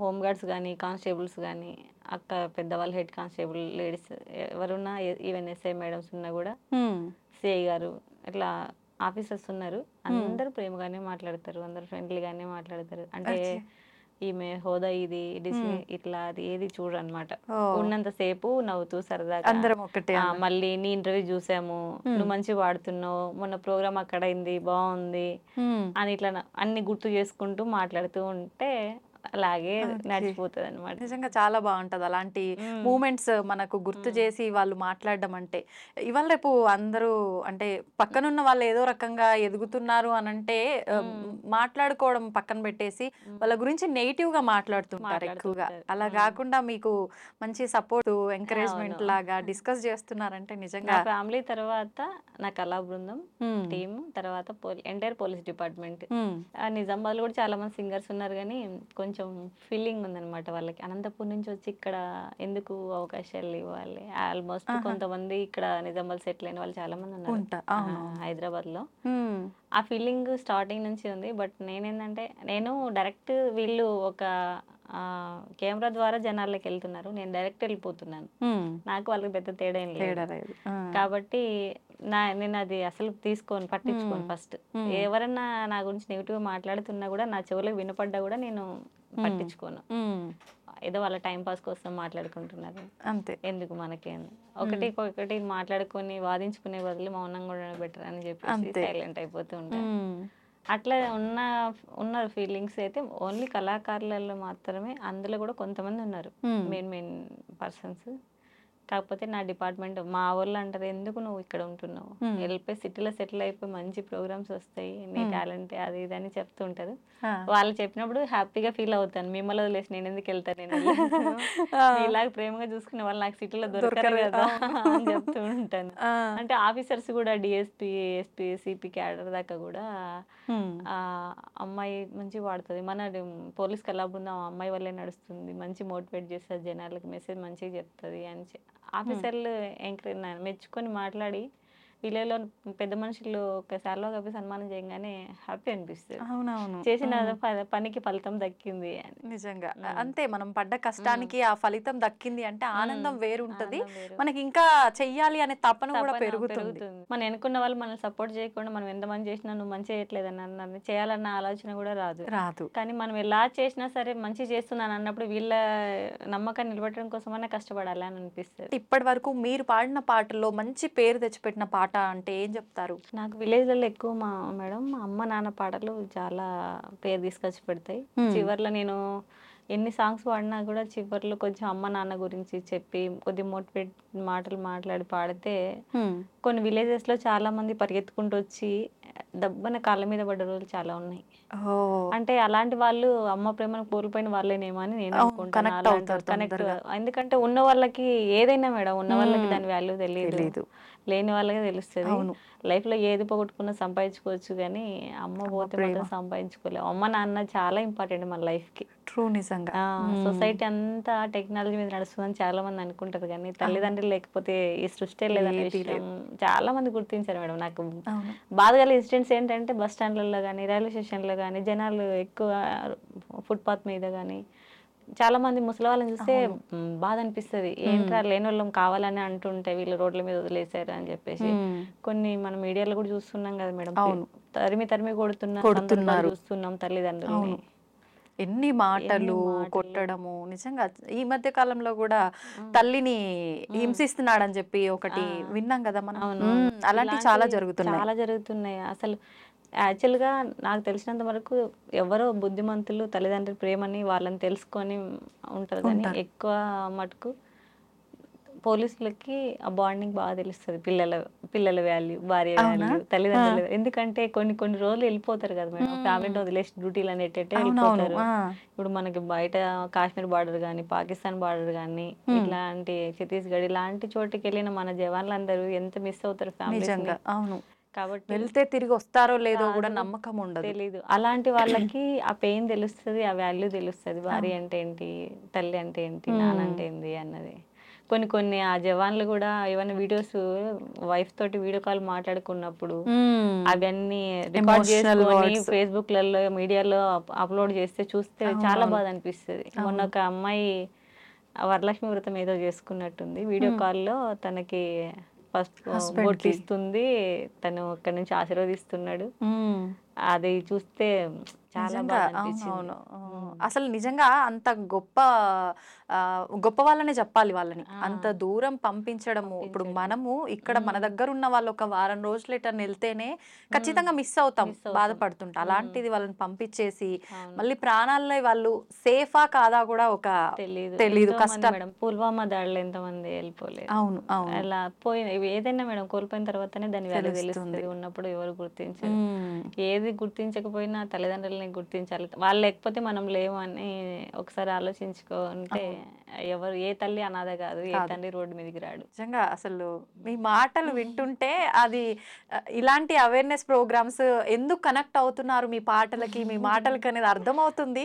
హోమ్ గార్డ్స్ కానీ కానిస్టేబుల్స్ కానీ అక్క పెద్దవాళ్ళు హెడ్ కానిస్టేబుల్ లేడీస్ ఎవరున్నా ఈవెన్ ఎస్ఐ మేడమ్స్ ఉన్నా కూడా సిఐ గారు ఇట్లా ఆఫీసర్స్ ఉన్నారు అందరు ప్రేమగానే మాట్లాడతారు అందరు ఫ్రెండ్లీగానే మాట్లాడతారు అంటే ఈమె హోదా ఇది డిస్నీ ఇట్లా అది ఏది చూడు అనమాట ఉన్నంత సేపు నవ్వుతూ సరదాగా అందరం మళ్ళీ నీ ఇంటర్వ్యూ చూసాము నువ్వు మంచి వాడుతున్నావు మొన్న ప్రోగ్రామ్ అక్కడ అయింది బాగుంది అని ఇట్లా అన్ని గుర్తు చేసుకుంటూ మాట్లాడుతూ ఉంటే అలాగే నడిచిపోతుంది అనమాట నిజంగా చాలా బాగుంటది అలాంటి మూమెంట్స్ మనకు గుర్తు చేసి వాళ్ళు మాట్లాడడం అంటే ఇవాళ రేపు అందరూ అంటే పక్కనున్న వాళ్ళు ఏదో రకంగా ఎదుగుతున్నారు అని అంటే మాట్లాడుకోవడం పక్కన పెట్టేసి వాళ్ళ గురించి నెగిటివ్ గా మాట్లాడుతుంటారు ఎక్కువగా అలా కాకుండా మీకు మంచి సపోర్ట్ ఎంకరేజ్మెంట్ లాగా డిస్కస్ చేస్తున్నారంటే నిజంగా ఫ్యామిలీ తర్వాత నా కళా బృందం టీమ్ తర్వాత ఎంటైర్ పోలీస్ డిపార్ట్మెంట్ నిజాంబాద్ కూడా చాలా మంది సింగర్స్ ఉన్నారు కానీ కొంచెం కొంచెం ఫీలింగ్ ఉందన్నమాట వాళ్ళకి అనంతపూర్ నుంచి వచ్చి ఇక్కడ ఎందుకు అవకాశాలు ఇవ్వాలి ఆల్మోస్ట్ కొంతమంది ఇక్కడ నిజామాబాద్ సెటిల్ అయిన వాళ్ళు చాలా మంది ఉన్నారు హైదరాబాద్ లో ఆ ఫీలింగ్ స్టార్టింగ్ నుంచి ఉంది బట్ నేనేంటంటే నేను డైరెక్ట్ వీళ్ళు ఒక కెమెరా ద్వారా జనాల్లోకి వెళ్తున్నారు నేను డైరెక్ట్ వెళ్ళిపోతున్నాను నాకు వాళ్ళకి పెద్ద తేడా ఏం లేదు కాబట్టి నా నేను అది అసలు తీసుకొని పట్టించుకోను ఫస్ట్ ఎవరన్నా నా గురించి నెగిటివ్ మాట్లాడుతున్నా కూడా నా చెవులకు వినపడ్డా కూడా నేను పట్టించుకోను ఏదో వాళ్ళ టైం పాస్ కోసం మాట్లాడుకుంటున్నారు అంతే ఎందుకు మనకే ఒకటి ఒకటి మాట్లాడుకొని వాదించుకునే బదులు మౌనంగా ఉండడం బెటర్ అని చెప్పి సైలెంట్ అయిపోతూ ఉంటాను అట్లా ఉన్న ఉన్న ఫీలింగ్స్ అయితే ఓన్లీ కళాకారులలో మాత్రమే అందులో కూడా కొంతమంది ఉన్నారు మెయిన్ మెయిన్ పర్సన్స్ కాకపోతే నా డిపార్ట్మెంట్ మా వాళ్ళు అంటారు ఎందుకు నువ్వు ఇక్కడ ఉంటున్నావు వెళ్ళిపోయి సిటీలో సెటిల్ అయిపోయి మంచి ప్రోగ్రామ్స్ వస్తాయి నీ టాలెంట్ అది ఇది అని చెప్తూ ఉంటారు వాళ్ళు చెప్పినప్పుడు హ్యాపీగా ఫీల్ అవుతాను మిమ్మల్ని వదిలేసి నేను ఎందుకు వెళ్తాను నేను ఇలాగ ప్రేమగా చూసుకునే వాళ్ళు నాకు సిటీలో దొరకరు కదా అని చెప్తూ ఉంటాను అంటే ఆఫీసర్స్ కూడా డిఎస్పీ ఎస్పీ సిపి క్యాడర్ దాకా కూడా అమ్మాయి మంచి వాడుతుంది మన పోలీస్ కళా బృందం అమ్మాయి వల్లే నడుస్తుంది మంచి మోటివేట్ చేస్తుంది జనాలకు మెసేజ్ మంచిగా చెప్తుంది అని ఆఫీసర్లు ఎంకరేజ్ మెచ్చుకొని మాట్లాడి పిల్లలు పెద్ద మనుషులు ఒకసారిలో కలిపి సన్మానం చేయగానే హ్యాపీ అనిపిస్తుంది అవునవును చేసిన పనికి ఫలితం దక్కింది అని నిజంగా అంతే మనం పడ్డ కష్టానికి ఆ ఫలితం దక్కింది అంటే ఆనందం వేరుంటది మనకి ఇంకా చెయ్యాలి అనే తపన కూడా పెరుగుతుంది మనం ఎన్నుకున్న వాళ్ళు మనల్ని సపోర్ట్ చేయకుండా మనం ఎంత మంది చేసినా నువ్వు మంచి చేయట్లేదు అని చేయాలన్న ఆలోచన కూడా రాదు రాదు కానీ మనం ఎలా చేసినా సరే మంచి చేస్తున్నాను అన్నప్పుడు వీళ్ళ నమ్మకాన్ని నిలబెట్టడం కోసమన్నా కష్టపడాలి అని అనిపిస్తుంది ఇప్పటి వరకు మీరు పాడిన పాటల్లో మంచి పేరు తెచ్చిపెట్టిన పాట పాట అంటే ఏం చెప్తారు నాకు విలేజ్ లలో ఎక్కువ మా మేడం మా అమ్మ నాన్న పాటలు చాలా పేరు తీసుకొచ్చి పెడతాయి చివర్లో నేను ఎన్ని సాంగ్స్ పాడినా కూడా చివర్లో కొంచెం అమ్మ నాన్న గురించి చెప్పి కొద్ది మోటివేట్ మాటలు మాట్లాడి పాడితే కొన్ని విలేజెస్ లో చాలా మంది పరిగెత్తుకుంటూ వచ్చి దెబ్బన కాళ్ళ మీద పడ్డ రోజులు చాలా ఉన్నాయి అంటే అలాంటి వాళ్ళు అమ్మ ప్రేమను కోల్పోయిన వాళ్ళేనేమో అని నేను అనుకుంటున్నాను కనెక్ట్ ఎందుకంటే ఉన్న వాళ్ళకి ఏదైనా మేడం ఉన్న వాళ్ళకి దాని వాల్యూ తెలియదు లేని వాళ్ళకే తెలుస్తుంది లైఫ్ లో ఏది పోగొట్టుకున్నా సంపాదించుకోవచ్చు కానీ అమ్మ పోతే మాత్రం అమ్మ నాన్న చాలా ఇంపార్టెంట్ మన కి ట్రూ నిజంగా సొసైటీ అంతా టెక్నాలజీ మీద నడుస్తుందని చాలా మంది అనుకుంటారు కానీ తల్లిదండ్రులు లేకపోతే ఈ సృష్టి చాలా మంది గుర్తించారు మేడం నాకు బాధ గల ఇన్సిడెంట్స్ ఏంటంటే బస్ స్టాండ్లలో కానీ రైల్వే స్టేషన్లో కానీ జనాలు ఎక్కువ ఫుట్పాత్ మీద కానీ చాలా మంది ముసలి వాళ్ళని చూస్తే బాధ అనిపిస్తుంది ఏంట్రా లేని వాళ్ళం కావాలని అంటుంటే వీళ్ళు రోడ్ల మీద వదిలేసారు అని చెప్పేసి కొన్ని మనం మీడియాలో కూడా చూస్తున్నాం కదా మేడం అవును తరిమి తరిమి కొడుతున్నారు చూస్తున్నాం తల్లిదండ్రులు ఎన్ని మాటలు కొట్టడము నిజంగా ఈ మధ్య కాలంలో కూడా తల్లిని హింసిస్తున్నాడని చెప్పి ఒకటి విన్నాం కదా మనం అలాంటివి చాలా జరుగుతున్నాయి చాలా జరుగుతున్నాయి అసలు యాక్చువల్గా నాకు తెలిసినంత వరకు ఎవరో బుద్ధిమంతులు తల్లిదండ్రుల ప్రేమని వాళ్ళని తెలుసుకొని ఉంటారు కానీ ఎక్కువ మటుకు పోలీసులకి ఆ బాండింగ్ బాగా తెలుస్తుంది పిల్లల పిల్లల వాల్యూ భార్య వాల్యూ తల్లిదండ్రులు ఎందుకంటే కొన్ని కొన్ని రోజులు వెళ్ళిపోతారు కదా మేడం ఫ్యామిలీని వదిలేసి డ్యూటీలు అనేటట్టే వెళ్ళిపోతారు ఇప్పుడు మనకి బయట కాశ్మీర్ బార్డర్ కానీ పాకిస్తాన్ బార్డర్ కానీ ఇట్లాంటి ఛత్తీస్గఢ్ ఇలాంటి చోటుకి వెళ్ళిన మన జవాన్లందరూ ఎంత మిస్ అవుతారు ఫ్యామిలీ కాబట్టి వెళ్తే తిరిగి వస్తారో లేదో కూడా నమ్మకం ఉండదు తెలీదు అలాంటి వాళ్ళకి ఆ పెయిన్ తెలుస్తుంది ఆ వాల్యూ తెలుస్తుంది భార్య అంటే ఏంటి తల్లి అంటే ఏంటి నానంటే ఏంటి అన్నది కొన్ని కొన్ని ఆ జవాన్లు కూడా ఏమైనా వీడియోస్ వైఫ్ తోటి వీడియో కాల్ మాట్లాడుకున్నప్పుడు అవన్నీ రికార్డ్ చేసుకొని ఫేస్బుక్ లలో మీడియాలో అప్లోడ్ చేస్తే చూస్తే చాలా బాధ అనిపిస్తుంది మొన్న ఒక అమ్మాయి వరలక్ష్మి వ్రతం ఏదో చేసుకున్నట్టుంది వీడియో కాల్లో తనకి ఫస్ట్ బొట్టిస్తుంది తను అక్కడి నుంచి ఆశీర్వదిస్తున్నాడు అది చూస్తే చాలా అసలు నిజంగా అంత గొప్ప గొప్ప వాళ్ళనే చెప్పాలి వాళ్ళని అంత దూరం పంపించడము ఇప్పుడు మనము ఇక్కడ మన దగ్గర ఉన్న వాళ్ళు ఒక వారం రోజులు వెళ్తేనే ఖచ్చితంగా మిస్ అవుతాం బాధపడుతుంటా అలాంటిది వాళ్ళని పంపించేసి మళ్ళీ ప్రాణాల్లో వాళ్ళు సేఫా కాదా కూడా ఒక తెలియదు తెలియదు కష్టం మేడం పుల్వామా దాడులు ఎంతమంది వెళ్ళిపోలేదు అవును అవును అలా పోయిన ఏదైనా మేడం కోల్పోయిన తర్వాతనే దాని వాల్యూ తెలుస్తుంది ఉన్నప్పుడు ఎవరు గుర్తించారు ఏది గుర్తించకపోయినా తల్లిదండ్రులని గుర్తించాలి వాళ్ళు లేకపోతే మనం అని ఒకసారి ఆలోచించుకుంటే ఎవరు ఏ తల్లి అనాథ కాదు ఏ తండ్రి రోడ్డు మీదకి రాడు నిజంగా అసలు మీ మాటలు వింటుంటే అది ఇలాంటి అవేర్నెస్ ప్రోగ్రామ్స్ ఎందుకు కనెక్ట్ అవుతున్నారు మీ పాటలకి మీ మాటలకి అనేది అర్థమవుతుంది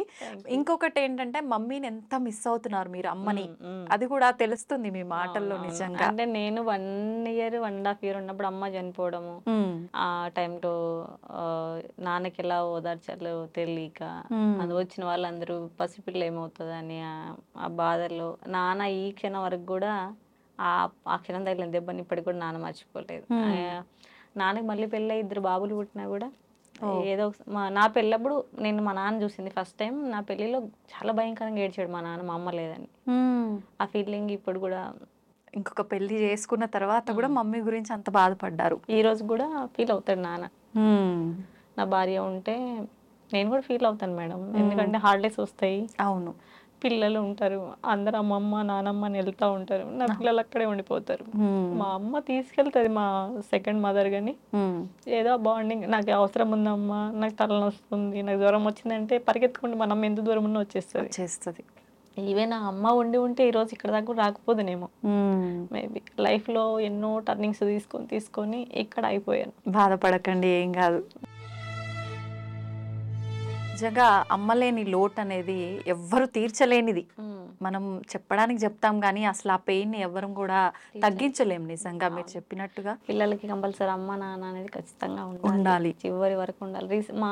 ఇంకొకటి ఏంటంటే మమ్మీని ఎంత మిస్ అవుతున్నారు మీరు అమ్మని అది కూడా తెలుస్తుంది మీ మాటల్లో నిజంగా అంటే నేను one year one and half year ఉన్నప్పుడు అమ్మ చనిపోవడము ఆ టైంలో నాన్నకి ఎలా ఓదార్చాలో తెలియక అది వచ్చిన వాళ్ళందరూ పసిపిల్ల ఏమవుతుందని బాధలు నాన్న ఈ క్షణం వరకు కూడా ఆ ఆ క్షణం తగిలిన దెబ్బని ఇప్పటికి కూడా నాన్న మర్చిపోలేదు నాన్నకి మళ్ళీ పెళ్ళి ఇద్దరు బాబులు పుట్టినా కూడా ఏదో మా నా పెళ్ళప్పుడు నేను మా నాన్న చూసింది ఫస్ట్ టైం నా పెళ్ళిలో చాలా భయంకరంగా ఏడ్చాడు మా నాన్న మా అమ్మ లేదని ఆ ఫీలింగ్ ఇప్పుడు కూడా ఇంకొక పెళ్లి చేసుకున్న తర్వాత కూడా మమ్మీ గురించి అంత బాధపడ్డారు ఈ రోజు కూడా ఫీల్ అవుతాడు నాన్న నా భార్య ఉంటే నేను కూడా ఫీల్ అవుతాను మేడం ఎందుకంటే హాలిడేస్ వస్తాయి అవును పిల్లలు ఉంటారు అందరు అమ్మమ్మ నానమ్మ అని వెళ్తూ ఉంటారు నా పిల్లలు అక్కడే ఉండిపోతారు మా అమ్మ తీసుకెళ్తుంది మా సెకండ్ మదర్ కానీ ఏదో బాండింగ్ నాకు అవసరం ఉందమ్మా నాకు తలనొస్తుంది నాకు దూరం వచ్చిందంటే పరిగెత్తుకుంటే మనం ఎంత దూరం ఉన్నా వచ్చేస్తుంది చేస్తుంది ఈవే నా అమ్మ ఉండి ఉంటే ఈ రోజు ఇక్కడ దాకా రాకపోదునేమో మేబీ లో ఎన్నో టర్నింగ్స్ తీసుకొని తీసుకొని ఇక్కడ అయిపోయాను బాధపడకండి ఏం కాదు నిజంగా అమ్మలేని లోటు అనేది ఎవ్వరు తీర్చలేనిది మనం చెప్పడానికి చెప్తాం కానీ అసలు ఆ పెయిన్ ఎవ్వరం కూడా తగ్గించలేము నిజంగా మీరు చెప్పినట్టుగా పిల్లలకి కంపల్సరీ అమ్మ నాన్న అనేది ఖచ్చితంగా ఉండాలి చివరి వరకు ఉండాలి మా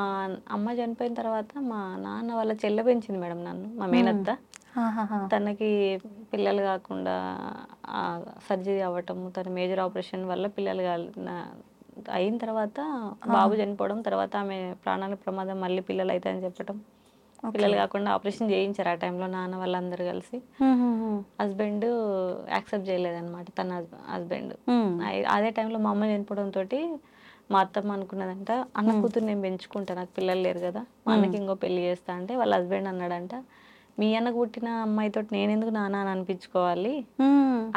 అమ్మ చనిపోయిన తర్వాత మా నాన్న వాళ్ళ చెల్లె పెంచింది మేడం నన్ను మా మేనత్త తనకి పిల్లలు కాకుండా సర్జరీ అవ్వటము తన మేజర్ ఆపరేషన్ వల్ల పిల్లలు అయిన తర్వాత బాబు చనిపోవడం తర్వాత ఆమె ప్రాణాల ప్రమాదం మళ్ళీ పిల్లలు అని చెప్పడం పిల్లలు కాకుండా ఆపరేషన్ చేయించారు ఆ టైంలో నాన్న వాళ్ళందరూ కలిసి హస్బెండ్ యాక్సెప్ట్ చేయలేదన్నమాట తన హస్బెండ్ అదే టైంలో మా అమ్మ చనిపోవడం తోటి మా అత్తమ్మ అనుకున్నదంట అన్న కూతురు నేను పెంచుకుంటా నాకు పిల్లలు లేరు కదా మా అన్నకి ఇంకో పెళ్లి చేస్తా అంటే వాళ్ళ హస్బెండ్ అన్నాడంట మీ అన్న పుట్టిన అమ్మాయితో ఎందుకు నాన్న అని అనిపించుకోవాలి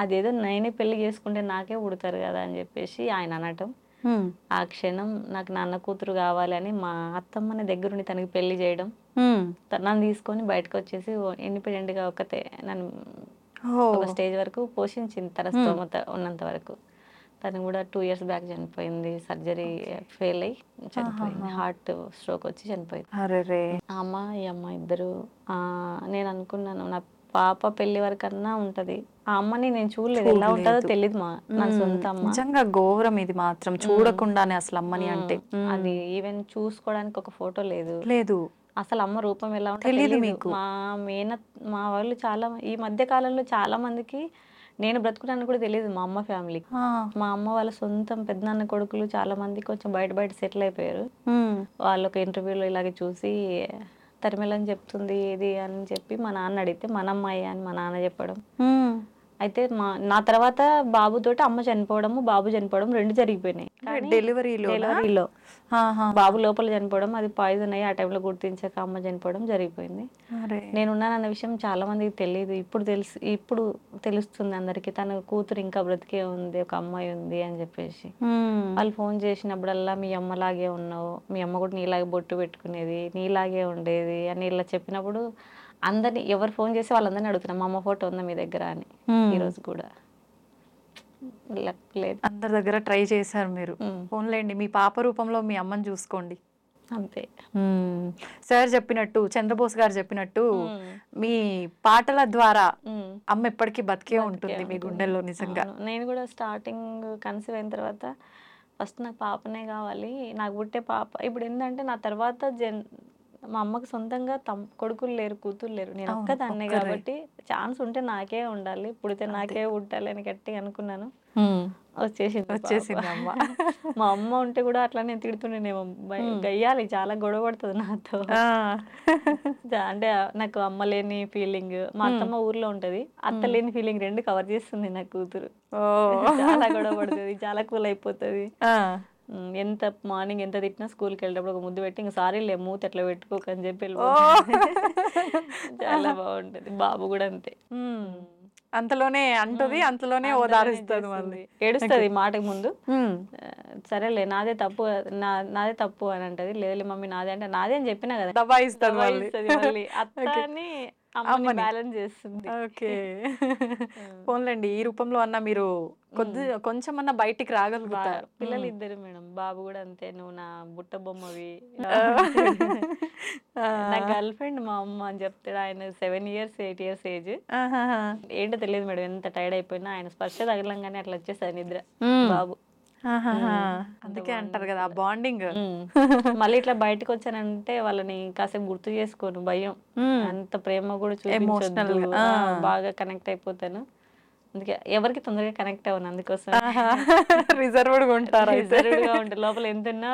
అదేదో నేనే పెళ్లి చేసుకుంటే నాకే ఉడతారు కదా అని చెప్పేసి ఆయన అనటం ఆ క్షణం నాకు నాన్న కూతురు కావాలని మా అత్తమ్మని దగ్గరుండి తనకి పెళ్లి చేయడం నన్ను తీసుకొని బయటకు వచ్చేసి ఇండిపెండెంట్ గా ఒకతే నన్ను ఒక స్టేజ్ వరకు పోషించింది తన స్తోమత ఉన్నంత వరకు తను కూడా టూ ఇయర్స్ బ్యాక్ చనిపోయింది సర్జరీ ఫెయిల్ అయ్యి చనిపోయింది హార్ట్ స్ట్రోక్ వచ్చి చనిపోయింది అమ్మ ఈ అమ్మ ఇద్దరు నేను అనుకున్నాను నా పాప పెళ్లి వరకన్నా ఉంటది ఆ అమ్మని నేను చూడలేదు ఎలా ఉంటుందో తెలియదు మా నా సొంత అమ్మ నిజంగా ఘోరం ఇది మాత్రం చూడకుండానే అసలు అమ్మని అంటే అది ఈవెన్ చూసుకోవడానికి ఒక ఫోటో లేదు లేదు అసలు అమ్మ రూపం ఎలా ఉంటుంది మీకు మా మేన మా వాళ్ళు చాలా ఈ మధ్య కాలంలో చాలా మందికి నేను బ్రతుకున్నాను కూడా తెలియదు మా అమ్మ ఫ్యామిలీ మా అమ్మ వాళ్ళ సొంతం పెద్దనాన్న కొడుకులు చాలా మంది కొంచెం బయట బయట సెటిల్ అయిపోయారు వాళ్ళు ఒక ఇంటర్వ్యూలో ఇలాగే చూసి తరిమెలని చెప్తుంది ఏది అని చెప్పి మా నాన్న అడిగితే మనమ్మాయి అని మా నాన్న చెప్పడం అయితే మా నా తర్వాత బాబుతో అమ్మ చనిపోవడము బాబు చనిపోవడం రెండు జరిగిపోయినాయి డెలివరీలో డెలివరీలో బాబు లోపల చనిపోవడం అది పాయిజన్ అయ్యి ఆ టైంలో గుర్తించాక అమ్మ చనిపోవడం జరిగిపోయింది నేను ఉన్నానన్న విషయం చాలా మందికి తెలియదు ఇప్పుడు తెలుసు ఇప్పుడు తెలుస్తుంది అందరికీ తన కూతురు ఇంకా బ్రతికే ఉంది ఒక అమ్మాయి ఉంది అని చెప్పేసి వాళ్ళు ఫోన్ చేసినప్పుడల్లా మీ అమ్మలాగే ఉన్నావు మీ అమ్మ కూడా నీలాగే బొట్టు పెట్టుకునేది నీలాగే ఉండేది అని ఇలా చెప్పినప్పుడు అందరినీ ఎవరు ఫోన్ చేసి వాళ్ళందరినీ అడుగుతున్నాం మా అమ్మ ఫోటో ఉందా మీ దగ్గర అని ఈరోజు కూడా లేదు అందరి దగ్గర ట్రై చేశారు మీరు ఫోన్లేండి మీ పాప రూపంలో మీ అమ్మని చూసుకోండి అంతే సార్ చెప్పినట్టు చంద్రబోస్ గారు చెప్పినట్టు మీ పాటల ద్వారా అమ్మ ఎప్పటికీ బతికే ఉంటుంది మీ గుండెల్లో నిజంగా నేను కూడా స్టార్టింగ్ కన్సీవ్ అయిన తర్వాత ఫస్ట్ నాకు పాపనే కావాలి నాకు పుట్టే పాప ఇప్పుడు ఏంటంటే నా తర్వాత జన్ మా అమ్మకి సొంతంగా తమ్ కొడుకులు లేరు కూతురు లేరు నేను ఒక్క దాన్నే కాబట్టి ఛాన్స్ ఉంటే నాకే ఉండాలి పుడితే నాకే ఉండాలి అని గట్టి అనుకున్నాను వచ్చేసింది వచ్చేసింది అమ్మ మా అమ్మ ఉంటే కూడా అట్లా నేను తిడుతుండేనేమో గయ్యాలి చాలా గొడవ పడుతుంది నాతో అంటే నాకు అమ్మ లేని ఫీలింగ్ మా అత్తమ్మ ఊర్లో ఉంటది అత్త లేని ఫీలింగ్ రెండు కవర్ చేస్తుంది నా కూతురు చాలా గొడవ పడుతుంది చాలా కూల్ అయిపోతుంది ఎంత మార్నింగ్ ఎంత తిట్టినా స్కూల్కి వెళ్ళేటప్పుడు ఒక ముద్దు పెట్టి ఇంకా లే మూత ఎట్లా పెట్టుకోక అని చెప్పి చాలా బాగుంటుంది బాబు కూడా అంతే అంతలోనే అంటది అంతలోనే ఓదారుస్తుంది ఏడుస్తుంది మాటకు ముందు సరేలే నాదే తప్పు నా నాదే తప్పు అని అంటది లేదులే మమ్మీ నాదే అంటే నాదే అని చెప్పినా కదా దబాయిస్తుంది మళ్ళీ అత్తని అమ్మని బ్యాలెన్స్ చేస్తుంది ఓకే పోన్లండి ఈ రూపంలో అన్న మీరు కొద్ది కొంచెం అన్న బయటికి రాగలుగుతారు పిల్లలు ఇద్దరు మేడం బాబు కూడా అంతే నువ్వు నా బుట్ట బొమ్మవి నా గర్ల్ ఫ్రెండ్ మా అమ్మ అని చెప్తాడు ఆయన seven years eight years age ఏంటో తెలియదు మేడం ఎంత టైర్డ్ అయిపోయినా ఆయన స్పర్శ తగలంగానే అట్లా వచ్చేసాను నిద్ర బాబు అందుకే అంటారు కదా ఆ బాండింగ్ మళ్ళీ ఇట్లా బయటకు వచ్చానంటే వాళ్ళని కాసేపు గుర్తు చేసుకోను భయం అంత ప్రేమ కూడా ఎమోషనల్ బాగా కనెక్ట్ అయిపోతాను అందుకే ఎవరికి తొందరగా కనెక్ట్ అవ్వను అందుకోసం రిజర్వ్డ్ ఉంటారు అయితే గా ఉంటా లోపల ఎంత ఉన్నా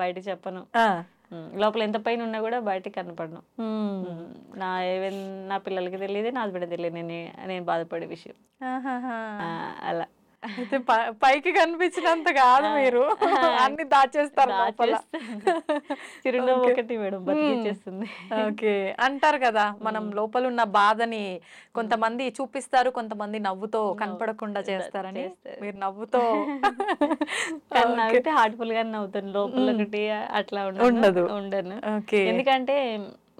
బయట చెప్పను లోపల ఎంత పైన ఉన్నా కూడా బయటకి కనపడను నా ఏవైనా నా పిల్లలకి తెలియదు నా బిడ్డ తెలియదు నేను బాధపడే విషయం అలా అయితే పైకి కనిపించినంత కాదు మీరు అన్ని దాచేస్తారు చిరునవ్వు ఒకటి మేడం బతికిచ్చేస్తుంది ఓకే అంటారు కదా మనం లోపల ఉన్న బాధని కొంతమంది చూపిస్తారు కొంతమంది నవ్వుతో కనపడకుండా చేస్తారని మీరు నవ్వుతో నవ్వితే హార్ట్ఫుల్ గా నవ్వుతాను లోపల ఒకటి అట్లా ఉండదు ఉండను ఎందుకంటే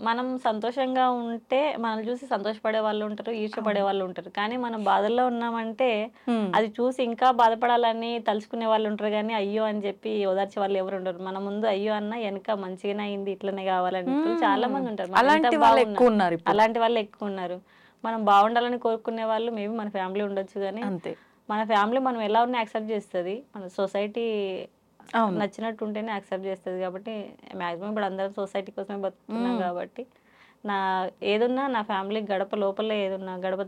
మనం సంతోషంగా ఉంటే మనల్ని చూసి సంతోషపడే వాళ్ళు ఉంటారు ఈర్షపడే వాళ్ళు ఉంటారు కానీ మనం బాధల్లో ఉన్నామంటే అది చూసి ఇంకా బాధపడాలని తలుచుకునే వాళ్ళు ఉంటారు కానీ అయ్యో అని చెప్పి ఓదార్చే వాళ్ళు ఎవరు ఉండరు మన ముందు అయ్యో అన్న వెనక మంచిగానే అయింది ఇట్లనే కావాలని చాలా మంది ఉంటారు అలాంటి వాళ్ళు ఎక్కువ ఉన్నారు అలాంటి వాళ్ళు ఎక్కువ ఉన్నారు మనం బాగుండాలని కోరుకునే వాళ్ళు మేబీ మన ఫ్యామిలీ ఉండొచ్చు కానీ అంతే మన ఫ్యామిలీ మనం ఎలా ఉన్నా యాక్సెప్ట్ చేస్తుంది మన సొసైటీ నచ్చినట్టు ఉంటేనే యాక్సెప్ట్ చేస్తుంది కాబట్టి మాక్సిమం ఇప్పుడు అందరం సొసైటీ కోసమే బతుకుతున్నాం కాబట్టి నా ఏదున్నా నా ఫ్యామిలీ గడప లోపల ఏదున్నా గడప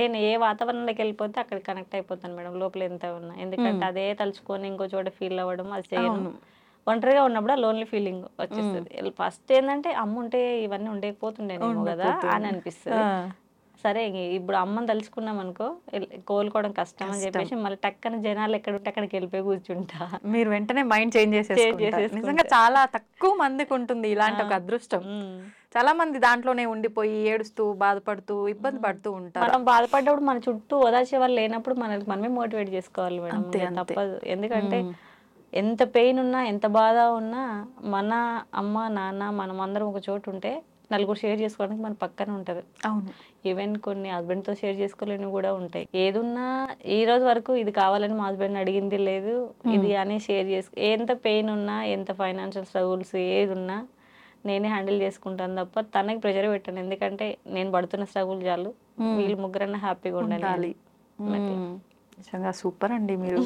నేను ఏ వాతావరణంలోకి వెళ్ళిపోతే అక్కడ కనెక్ట్ అయిపోతాను మేడం లోపల ఎంత ఉన్నా ఎందుకంటే అదే తలుచుకొని ఇంకో చోట ఫీల్ అవ్వడం అది చేయడం ఒంటరిగా ఉన్నప్పుడు లోన్లీ ఫీలింగ్ వచ్చేస్తుంది ఫస్ట్ ఏంటంటే అమ్ముంటే ఇవన్నీ ఉండకపోతుండేనేమో కదా అని అనిపిస్తుంది సరే ఇప్పుడు అమ్మని తలుచుకున్నాం అనుకో కోలుకోవడం కష్టం అని చెప్పేసి మళ్ళీ టక్కన జనాలు ఎక్కడ ఉంటే అక్కడికి వెళ్ళిపోయి కూర్చుంటా మీరు వెంటనే మైండ్ చేంజ్ చేసేసి నిజంగా చాలా తక్కువ మందికి ఉంటుంది ఇలాంటి ఒక అదృష్టం చాలా మంది దాంట్లోనే ఉండిపోయి ఏడుస్తూ బాధపడుతూ ఇబ్బంది పడుతూ ఉంటారు మనం బాధపడ్డప్పుడు మన చుట్టూ ఓదార్చే వాళ్ళు లేనప్పుడు మనకి మనమే మోటివేట్ చేసుకోవాలి మేడం తప్పదు ఎందుకంటే ఎంత పెయిన్ ఉన్నా ఎంత బాధ ఉన్నా మన అమ్మ నాన్న మనం అందరం ఒక చోటు ఉంటే నలుగురు షేర్ చేసుకోవడానికి మన పక్కన ఉంటుంది అవును ఈవెన్ కొన్ని హస్బెండ్తో షేర్ చేసుకోలేని కూడా ఉంటాయి ఏదున్నా ఈ రోజు వరకు ఇది కావాలని మా హస్బెండ్ అడిగింది లేదు hmm. ఇది అని షేర్ చేసు ఎంత పెయిన్ ఉన్నా ఎంత ఫైనాన్షియల్ స్ట్రగుల్స్ ఏది ఉన్నా నేనే హ్యాండిల్ చేసుకుంటాను తప్ప తనకి ప్రెషర్ పెట్టాను ఎందుకంటే నేను పడుతున్న స్ట్రగుల్ చాలు hmm. వీళ్ళు ముగ్గురన్న హ్యాపీగా ఉండాలి hmm. నిజంగా సూపర్ అండి మీరు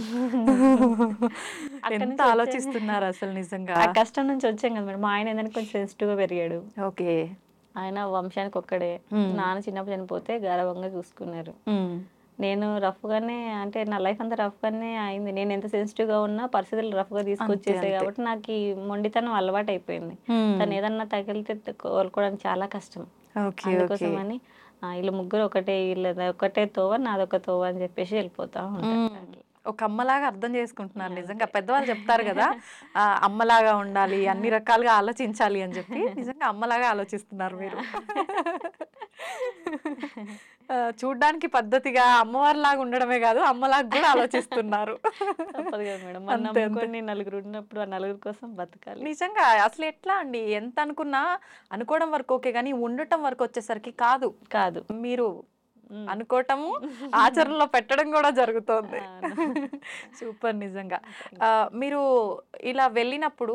ఎంత ఆలోచిస్తున్నారు అసలు నిజంగా కష్టం నుంచి వచ్చాం కదా మేడం మా ఆయన ఏంటంటే కొంచెం గా పెరిగాడు ఓకే ఆయన వంశానికి ఒక్కడే నాన్న చిన్నప్పుడు చనిపోతే గర్వంగా చూసుకున్నారు నేను రఫ్గానే అంటే నా లైఫ్ అంతా రఫ్గానే అయింది నేను ఎంత సెన్సిటివ్గా ఉన్నా పరిస్థితులు రఫ్గా తీసుకొచ్చేసాయి కాబట్టి నాకు ఈ మొండితనం అలవాటు అయిపోయింది తను ఏదన్నా తగిలితే కోలుకోవడానికి చాలా కష్టం అందుకోసమని వీళ్ళు ముగ్గురు ఒకటే వీళ్ళ ఒకటే తోవ నాదొక తోవ అని చెప్పేసి వెళ్ళిపోతా ఉంటాను ఒక అమ్మలాగా అర్థం చేసుకుంటున్నారు నిజంగా పెద్దవాళ్ళు చెప్తారు కదా అమ్మలాగా ఉండాలి అన్ని రకాలుగా ఆలోచించాలి అని చెప్పి నిజంగా అమ్మలాగా ఆలోచిస్తున్నారు మీరు చూడ్డానికి పద్ధతిగా అమ్మవారి లాగా ఉండడమే కాదు అమ్మలాగా కూడా ఆలోచిస్తున్నారు కొన్ని నలుగురు ఉన్నప్పుడు ఆ నలుగురు కోసం బతకాలి నిజంగా అసలు ఎట్లా అండి ఎంత అనుకున్నా అనుకోవడం వరకు ఓకే కానీ ఉండటం వరకు వచ్చేసరికి కాదు కాదు మీరు అనుకోవటము ఆచరణలో పెట్టడం కూడా జరుగుతోంది సూపర్ నిజంగా మీరు ఇలా వెళ్ళినప్పుడు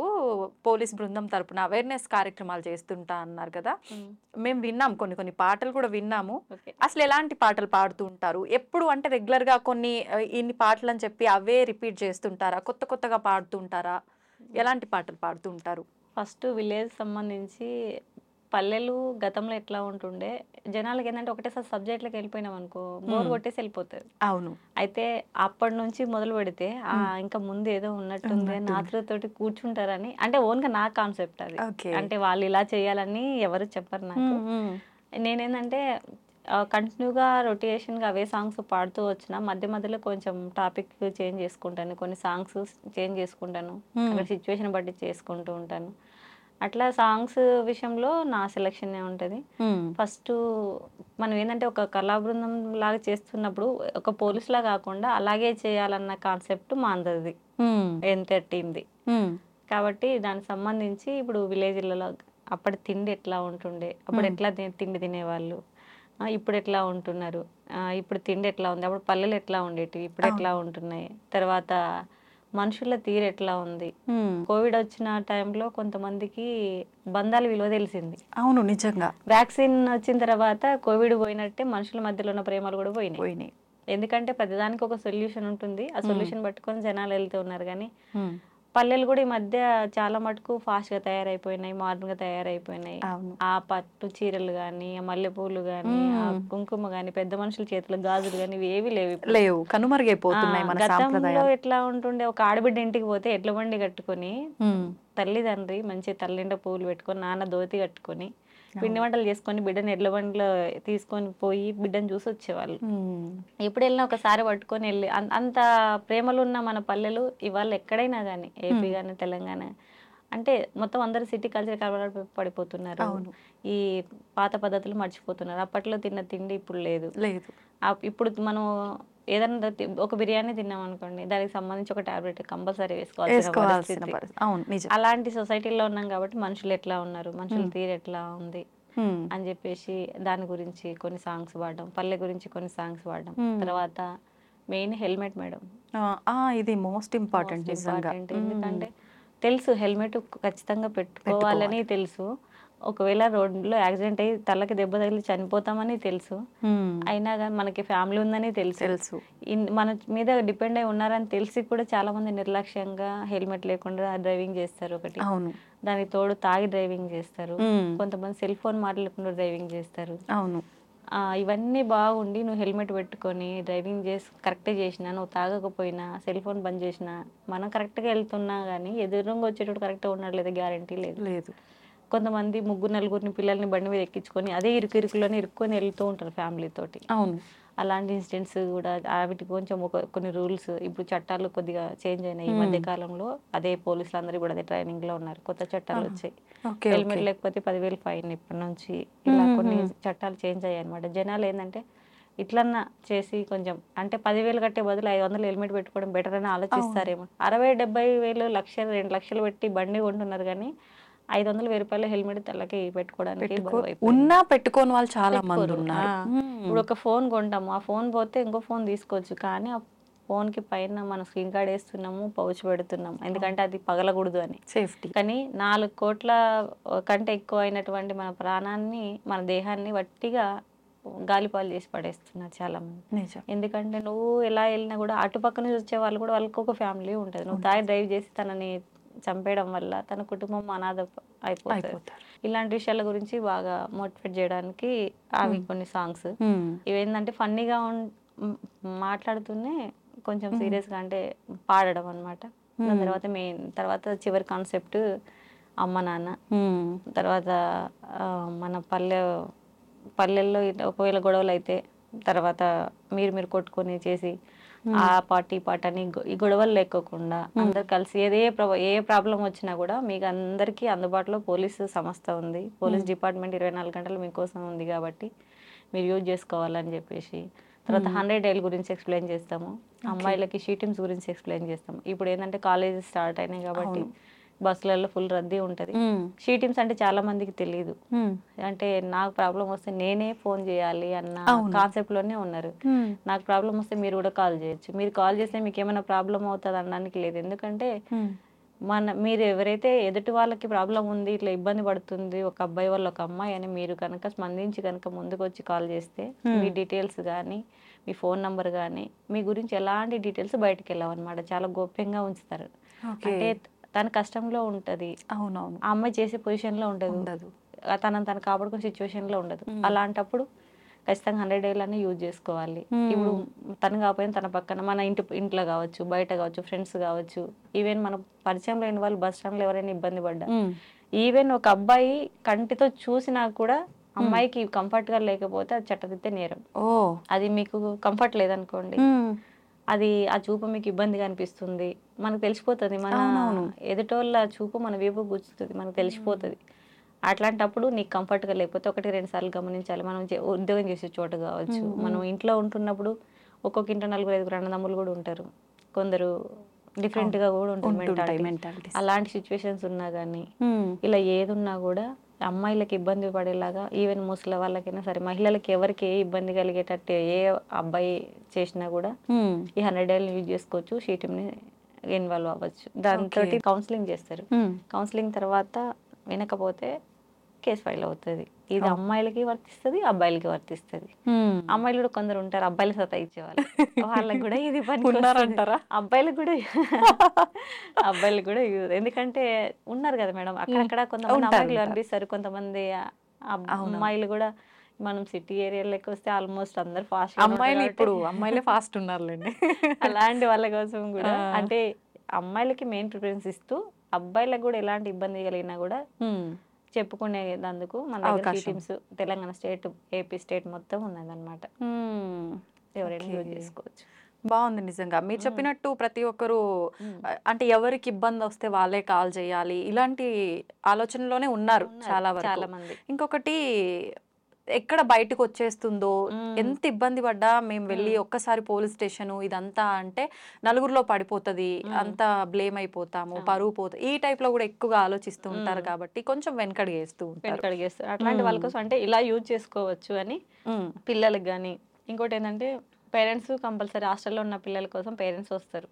పోలీస్ బృందం తరపున అవేర్నెస్ కార్యక్రమాలు చేస్తుంటా అన్నారు కదా మేము విన్నాం కొన్ని కొన్ని పాటలు కూడా విన్నాము అసలు ఎలాంటి పాటలు పాడుతూ ఉంటారు ఎప్పుడు అంటే రెగ్యులర్ గా కొన్ని ఇన్ని పాటలు అని చెప్పి అవే రిపీట్ చేస్తుంటారా కొత్త కొత్తగా పాడుతుంటారా ఎలాంటి పాటలు పాడుతూ ఉంటారు ఫస్ట్ విలేజ్ సంబంధించి పల్లెలు గతంలో ఎట్లా ఉంటుండే జనాలకి ఏంటంటే ఒకటేసారి సబ్జెక్ట్లకు వెళ్ళిపోయినాం అనుకో బోర్ కొట్టేసి వెళ్ళిపోతారు అవును అయితే అప్పటి నుంచి మొదలు పెడితే ఇంకా ముందు ఏదో ఉన్నట్టుంది నాతృతోటి కూర్చుంటారని అంటే ఓన్ గా నా కాన్సెప్ట్ అది అంటే వాళ్ళు ఇలా చేయాలని ఎవరు చెప్పరు నాకు నేనేంటంటే కంటిన్యూగా గా అవే సాంగ్స్ పాడుతూ వచ్చిన మధ్య మధ్యలో కొంచెం టాపిక్ చేంజ్ చేసుకుంటాను కొన్ని సాంగ్స్ చేంజ్ చేసుకుంటాను సిచ్యువేషన్ బట్టి చేసుకుంటూ ఉంటాను అట్లా సాంగ్స్ విషయంలో నా సెలెక్షన్ ఉంటుంది ఫస్ట్ మనం ఏంటంటే ఒక కళా బృందం లాగా చేస్తున్నప్పుడు ఒక లా కాకుండా అలాగే చేయాలన్న కాన్సెప్ట్ మాందది అందరిది కాబట్టి దానికి సంబంధించి ఇప్పుడు విలేజ్లలో అప్పటి తిండి ఎట్లా ఉంటుండే అప్పుడు ఎట్లా తిండి తినేవాళ్ళు ఇప్పుడు ఎట్లా ఉంటున్నారు ఇప్పుడు తిండి ఎట్లా ఉంది అప్పుడు పల్లెలు ఎట్లా ఉండేటివి ఇప్పుడు ఎట్లా ఉంటున్నాయి తర్వాత మనుషుల తీరు ఎట్లా ఉంది కోవిడ్ వచ్చిన టైంలో కొంతమందికి బంధాల విలువ తెలిసింది అవును నిజంగా వ్యాక్సిన్ వచ్చిన తర్వాత కోవిడ్ పోయినట్టే మనుషుల మధ్యలో ఉన్న ప్రేమలు కూడా పోయినాయి పోయినాయి ఎందుకంటే ప్రతిదానికి ఒక సొల్యూషన్ ఉంటుంది ఆ సొల్యూషన్ పట్టుకొని జనాలు వెళ్తూ ఉన్నారు కానీ పల్లెలు కూడా ఈ మధ్య చాలా మటుకు ఫాస్ట్ గా తయారైపోయినాయి మార్నింగ్ గా తయారైపోయినాయి ఆ పట్టు చీరలు గాని ఆ మల్లెపూలు గాని కుంకుమ గాని పెద్ద మనుషుల చేతుల గాజులు గాని ఇవి ఏవి లేవు లేవు కనుమరుగైపోతున్నాయి గతంలో ఎట్లా ఉంటుండే ఒక ఆడబిడ్డ ఇంటికి పోతే ఎడ్ల బండి కట్టుకొని తల్లిదండ్రి మంచి తల్లిండ పూలు పెట్టుకొని నాన్న దోతి కట్టుకొని పిండి వంటలు చేసుకొని బిడ్డను ఎడ్ల బండ్లు తీసుకొని పోయి బిడ్డను చూసి వచ్చేవాళ్ళు ఎప్పుడు వెళ్ళినా ఒకసారి పట్టుకొని వెళ్ళి అంత ప్రేమలు ఉన్న మన పల్లెలు ఇవాళ ఎక్కడైనా కానీ ఏపీ కానీ తెలంగాణ అంటే మొత్తం అందరు సిటీ కల్చర్ కాబట్టి పడిపోతున్నారు ఈ పాత పద్ధతులు మర్చిపోతున్నారు అప్పట్లో తిన్న తిండి ఇప్పుడు లేదు లేదు ఇప్పుడు మనం ఏదైనా ఒక బిర్యానీ తిన్నాం అనుకోండి దానికి సంబంధించి ఒక టాబ్లెట్ కంపల్సరీ వేసుకోవాలి అవును అలాంటి సొసైటీలో ఉన్నాం కాబట్టి మనుషులు ఎట్లా ఉన్నారు మనుషుల తీరు ఎట్లా ఉంది అని చెప్పేసి దాని గురించి కొన్ని సాంగ్స్ పాడడం పల్లె గురించి కొన్ని సాంగ్స్ పాడడం తర్వాత మెయిన్ హెల్మెట్ మేడం ఇది మోస్ట్ ఇంపార్టెంట్ ఎందుకంటే తెలుసు హెల్మెట్ ఖచ్చితంగా పెట్టుకోవాలని తెలుసు ఒకవేళ రోడ్లో యాక్సిడెంట్ అయ్యి తలకి దెబ్బ తగిలి చనిపోతామని తెలుసు అయినా కానీ మనకి ఫ్యామిలీ ఉందని తెలుసు తెలుసు మన మీద డిపెండ్ అయి ఉన్నారని తెలిసి కూడా చాలా మంది నిర్లక్ష్యంగా హెల్మెట్ లేకుండా డ్రైవింగ్ చేస్తారు ఒకటి అవును దానికి తోడు తాగి డ్రైవింగ్ చేస్తారు కొంతమంది సెల్ ఫోన్ మాట్లాడకుండా డ్రైవింగ్ చేస్తారు అవును ఇవన్నీ బాగుండి నువ్వు హెల్మెట్ పెట్టుకొని డ్రైవింగ్ చేసి కరెక్ట్ చేసినా నువ్వు తాగకపోయినా సెల్ ఫోన్ బంద్ చేసినా మనం కరెక్ట్గా వెళ్తున్నా కానీ ఎదురుగా వచ్చేటప్పుడు కరెక్ట్గా ఉండట్లేదు గ్యారంటీ లేదు లేదు కొంతమంది ముగ్గురు నలుగురిని పిల్లల్ని బండి మీద ఎక్కించుకొని అదే ఇరుకు ఇరుకులోనే ఇరుక్కొని వెళ్తూ ఉంటారు ఫ్యామిలీతోటి అవును అలాంటి ఇన్సిడెంట్స్ కూడా వాటికి కొంచెం ఒక కొన్ని రూల్స్ ఇప్పుడు చట్టాలు కొద్దిగా చేంజ్ అయినాయి ఈ మధ్య కాలంలో అదే పోలీసులు అందరూ కూడా అదే ట్రైనింగ్ లో ఉన్నారు కొత్త చట్టాలు వచ్చాయి హెల్మెట్ లేకపోతే పదివేల ఫైన్ ఇప్పటి నుంచి ఇలా కొన్ని చట్టాలు చేంజ్ అయ్యాయి అనమాట జనాలు ఏంటంటే ఇట్లన్నా చేసి కొంచెం అంటే పదివేలు కట్టే బదులు ఐదు వందలు హెల్మెట్ పెట్టుకోవడం బెటర్ అని ఆలోచిస్తారేమో అరవై డెబ్బై వేలు లక్ష రెండు లక్షలు పెట్టి బండి కొంటున్నారు కానీ ఐదు వందల వెయ్యి రూపాయల హెల్మెట్ తెల్లకి పెట్టుకోవడానికి ఉన్నా పెట్టుకోని వాళ్ళు చాలా మంది ఉన్నారు ఇప్పుడు ఒక ఫోన్ కొంటాము ఆ ఫోన్ పోతే ఇంకో ఫోన్ తీసుకోవచ్చు కానీ ఆ కి పైన మనం స్క్రీన్ కార్డ్ వేస్తున్నాము పౌచ్ పెడుతున్నాము ఎందుకంటే అది పగలకూడదు అని సేఫ్టీ కానీ నాలుగు కోట్ల కంటే ఎక్కువ అయినటువంటి మన ప్రాణాన్ని మన దేహాన్ని వట్టిగా గాలిపాలు చేసి పడేస్తున్నారు చాలా మంది ఎందుకంటే నువ్వు ఎలా వెళ్ళినా కూడా అటుపక్క నుంచి వచ్చే వాళ్ళు కూడా వాళ్ళకి ఒక ఫ్యామిలీ ఉంటుంది నువ్వు తాగి డ్రైవ్ చేసి తనని చంపేయడం వల్ల తన కుటుంబం అనాథ అయిపోతుంది ఇలాంటి విషయాల గురించి బాగా మోటివేట్ చేయడానికి అవి కొన్ని సాంగ్స్ ఇవేంటంటే ఫన్నీగా మాట్లాడుతూనే కొంచెం సీరియస్గా అంటే పాడడం అనమాట దాని తర్వాత మెయిన్ తర్వాత చివరి కాన్సెప్ట్ అమ్మ నాన్న తర్వాత మన పల్లె పల్లెల్లో ఒకవేళ గొడవలు అయితే తర్వాత మీరు మీరు కొట్టుకొని చేసి ఆ పార్టీ పాట అని ఈ గొడవలు లేకోకుండా అందరు కలిసి ఏదే ఏ ప్రాబ్లం వచ్చినా కూడా మీకు అందరికీ అందుబాటులో పోలీసు సంస్థ ఉంది పోలీస్ డిపార్ట్మెంట్ ఇరవై నాలుగు గంటలు మీకోసం ఉంది కాబట్టి మీరు యూజ్ చేసుకోవాలని చెప్పేసి తర్వాత హండ్రెడ్ డైల్ గురించి ఎక్స్ప్లెయిన్ చేస్తాము అమ్మాయిలకి షీటింగ్స్ గురించి ఎక్స్ప్లెయిన్ చేస్తాము ఇప్పుడు ఏంటంటే కాలేజెస్ స్టార్ట్ అయినాయి కాబట్టి బస్సులలో ఫుల్ రద్దీ ఉంటుంది షీ టీమ్స్ అంటే చాలా మందికి తెలియదు అంటే నాకు ప్రాబ్లం వస్తే నేనే ఫోన్ చేయాలి అన్న కాన్సెప్ట్ లోనే ఉన్నారు నాకు ప్రాబ్లం వస్తే మీరు కూడా కాల్ చేయొచ్చు మీరు కాల్ చేస్తే మీకు ఏమైనా ప్రాబ్లం అవుతుంది అనడానికి లేదు ఎందుకంటే మన మీరు ఎవరైతే ఎదుటి వాళ్ళకి ప్రాబ్లం ఉంది ఇట్లా ఇబ్బంది పడుతుంది ఒక అబ్బాయి వాళ్ళు ఒక అమ్మాయి అని మీరు కనుక స్పందించి కనుక ముందుకు వచ్చి కాల్ చేస్తే మీ డీటెయిల్స్ కానీ మీ ఫోన్ నంబర్ కానీ మీ గురించి ఎలాంటి డీటెయిల్స్ బయటకు వెళ్ళావు అనమాట చాలా గోప్యంగా ఉంచుతారు అంటే తన కష్టంలో ఉంటది అవునవును ఆ అమ్మాయి చేసే లో ఉండదు ఉండదు తనని తను కాపాడుకునే లో ఉండదు అలాంటప్పుడు ఖచ్చితంగా హండ్రెడ్ డేలు అన్ని యూజ్ చేసుకోవాలి ఇప్పుడు తను కాకపోయినా తన పక్కన మన ఇంటి ఇంట్లో కావచ్చు బయట కావచ్చు ఫ్రెండ్స్ కావచ్చు ఈవెన్ మన పరిచయం లేని వాళ్ళు బస్ స్టాండ్లో ఎవరైనా ఇబ్బంది పడ్డా ఈవెన్ ఒక అబ్బాయి కంటితో చూసినా కూడా అమ్మాయికి కంఫర్ట్ గా లేకపోతే అది చట్టదిద్దే నేరం ఓ అది మీకు కంఫర్ట్ లేదనుకోండి అది ఆ చూపు మీకు ఇబ్బందిగా అనిపిస్తుంది మనకు తెలిసిపోతుంది మన ఎదుటోళ్ళ చూపు మన వేపు గుచ్చుతుంది మనకు తెలిసిపోతుంది అట్లాంటప్పుడు నీకు కంఫర్ట్గా లేకపోతే ఒకటి రెండు సార్లు గమనించాలి మనం ఉద్యోగం చేసే చోటు కావచ్చు మనం ఇంట్లో ఉంటున్నప్పుడు ఒక్కొక్క ఇంట్లో నలుగురు ఐదుగురు అన్నదమ్ములు కూడా ఉంటారు కొందరు డిఫరెంట్గా కూడా ఉంటారు మెంటాలిటీ అలాంటి సిచ్యువేషన్స్ ఉన్నా కానీ ఇలా ఏది ఉన్నా కూడా అమ్మాయిలకు ఇబ్బంది పడేలాగా ఈవెన్ ముసలి వాళ్ళకైనా సరే మహిళలకి ఎవరికి ఏ ఇబ్బంది కలిగేటట్టు ఏ అబ్బాయి చేసినా కూడా ఈ హండ్రెడ్ డేలు యూజ్ చేసుకోవచ్చు ని ఇన్వాల్వ్ అవ్వచ్చు దాంతో కౌన్సిలింగ్ చేస్తారు కౌన్సిలింగ్ hmm. తర్వాత వినకపోతే కేసు ఫైల్ అవుతుంది ఇది అమ్మాయిలకి వర్తిస్తుంది అబ్బాయిలకి వర్తిస్తుంది hmm. అమ్మాయిలు కూడా కొందరు ఉంటారు అబ్బాయిలు ఇచ్చేవాళ్ళు వాళ్ళకి కూడా ఇది అంటారా అబ్బాయిలకు కూడా అబ్బాయిలకు కూడా ఎందుకంటే ఉన్నారు కదా మేడం అక్కడక్కడ కొంతమంది అమ్మాయిలు అనిపిస్తారు కొంతమంది అమ్మాయిలు కూడా మనం సిటీ ఏరియాలోకి వస్తే ఆల్మోస్ట్ అందరు ఫాస్ట్ అమ్మాయిలు ఇప్పుడు అమ్మాయిలే ఫాస్ట్ ఉన్నారులేండి అలాంటి వాళ్ళ కోసం కూడా అంటే అమ్మాయిలకి మెయిన్ ప్రిఫరెన్స్ ఇస్తూ అబ్బాయిలకు కూడా ఎలాంటి ఇబ్బంది కలిగినా కూడా అందుకు మన teams Telangana state AP state మొత్తం అనమాట ఎవరైనా యూజ్ చేసుకోవచ్చు బాగుంది నిజంగా మీరు చెప్పినట్టు ప్రతి ఒక్కరు అంటే ఎవరికి ఇబ్బంది వస్తే వాళ్ళే కాల్ చేయాలి ఇలాంటి ఆలోచనలోనే ఉన్నారు చాలా చాలా మంది ఇంకొకటి ఎక్కడ బయటకు వచ్చేస్తుందో ఎంత ఇబ్బంది పడ్డా మేము వెళ్ళి ఒక్కసారి పోలీస్ స్టేషన్ ఇదంతా అంటే నలుగురిలో పడిపోతుంది అంతా బ్లేమ్ అయిపోతాము పరువు పోతుంది ఈ టైప్ లో కూడా ఎక్కువగా ఆలోచిస్తూ ఉంటారు కాబట్టి కొంచెం వెనకడిగేస్తూ వెనకడిగేస్తారు అట్లాంటి వాళ్ళ కోసం అంటే ఇలా యూజ్ చేసుకోవచ్చు అని పిల్లలకు కానీ ఇంకోటి ఏంటంటే పేరెంట్స్ కంపల్సరీ హాస్టల్లో ఉన్న పిల్లల కోసం పేరెంట్స్ వస్తారు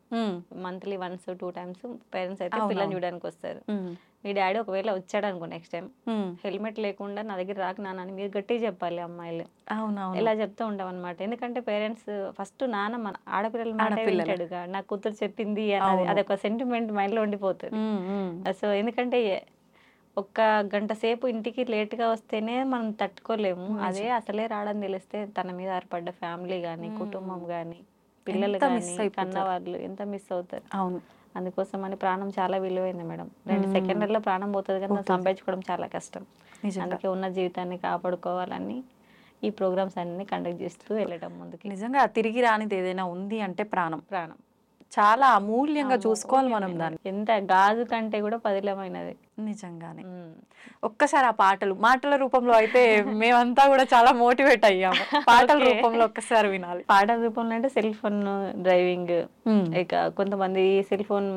monthly once two times parents అయితే పిల్లల్ని చూడడానికి వస్తారు మీ డాడీ ఒకవేళ వచ్చాడు అనుకో నెక్స్ట్ టైం హెల్మెట్ లేకుండా నా దగ్గర రాక నాన్న మీరు గట్టిగా చెప్పాలి అమ్మాయిలు అవునవును ఇలా చెప్తూ ఉండవు అనమాట ఎందుకంటే పేరెంట్స్ ఫస్ట్ నాన్న మన ఆడపిల్లల మాట వింటాడుగా నా కూతురు చెప్పింది అన్నది అదొక సెంటిమెంట్ మైండ్ లో ఉండిపోతుంది సో ఎందుకంటే ఒక్క గంట సేపు ఇంటికి లేట్గా వస్తేనే మనం తట్టుకోలేము అదే అసలే రావడం తెలిస్తే తన మీద ఏర్పడ్డ ఫ్యామిలీ కానీ కుటుంబం కానీ పిల్లలు కన్నవాళ్ళు ఎంత మిస్ అవుతారు అవును అందుకోసం అని ప్రాణం చాలా విలువైంది మేడం రెండు సెకండ్లలో ప్రాణం పోతుంది కానీ సంపాదించుకోవడం చాలా కష్టం అందుకే ఉన్న జీవితాన్ని కాపాడుకోవాలని ఈ ప్రోగ్రామ్స్ అన్ని కండక్ట్ చేస్తూ వెళ్ళడం ముందుకు నిజంగా తిరిగి రానిది ఏదైనా ఉంది అంటే ప్రాణం ప్రాణం చాలా అమూల్యంగా చూసుకోవాలి మనం దాన్ని ఎంత గాజు కంటే కూడా పదిలమైనది నిజంగానే ఒక్కసారి ఆ పాటలు మాటల రూపంలో అయితే మేమంతా కూడా చాలా మోటివేట్ అయ్యాము పాటల రూపంలో ఒక్కసారి వినాలి పాటల రూపంలో అంటే సెల్ ఫోన్ డ్రైవింగ్ ఇక కొంతమంది సెల్ ఫోన్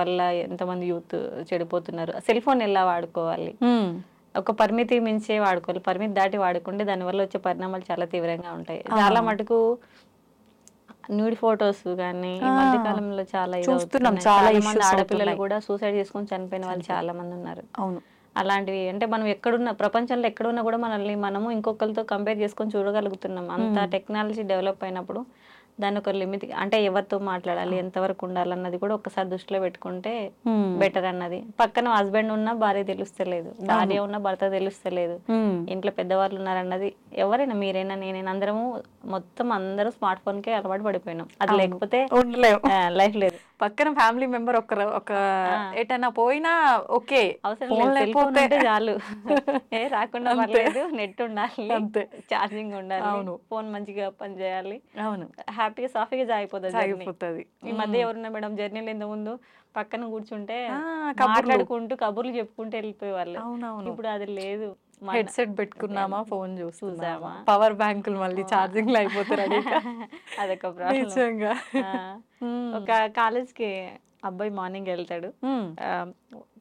వల్ల ఎంతమంది యూత్ చెడిపోతున్నారు సెల్ ఫోన్ ఎలా వాడుకోవాలి ఒక పరిమితి మించే వాడుకోవాలి పరిమితి దాటి వాడుకుంటే దానివల్ల వచ్చే పరిణామాలు చాలా తీవ్రంగా ఉంటాయి చాలా మటుకు న్యూడ్ ఫొటోస్ కానీ ఈ మధ్య కాలంలో చాలా చూస్తున్నాం చాలా మంది ఆడపిల్లలు కూడా సూసైడ్ చేసుకొని చనిపోయిన వాళ్ళు చాలా మంది ఉన్నారు అవును అలాంటివి అంటే మనం ఎక్కడున్న ప్రపంచంలో ఎక్కడున్నా కూడా మనల్ని మనము ఇంకొకరితో కంపేర్ చేసుకొని చూడగలుగుతున్నాం అంత టెక్నాలజీ డెవలప్ అయినప్పుడు దాని ఒక లిమిట్ అంటే ఎవరితో మాట్లాడాలి ఎంతవరకు ఉండాలన్నది కూడా ఒకసారి దృష్టిలో పెట్టుకుంటే బెటర్ అన్నది పక్కన హస్బెండ్ ఉన్నా భార్య తెలుస్తలేదు భార్య ఉన్న భర్త తెలుస్తలేదు ఇంట్లో పెద్దవాళ్ళు ఉన్నారన్నది ఎవరైనా మీరైనా నేనైనా అందరము మొత్తం అందరూ స్మార్ట్ ఫోన్ కే అలవాటు పడిపోయినాం అది లేకపోతే లైఫ్ లేదు పక్కన ఫ్యామిలీ మెంబర్ ఒక ఒక ఎటైనా పోయినా ఓకే అవసరం లేకపోతే చాలు ఏ రాకుండా పర్లేదు నెట్ ఉండాలి అంతే ఛార్జింగ్ ఉండాలి ఫోన్ మంచిగా పనిచేయాలి అవును హ్యాపీగా సాఫీగా జాగిపోతుంది ఈ మధ్య ఎవరున్నా మేడం జర్నీలు ఇంత ముందు పక్కన కూర్చుంటే మాట్లాడుకుంటూ కబుర్లు చెప్పుకుంటూ వెళ్ళిపోయే వాళ్ళు ఇప్పుడు అది లేదు హెడ్ సెట్ పెట్టుకున్నామా ఫోన్ చూస్తున్నామా పవర్ బ్యాంకులు మళ్ళీ ఛార్జింగ్ లో అయిపోతారు అదొక నిజంగా ఒక కాలేజ్ కి అబ్బాయి మార్నింగ్ వెళ్తాడు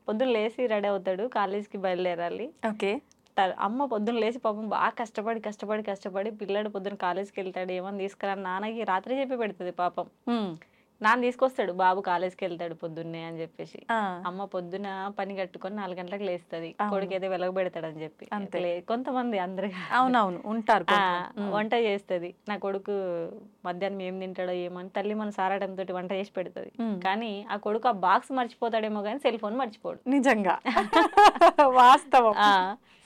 పొద్దున్న లేసి రెడీ అవుతాడు కాలేజ్ కి బయలుదేరాలి ఓకే చెప్తారు అమ్మ పొద్దున్న లేచి పాపం బాగా కష్టపడి కష్టపడి కష్టపడి పిల్లడు పొద్దున్న కాలేజీకి వెళ్తాడు ఏమని తీసుకురా నాన్నకి రాత్రి చెప్పి పెడుతుంది పాపం నాన్న తీసుకొస్తాడు బాబు కాలేజ్కి వెళ్తాడు పొద్దున్నే అని చెప్పేసి అమ్మ పొద్దున పని కట్టుకొని నాలుగు గంటలకు లేస్తుంది కొడుకు ఏదో వెలగబెడతాడు అని చెప్పి కొంతమంది అందరు అవునవును ఉంటారు వంట చేస్తుంది నా కొడుకు మధ్యాహ్నం ఏం తింటాడో ఏమని తల్లి మన సారాటం తోటి వంట చేసి పెడుతుంది కానీ ఆ కొడుకు ఆ బాక్స్ మర్చిపోతాడేమో కానీ సెల్ ఫోన్ మర్చిపోడు నిజంగా వాస్తవం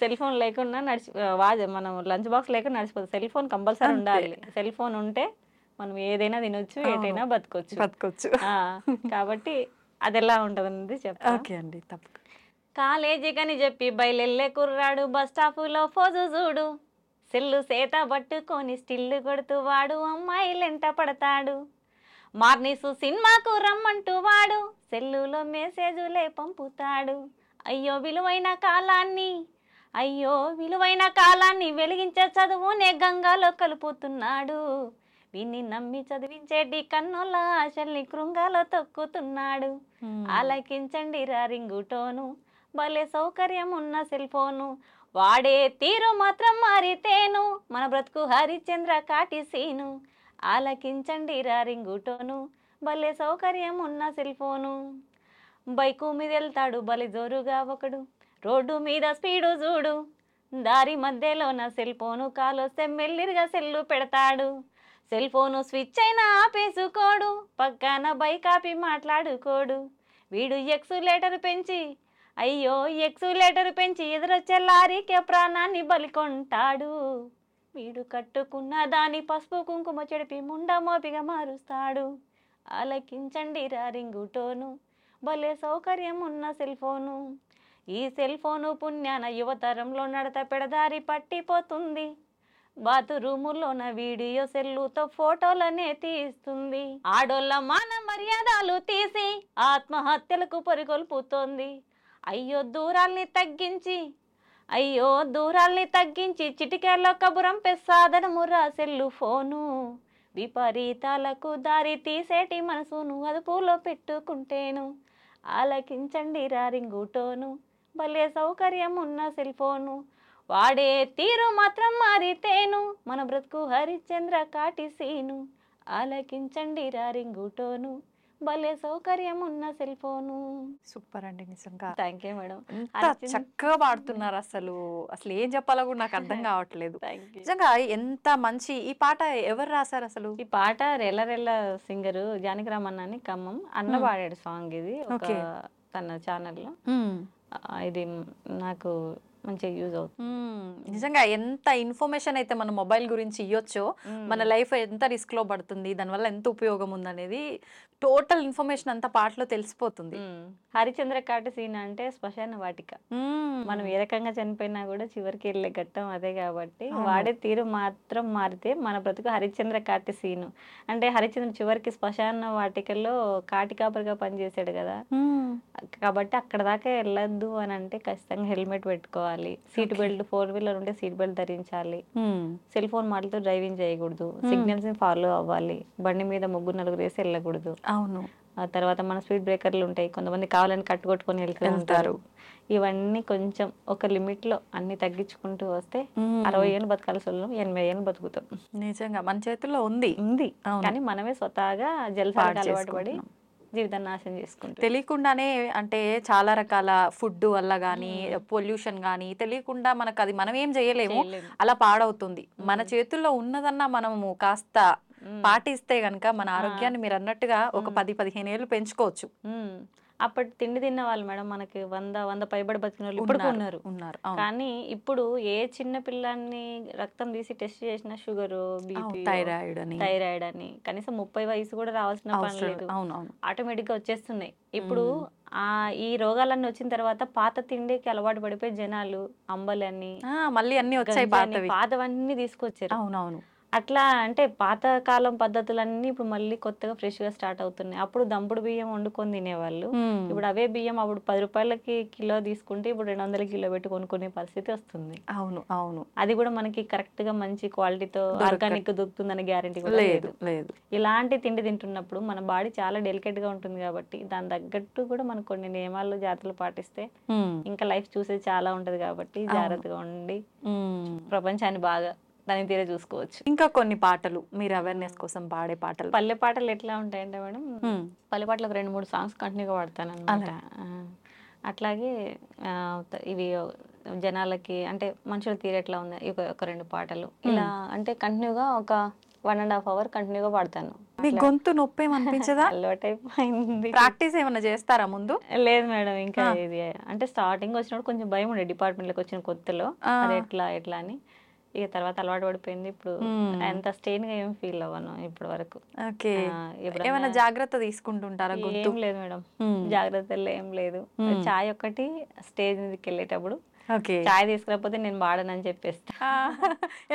సెల్ ఫోన్ లేకుండా నడిచి మనం లంచ్ బాక్స్ లేకుండా నడిచిపోతుంది సెల్ ఫోన్ కంపల్సరీ ఉండాలి సెల్ ఫోన్ ఉంటే మనం ఏదైనా తినొచ్చు ఏదైనా బతకొచ్చు బతకొచ్చు కాబట్టి అది ఎలా ఉంటుంది అనేది చెప్తా ఓకే అండి తప్పకుండా కాలేజీకని చెప్పి బయలెళ్ళే కుర్రాడు బస్ లో ఫోజు చూడు సెల్లు సేత పట్టుకొని స్టిల్లు కొడుతూ వాడు ఎంత పడతాడు మార్నిసు సినిమాకు రమ్మంటూ వాడు సెల్లులో మెసేజులే పంపుతాడు అయ్యో విలువైన కాలాన్ని అయ్యో విలువైన కాలాన్ని వెలిగించే చదువునే గంగాలో కలుపుతున్నాడు విని నమ్మి చదివించేటి కన్నుల ఆశల్ని కృంగాలో తొక్కుతున్నాడు ఆలకించండి రా రింగు టోను భలే సౌకర్యం ఉన్న సెల్ ఫోను వాడే తీరు మాత్రం మారితేను మన బ్రతుకు హరిచంద్ర కాటి సీను ఆలకించండి రా టోను భలే సౌకర్యం ఉన్న సెల్ ఫోను బైకు మీద వెళ్తాడు భలే జోరుగా ఒకడు రోడ్డు మీద స్పీడు చూడు దారి మధ్యలో నా సెల్ ఫోను వస్తే మెల్లిరిగా సెల్లు పెడతాడు సెల్ ఫోను స్విచ్ అయినా ఆపేసుకోడు పక్కన బైక్ ఆపి మాట్లాడుకోడు వీడు ఎక్సులేటర్ పెంచి అయ్యో ఎక్సులేటర్ పెంచి ఎదురొచ్చే లారీకే ప్రాణాన్ని బలికొంటాడు వీడు కట్టుకున్న దాని పసుపు కుంకుమ చెడిపి ముండ మోపిగా మారుస్తాడు ఆలకించండి రా టోను భలే సౌకర్యం ఉన్న సెల్ ఫోను ఈ సెల్ ఫోను పుణ్యాన యువతరంలో నడత పెడదారి పట్టిపోతుంది బాత్రూములోన వీడియో సెల్లుతో ఫోటోలనే తీస్తుంది ఆడోళ్ళ మాన మర్యాదలు తీసి ఆత్మహత్యలకు పరికొల్పుతోంది అయ్యో దూరాల్ని తగ్గించి అయ్యో దూరాల్ని తగ్గించి చిటికేల్లో కబురం ముర్రా సెల్లు ఫోను విపరీతాలకు దారి తీసేటి మనసును అదుపులో పెట్టుకుంటేను ఆలకించండి రారింగుటోను భలే సౌకర్యం ఉన్న సెల్ ఫోను వాడే తీరు మాత్రం మారితేను మన బ్రతుకు హరిచంద్ర కాటిసీను ఆలకించండి రారింగుటోను భలే సౌకర్యం ఉన్న సెల్ ఫోను సూపర్ అండి నిజంగా థ్యాంక్ యూ మేడం చక్కగా పాడుతున్నారు అసలు అసలు ఏం చెప్పాలో కూడా నాకు అర్థం కావట్లేదు నిజంగా ఎంత మంచి ఈ పాట ఎవరు రాశారు అసలు ఈ పాట రెల్లరెల్ల సింగర్ జానకిరామన్న అని ఖమ్మం అన్న పాడాడు సాంగ్ ఇది తన ఛానల్లో ఇది నాకు మంచిగా యూజ్ అవుతుంది నిజంగా ఎంత ఇన్ఫర్మేషన్ అయితే మన మొబైల్ గురించి ఇవ్వచ్చో మన లైఫ్ ఎంత రిస్క్ లో పడుతుంది దానివల్ల ఎంత ఉపయోగం ఉందనేది టోటల్ ఇన్ఫర్మేషన్ అంతా పాటలో తెలిసిపోతుంది హరిచంద్ర కాట సీన్ అంటే శ్మశాన వాటిక మనం ఏ రకంగా చనిపోయినా కూడా చివరికి వెళ్ళే ఘట్టం అదే కాబట్టి వాడే తీరు మాత్రం మారితే మన బ్రతుకు హరిచంద్ర కాటి సీను అంటే హరిచంద్ర చివరికి శ్మశాన వాటికల్లో కాటి కాపరిగా పనిచేశాడు కదా కాబట్టి అక్కడ దాకా వెళ్ళద్దు అని అంటే ఖచ్చితంగా హెల్మెట్ పెట్టుకోవాలి పెట్టుకోవాలి సీట్ బెల్ట్ ఫోర్ వీలర్ ఉంటే సీట్ బెల్ట్ ధరించాలి hmm. సెల్ ఫోన్ మాటలతో డ్రైవింగ్ చేయకూడదు hmm. సిగ్నల్స్ ని ఫాలో అవ్వాలి బండి మీద ముగ్గురు నలుగురు వేసి వెళ్ళకూడదు అవును ఆ తర్వాత మన స్పీడ్ బ్రేకర్లు ఉంటాయి కొంతమంది కావాలని కట్టుకొట్టుకొని వెళ్తూ ఇవన్నీ కొంచెం ఒక లిమిట్ లో అన్ని తగ్గించుకుంటూ వస్తే hmm. అరవై ఏళ్ళు బతకాల్సి వాళ్ళం ఎనభై ఏళ్ళు బతుకుతాం నిజంగా మన చేతుల్లో ఉంది ఉంది కానీ మనమే స్వతహాగా జలసాలకు అలవాటు పడి జీవితాన్ని నాశనం చేసుకుంటాం తెలియకుండానే అంటే చాలా రకాల ఫుడ్ వల్ల కానీ పొల్యూషన్ కానీ తెలియకుండా మనకు అది మనం ఏం చేయలేము అలా పాడవుతుంది మన చేతుల్లో ఉన్నదన్నా మనము కాస్త పాటిస్తే గనక మన ఆరోగ్యాన్ని మీరు అన్నట్టుగా ఒక పది పదిహేను ఏళ్ళు పెంచుకోవచ్చు అప్పటి తిండి తిన్న వాళ్ళు మేడం మనకి వంద వంద పైబడి బతికిన వాళ్ళు ఇప్పుడు ఉన్నారు ఉన్నారు కానీ ఇప్పుడు ఏ చిన్న పిల్లాన్ని రక్తం తీసి టెస్ట్ చేసిన షుగర్ బీపీ థైరాయిడ్ అని థైరాయిడ్ అని కనీసం ముప్పై వయసు కూడా రావాల్సిన పని లేదు ఆటోమేటిక్ గా వచ్చేస్తున్నాయి ఇప్పుడు ఆ ఈ రోగాలన్నీ వచ్చిన తర్వాత పాత తిండికి అలవాటు పడిపోయి జనాలు అంబలని మళ్ళీ అన్ని వచ్చాయి పాతవన్నీ తీసుకొచ్చారు అవునవును అట్లా అంటే పాతకాలం పద్ధతులన్నీ ఇప్పుడు మళ్ళీ కొత్తగా ఫ్రెష్ గా స్టార్ట్ అవుతున్నాయి అప్పుడు దంపుడు బియ్యం వండుకొని తినేవాళ్ళు ఇప్పుడు అవే బియ్యం అప్పుడు పది రూపాయలకి కిలో తీసుకుంటే ఇప్పుడు రెండు వందల కిలో పెట్టి కొనుక్కునే పరిస్థితి వస్తుంది అవును అవును అది కూడా మనకి కరెక్ట్ గా మంచి క్వాలిటీతో ఆర్గానిక్ దొరుకుతుందనే గ్యారంటీ లేదు లేదు ఇలాంటి తిండి తింటున్నప్పుడు మన బాడీ చాలా డెలికేట్ గా ఉంటుంది కాబట్టి దాని తగ్గట్టు కూడా మనకు కొన్ని నియమాలు జాతులు పాటిస్తే ఇంకా లైఫ్ చూసేది చాలా ఉంటది కాబట్టి జాగ్రత్తగా ఉండి ప్రపంచాన్ని బాగా దాని తీరే చూసుకోవచ్చు ఇంకా కొన్ని పాటలు మీరు అవేర్నెస్ కోసం పాడే పాటలు పల్లె పాటలు ఎట్లా ఉంటాయంటే మేడం పల్లె ఒక రెండు మూడు సాంగ్స్ కంటిన్యూగా పాడతాను అనమాట అట్లాగే ఇవి జనాలకి అంటే మనుషులు తీరేట్లా ఉంది ఒక రెండు పాటలు ఇలా అంటే కంటిన్యూగా ఒక వన్ అండ్ హాఫ్ అవర్ కంటిన్యూగా పాడతాను మీ గొంతు నొప్పి ఏమనిపించదా అలవాటు అయిపోయింది ప్రాక్టీస్ ఏమైనా చేస్తారా ముందు లేదు మేడం ఇంకా ఇది అంటే స్టార్టింగ్ వచ్చినప్పుడు కొంచెం భయం ఉండే లోకి వచ్చిన కొత్తలో అది ఎట్లా ఎట్లా అని ఇక తర్వాత అలవాటు పడిపోయింది ఇప్పుడు hmm. అంత స్టేన్ గా ఏం ఫీల్ అవ్వను ఇప్పటి వరకు ఏమైనా జాగ్రత్త తీసుకుంటుంటారా ఏం లేదు మేడం hmm. జాగ్రత్తలు ఏం లేదు hmm. చాయ్ ఒకటి స్టేజ్ మీదకి వెళ్ళేటప్పుడు చాయ్ తీసుకురాకపోతే నేను వాడనని చెప్పేస్తా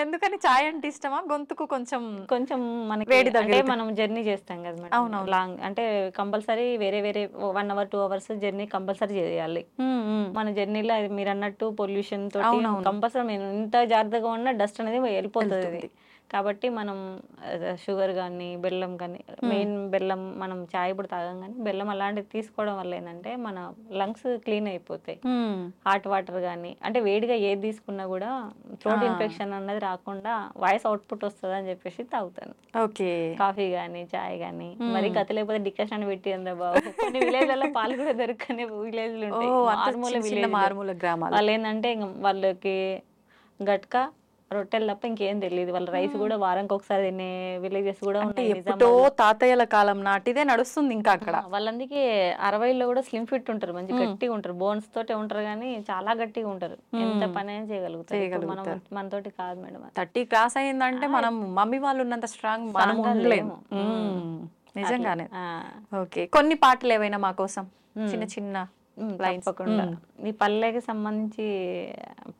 ఎందుకని చాయ్ అంటే ఇష్టమా గొంతుకు కొంచెం కొంచెం మనకి వేడి అంటే మనం జర్నీ చేస్తాం కదా మేడం అవును లాంగ్ అంటే కంపల్సరీ వేరే వేరే one hour two hours journey compulsory చేయాలి మన జర్నీలో మీరు అన్నట్టు పొల్యూషన్ తోటి కంపల్సరీ ఇంత జాగ్రత్తగా ఉన్నా డస్ట్ అనేది వెళ్ళిపోతుంది కాబట్టి మనం షుగర్ కానీ బెల్లం కానీ మెయిన్ బెల్లం మనం చాయ్ ఇప్పుడు తాగం కానీ బెల్లం అలాంటివి తీసుకోవడం వల్ల ఏంటంటే మన లంగ్స్ క్లీన్ అయిపోతాయి హాట్ వాటర్ కానీ అంటే వేడిగా ఏది తీసుకున్నా కూడా థ్రోట్ ఇన్ఫెక్షన్ అన్నది రాకుండా వాయిస్ అవుట్పుట్ వస్తుంది అని చెప్పేసి తాగుతాను ఓకే కాఫీ కానీ చాయ్ కానీ మరి గత లేకపోతే డికషన్ అని పెట్టి బాబు కొన్ని విలేజ్లలో పాలు కూడా దొరకనే విలేజ్ ఉంటాయి మారుమూల గ్రామాలు వాళ్ళు ఏంటంటే వాళ్ళకి గట్కా రొట్టెలు తప్ప ఇంకేం తెలియదు వాళ్ళ రైస్ కూడా వారానికి ఒకసారి తినే విలేజెస్ కూడా ఉంటాయి ఎప్పుడో తాతయ్యల కాలం నాటిదే నడుస్తుంది ఇంకా అక్కడ వాళ్ళందుకే అరవైలో కూడా స్లిమ్ ఫిట్ ఉంటారు మంచి గట్టిగా ఉంటారు బోన్స్ తోటే ఉంటారు కానీ చాలా గట్టిగా ఉంటారు ఎంత పని అయినా చేయగలుగుతారు మనం మనతోటి కాదు మేడం థర్టీ క్రాస్ అయిందంటే మనం మమ్మీ వాళ్ళు ఉన్నంత స్ట్రాంగ్ మనం ఉండలేము నిజంగానే ఓకే కొన్ని పాటలు ఏవైనా మా కోసం చిన్న చిన్న తప్పకుండా మీ పల్లెకి సంబంధించి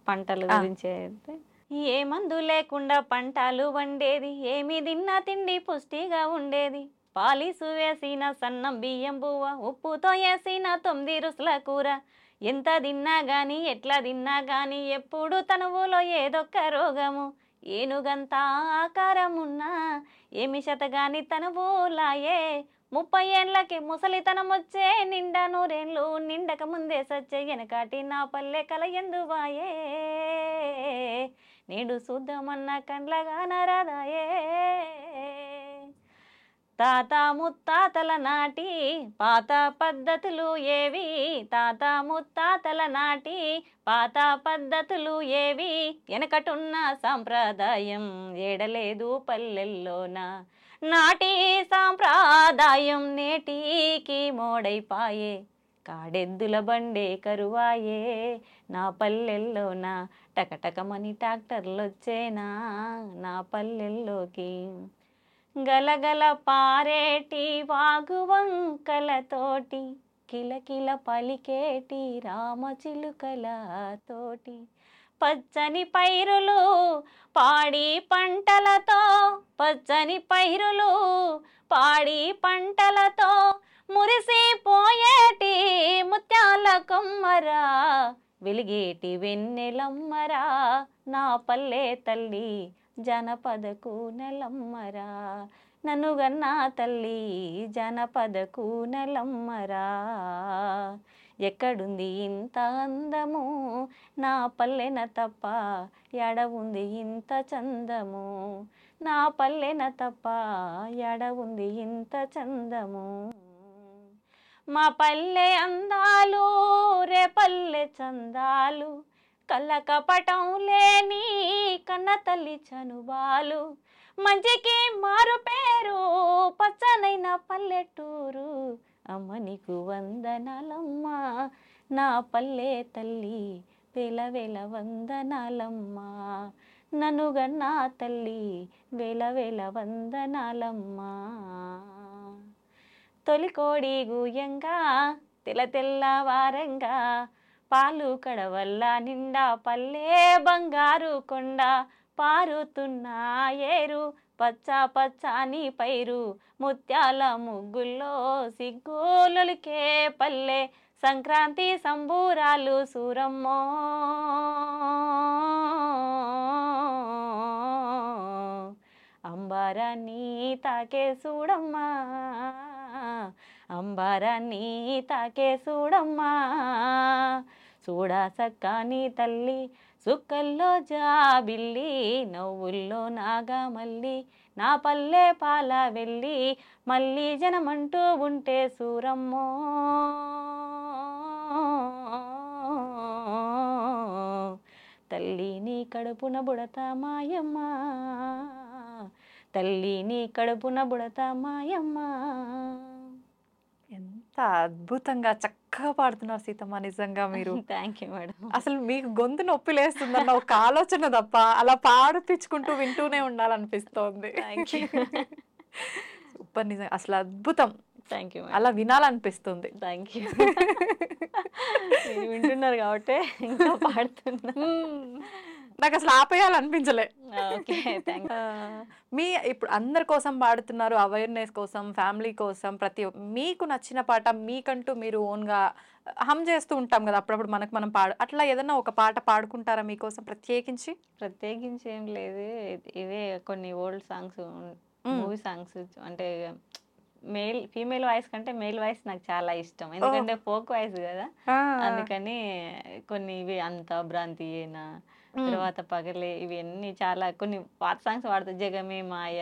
పంటలు గురించి అయితే ఏ మందు లేకుండా పంటలు వండేది ఏమి తిన్నా తిండి పుష్టిగా ఉండేది పాలిసు వేసిన సన్నం బియ్యం పువ్వ ఉప్పుతో వేసిన తొమ్మిది రుసుల కూర ఎంత తిన్నా గాని ఎట్లా తిన్నా గాని ఎప్పుడు తనువులో ఏదొక్క రోగము ఏనుగంతా ఆకారమున్నా ఏమి శతగాని తనువులాయే ముప్పై ఏండ్లకి ముసలితనం వచ్చే నిండా నూరేళ్ళు నిండక ముందే సచ్చే వెనకాటి నా పల్లె కల ఎందువాయే నేడు శుద్ధమన్న కండ్లగా నరదాయే తాత ముత్తాతల నాటి పాత పద్ధతులు ఏవి తాత ముత్తాతల నాటి పాత పద్ధతులు ఏవి వెనకటున్న సాంప్రదాయం ఏడలేదు పల్లెల్లోన నాటి సాంప్రదాయం నేటికి మోడైపాయే కాడెద్దుల బండే కరువాయే నా పల్లెల్లోన టకటకమని ట్రాక్టర్లు వచ్చేనా నా పల్లెల్లోకి గలగల పారేటి వంకలతోటి కిలకిల పలికేటి రామచిలుకల తోటి పచ్చని పైరులు పాడి పంటలతో పచ్చని పైరులు పాడి పంటలతో మురిసిపోయేటి ముత్యాల కొమ్మరా వెలిగేటి వెన్నెలమ్మరా నా పల్లె తల్లి జనపదకు నెలమ్మరా నన్ను తల్లి జనపదకు నెలమ్మరా ఎక్కడుంది ఇంత అందము నా పల్లెన తప్ప ఎడ ఉంది ఇంత చందము నా పల్లెన తప్ప ఎడ ఉంది ఇంత చందము మా పల్లె అందాలు రే పల్లె చందాలు కళ్ళకపటం లేని కన్న తల్లి చనుబాలు మంచికి మారు పేరు పచ్చనైన పల్లెటూరు అమ్మ నీకు వందనాలమ్మా నా పల్లె తల్లి వేల వందనాలమ్మా నన్నుగన్నా తల్లి వేల వేల వందనాలమ్మా తొలి కోడి గూయంగా తెల తెల్లవారంగా పాలు కడవల్ల నిండా పల్లె బంగారు కొండ పారుతున్నాయేరు పచ్చ పచ్చని పైరు ముత్యాల ముగ్గుల్లో సిగ్గులులికే పల్లె సంక్రాంతి సంబూరాలు సూరమ్మో అంబారాన్ని తాకే చూడమ్మా అంబారాన్ని తాకే చూడమ్మా చూడా సక్కాని తల్లి సుక్కల్లో జాబిల్లి నవ్వుల్లో నాగా మళ్ళీ నా పల్లె పాల వెళ్ళి మళ్ళీ జనమంటూ ఉంటే సూరమ్మో తల్లి నీ కడుపున బుడతా మాయమ్మ తల్లి నీ కడుపున బుడతా మాయమ్మ ఎంత అద్భుతంగా చక్కగా పాడుతున్నారు సీతమ్మ నిజంగా మీరు థ్యాంక్ యూ మేడం అసలు మీకు గొంతు నొప్పి లేస్తుందన్న ఒక ఆలోచన తప్ప అలా పాడిపించుకుంటూ వింటూనే ఉండాలనిపిస్తోంది సూపర్ నిజంగా అసలు అద్భుతం థ్యాంక్ యూ అలా వినాలనిపిస్తుంది థ్యాంక్ యూ వింటున్నారు కాబట్టి ఇంకా పాడుతున్నా hmm. నాకు అసలు ఆపేయాలనిపించలే మీ ఇప్పుడు అందరి కోసం పాడుతున్నారు అవేర్నెస్ కోసం ఫ్యామిలీ కోసం ప్రతి మీకు నచ్చిన పాట మీకంటూ మీరు ఓన్గా హమ్ చేస్తూ ఉంటాం కదా అప్పుడప్పుడు మనకు మనం పాడు అట్లా ఏదైనా ఒక పాట పాడుకుంటారా మీకోసం ప్రత్యేకించి ప్రత్యేకించి ఏం లేదు ఇవే కొన్ని ఓల్డ్ సాంగ్స్ మూవీ సాంగ్స్ అంటే మేల్ ఫీమేల్ వాయిస్ కంటే మేల్ వాయిస్ నాకు చాలా ఇష్టం ఎందుకంటే ఫోక్ వాయిస్ కదా అందుకని కొన్ని ఇవి అంత భ్రాంతి అయినా తర్వాత పగలే ఇవన్నీ చాలా కొన్ని పాత సాంగ్స్ వాడతారు జగమే మాయ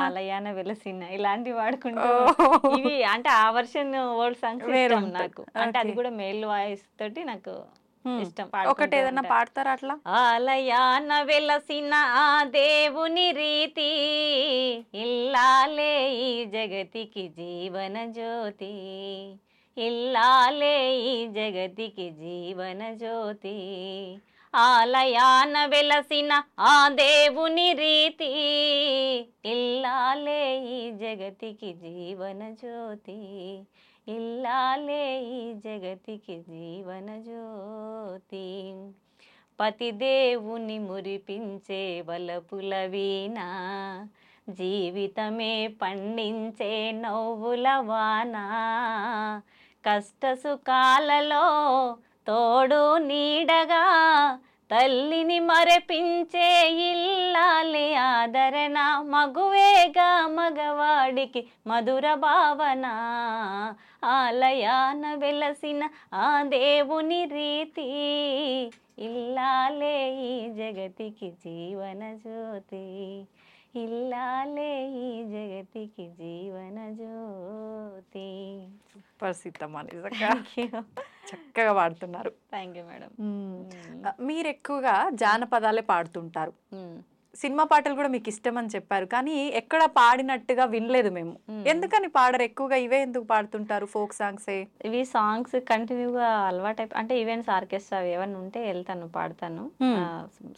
ఆలయాన వెలసిన ఇలాంటివి వాడుకుంటూ ఇవి అంటే ఆ వర్షన్ ఓల్డ్ సాంగ్స్ ఇష్టం నాకు అంటే అది కూడా మేల్ వాయిస్ తోటి నాకు ఇష్టం ఒకటి ఏదైనా పాడతారా అట్లా ఆలయాన వెలసిన ఆ దేవుని రీతి ఇల్లాలే ఈ జగతికి జీవన జ్యోతి ఇల్లాలే ఈ జగతికి జీవన జ్యోతి ఆలయాన వెలసిన ఆ దేవుని రీతి ఇల్లాలే ఈ జగతికి జీవన జ్యోతి ఇల్లాలే ఈ జగతికి జీవన జ్యోతి పతిదేవుని మురిపించే వలపుల వీణా జీవితమే పండించే నవ్వుల వానా కష్ట సుఖాలలో తోడు నీడగా తల్లిని మరపించే ఇల్లాలి ఆదరణ మగువేగా మగవాడికి మధుర భావన ఆలయాన వెలసిన ఆ దేవుని రీతి ఇల్లాలే ఈ జగతికి జీవన జ్యోతి ఇల్లాలే ఈ జగతికి జీవన జ్యోతి సూపర్ నిజంగా చక్కగా పాడుతున్నారు థ్యాంక్ యూ మేడం మీరు ఎక్కువగా జానపదాలే పాడుతుంటారు సినిమా పాటలు కూడా మీకు ఇష్టం అని చెప్పారు కానీ ఎక్కడ పాడినట్టుగా వినలేదు మేము ఎందుకని పాడరు ఎక్కువగా ఇవే ఎందుకు పాడుతుంటారు ఫోక్ సాంగ్స్ ఇవి సాంగ్స్ కంటిన్యూగా అలవాటు అంటే ఈవెంట్స్ ఆర్కెస్ట్రా అవి ఏమైనా ఉంటే వెళ్తాను పాడతాను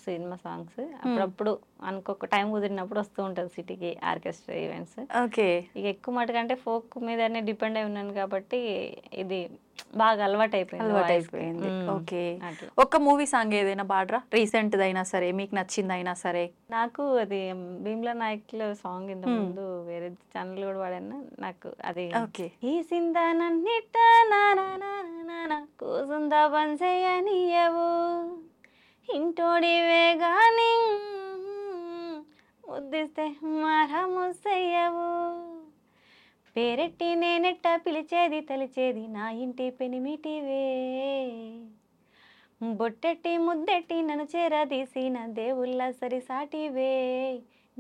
సినిమా సాంగ్స్ అప్పుడప్పుడు అనుకో టైం కుదిరినప్పుడు వస్తూ ఉంటుంది సిటీకి ఆర్కెస్ట్రా ఈవెంట్స్ ఓకే ఇక ఎక్కువ మటుకంటే ఫోక్ మీదనే డిపెండ్ అయి ఉన్నాను కాబట్టి ఇది బాగా అలవాటు అయిపోయింది అలవాటు అయిపోయింది ఓకే ఒక మూవీ సాంగ్ ఏదైనా పాడరా రీసెంట్ అయినా సరే మీకు నచ్చింది అయినా సరే నాకు అది భీమ్లా నాయక్ సాంగ్ ఇంత ముందు వేరే ఛానల్ కూడా వాడాను నాకు అది ఓకే ఈ సిందానన్నిట కూసుందా పనిచేయనియవు ఇంటోడివే గాని ముద్దిస్తే మరము పేరెట్టి నేనెట్ట పిలిచేది తలిచేది నా ఇంటి పెనిమిటివే బొట్టెట్టి ముద్దెట్టి నన్ను చేరదీసి నా దేవుళ్ళ సరిసాటివే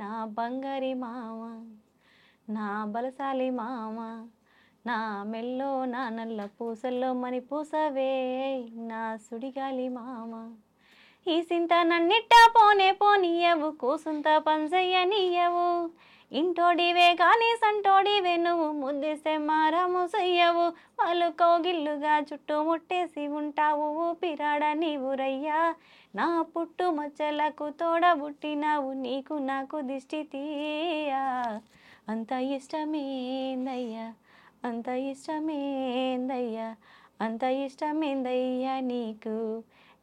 నా బంగారి మామ నా బలసాలి మామ నా మెల్లో నా నల్ల పూసల్లో మని పూసవే నా సుడిగాలి మామ ఈ సింత నన్నిట్టా పోనే పోనీయవు కూసుంత పంజయ్యనీయవు ఇంటోడివే కానీ సంటోడివే నువ్వు ముద్దిస్తే మారము సయ్యవు వాళ్ళు కౌగిల్లుగా చుట్టూ ముట్టేసి ఉంటావు ఊపిరాడ నీవురయ్యా నా పుట్టు మచ్చలకు తోడబుట్టినావు నీకు నాకు దిష్టి తీయా అంత ఇష్టమేందయ్యా అంత ఇష్టమేందయ్యా అంత ఇష్టమేందయ్యా నీకు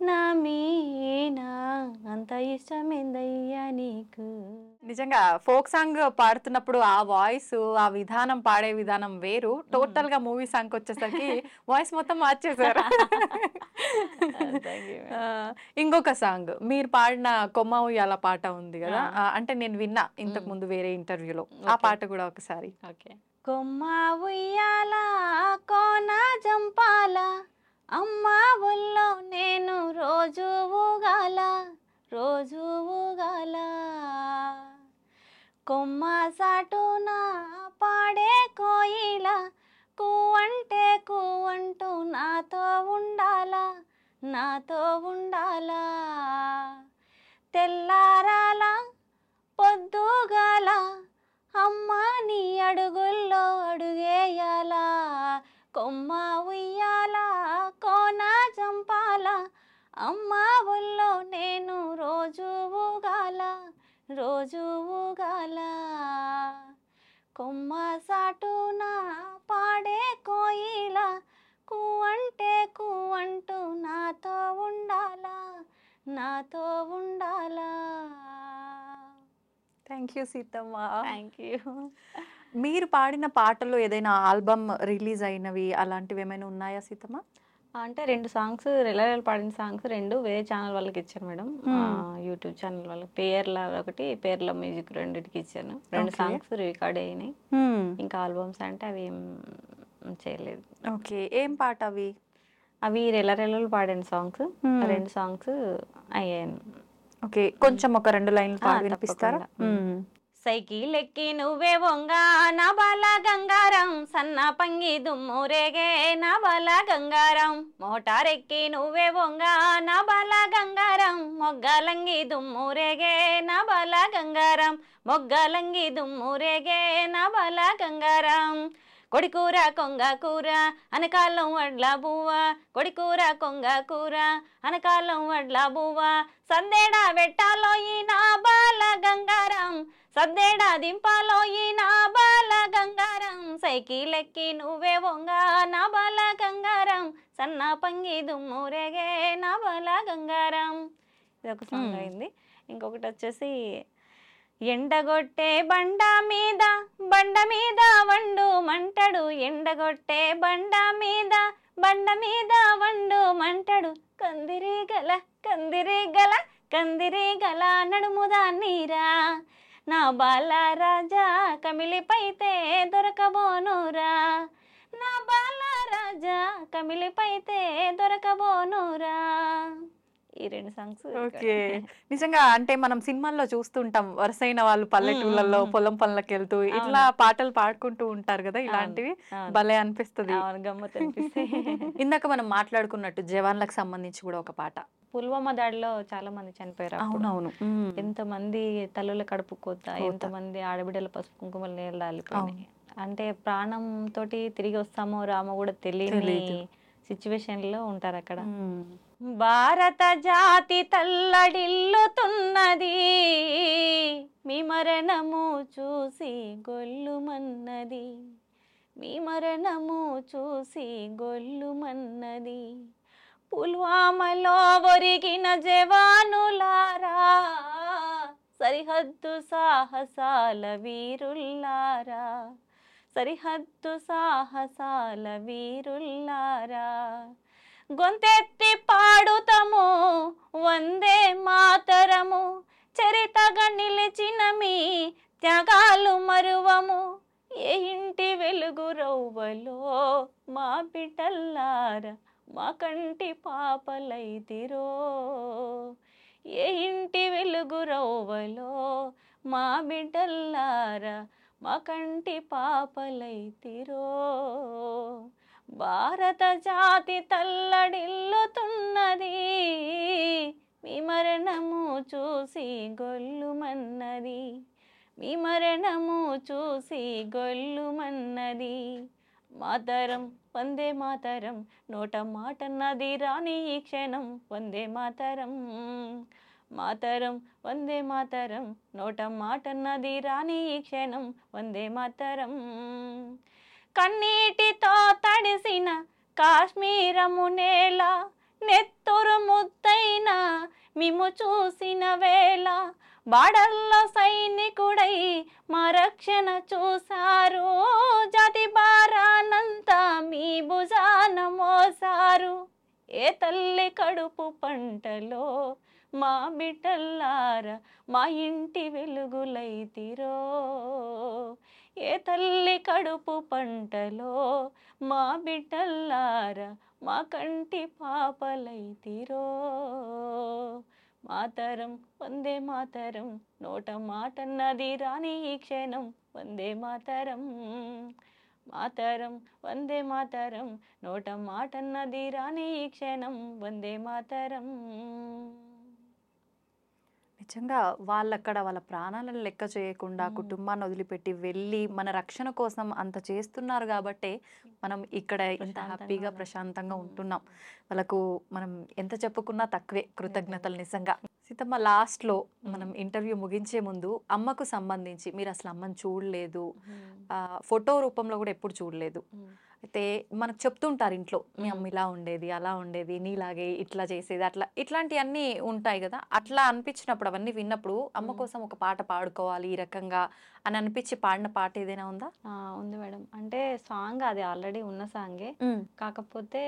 నా మీనా అంత ఇష్టమేందయ్యా నీకు నిజంగా ఫోక్ సాంగ్ పాడుతున్నప్పుడు ఆ వాయిస్ ఆ విధానం పాడే విధానం వేరు టోటల్ గా మూవీ సాంగ్ వచ్చేసరికి వాయిస్ మొత్తం మార్చేశారు ఇంకొక సాంగ్ మీరు పాడిన కొమ్మ ఉయ్యాల పాట ఉంది కదా అంటే నేను విన్నా ఇంతకు ముందు వేరే ఇంటర్వ్యూలో ఆ పాట కూడా ఒకసారి ఓకే కొమ్మ ఉయ్యాల కోనా జంపాల అమ్మా ఒళ్ళో నేను రోజు ఊగాల రోజు ఊగాల కొమ్మ సాటున పాడే కోయిల కూవంటే కూవంటూ నాతో ఉండాలా నాతో ఉండాలా తెల్లారాల పొద్దుగాల అమ్మా నీ అడుగుల్లో అడుగేయాలా కొమ్మ ఉయ్యాలా కోనా చంపాల అమ్మ ఊళ్ళో నేను రోజు ఊగాల రోజు ఊగాల కొమ్మ సాటున పాడే కోయిల కూవంటే కూవంటూ నాతో ఉండాల నాతో ఉండాల thank you Seethamma thank you మీరు పాడిన పాటలు ఏదైనా ఆల్బమ్ రిలీజ్ అయినవి అలాంటివి ఏమైనా ఉన్నాయా సీతమ్మ అంటే రెండు సాంగ్స్ రిలయల్ పాడిన సాంగ్స్ రెండు వేరే ఛానల్ వాళ్ళకి ఇచ్చాను మేడం యూట్యూబ్ ఛానల్ వాళ్ళకి పేర్ల ఒకటి పేర్ల మ్యూజిక్ రెండింటికి ఇచ్చాను రెండు సాంగ్స్ రికార్డ్ అయినాయి ఇంకా ఆల్బమ్స్ అంటే అవి ఏం చేయలేదు ఓకే ఏం పాట అవి అవి రెలరెలలు పాడిన సాంగ్స్ రెండు సాంగ్స్ అయ్యాను ఓకే కొంచెం ఒక రెండు లైన్లు వినిపిస్తారా సైకిల్ నువ్వే వంగా నా బాల గంగారం సన్న పంగి దుమ్ము రేగే నా బాల గంగారం మోటారెక్కి నువ్వే వంగా నా బాల గంగారం మొగ్గలంగి దుమ్ము రేగే నా బాల గంగారం మొగ్గలంగి దుమ్ము రేగే నా బాల గంగారం కొడికూర కొంగ కూర అనకాలం వడ్ల బువ్వ కొడికూర కొంగ కూర అనకాలం వడ్ల బువ్వ సందేడా వెట్టాలో ఈ నా బాల గంగారం సద్దేడ దింపాలో ఈ నా బాల గంగారం సైకిలెక్కి నువ్వే వంగా నా బాల గంగారం సన్న పంగి దుమ్మురేగే నా బాల గంగారం ఇది ఒక సాంగ్ అయింది ఇంకొకటి వచ్చేసి ఎండగొట్టే బండ మీద బండ మీద వండు మంటడు ఎండగొట్టే బండ మీద బండ మీద వండు మంటడు కందిరి గల కందిరి గల కందిరి గల నడుముదా నీరా నా రాజా కమిలిపైతే దొరకబోనురా నా రాజా కమిలిపైతే దొరకబోనురా ఈ రెండు సాంగ్స్ ఓకే నిజంగా అంటే మనం సినిమాల్లో చూస్తుంటాం వరుసైన వాళ్ళు పల్లెటూళ్ళల్లో పొలం పనులకు వెళ్తూ ఇట్లా పాటలు పాడుకుంటూ ఉంటారు కదా ఇలాంటివి భలే అనిపిస్తుంది అనిపిస్తుంది ఇందాక మనం మాట్లాడుకున్నట్టు జవాన్లకు సంబంధించి కూడా ఒక పాట పుల్వామా దాడిలో చాలా మంది చనిపోయారు అవునవును ఎంతమంది తల్లుల కడుపు కోత ఎంతమంది ఆడబిడ్డల పసుపు కుంకుమలు నీళ్ళు అంటే ప్రాణం తోటి తిరిగి వస్తామో రామో కూడా తెలియని సిచ్యువేషన్ లో ఉంటారు అక్కడ భారత జాతి తల్లడిల్లుతున్నది మీ మరణము చూసి గొల్లుమన్నది మీ మరణము చూసి గొల్లుమన్నది పుల్వామాలో ఒరిగిన జవానులారా సరిహద్దు సాహసాల వీరుల్లారా సరిహద్దు సాహసాల వీరుల్లారా గొంతెత్తి పాడుతము వందే మాతరము చరితగా నిలిచిన మీ త్యాగాలు మరువము ఏ ఇంటి వెలుగు రౌవలో మా బిడ్డల్లారా మా కంటి పాపలైతిరో ఏ ఇంటి వెలుగు రోవలో మా బిడ్డల్లారా మా కంటి పాపలైతిరో భారత జాతి తల్లడిల్లుతున్నది మీ మరణము చూసి గొల్లుమన్నది మీ మరణము చూసి గొల్లుమన్నది మాతరం వందే మాతరం నోట నది రాని ఈ క్షణం వందే మాతరం మాతరం వందే మాతరం నోట నది రాని ఈ క్షణం వందే మాతరం కన్నీటితో తడిసిన కాశ్మీరము నేల నెత్తురు ముద్దైన మేము చూసిన వేళ బాడల్ల సైనికుడై మా రక్షణ చూశారు జాతి భారానంతా మీ భుజాన మోసారు ఏ తల్లి కడుపు పంటలో మా బిడ్డల్లార మా ఇంటి వెలుగులైతిరో ఏ తల్లి కడుపు పంటలో మా బిడ్డల్లార మా కంటి పాపలైతిరో మాతరం వందే మాతరం నోట మాటన్నది రాని ఈ క్షణం వందే మాతరం మాతరం వందే మాతరం నోట మాటన్నది రాని ఈ క్షణం వందే మాతరం నిజంగా వాళ్ళక్కడ వాళ్ళ ప్రాణాలను లెక్క చేయకుండా కుటుంబాన్ని వదిలిపెట్టి వెళ్ళి మన రక్షణ కోసం అంత చేస్తున్నారు కాబట్టే మనం ఇక్కడ ఇంత హ్యాపీగా ప్రశాంతంగా ఉంటున్నాం వాళ్ళకు మనం ఎంత చెప్పుకున్నా తక్కువే కృతజ్ఞతలు నిజంగా సీతమ్మ లాస్ట్లో మనం ఇంటర్వ్యూ ముగించే ముందు అమ్మకు సంబంధించి మీరు అసలు అమ్మని చూడలేదు ఫోటో రూపంలో కూడా ఎప్పుడు చూడలేదు అయితే మనకు చెప్తుంటారు ఇంట్లో మీ అమ్మ ఇలా ఉండేది అలా ఉండేది నీలాగే ఇట్లా చేసేది అట్లా ఇట్లాంటివన్నీ ఉంటాయి కదా అట్లా అనిపించినప్పుడు అవన్నీ విన్నప్పుడు అమ్మ కోసం ఒక పాట పాడుకోవాలి ఈ రకంగా అని అనిపించి పాడిన పాట ఏదైనా ఉందా ఉంది మేడం అంటే సాంగ్ అది ఆల్రెడీ ఉన్న సాంగే కాకపోతే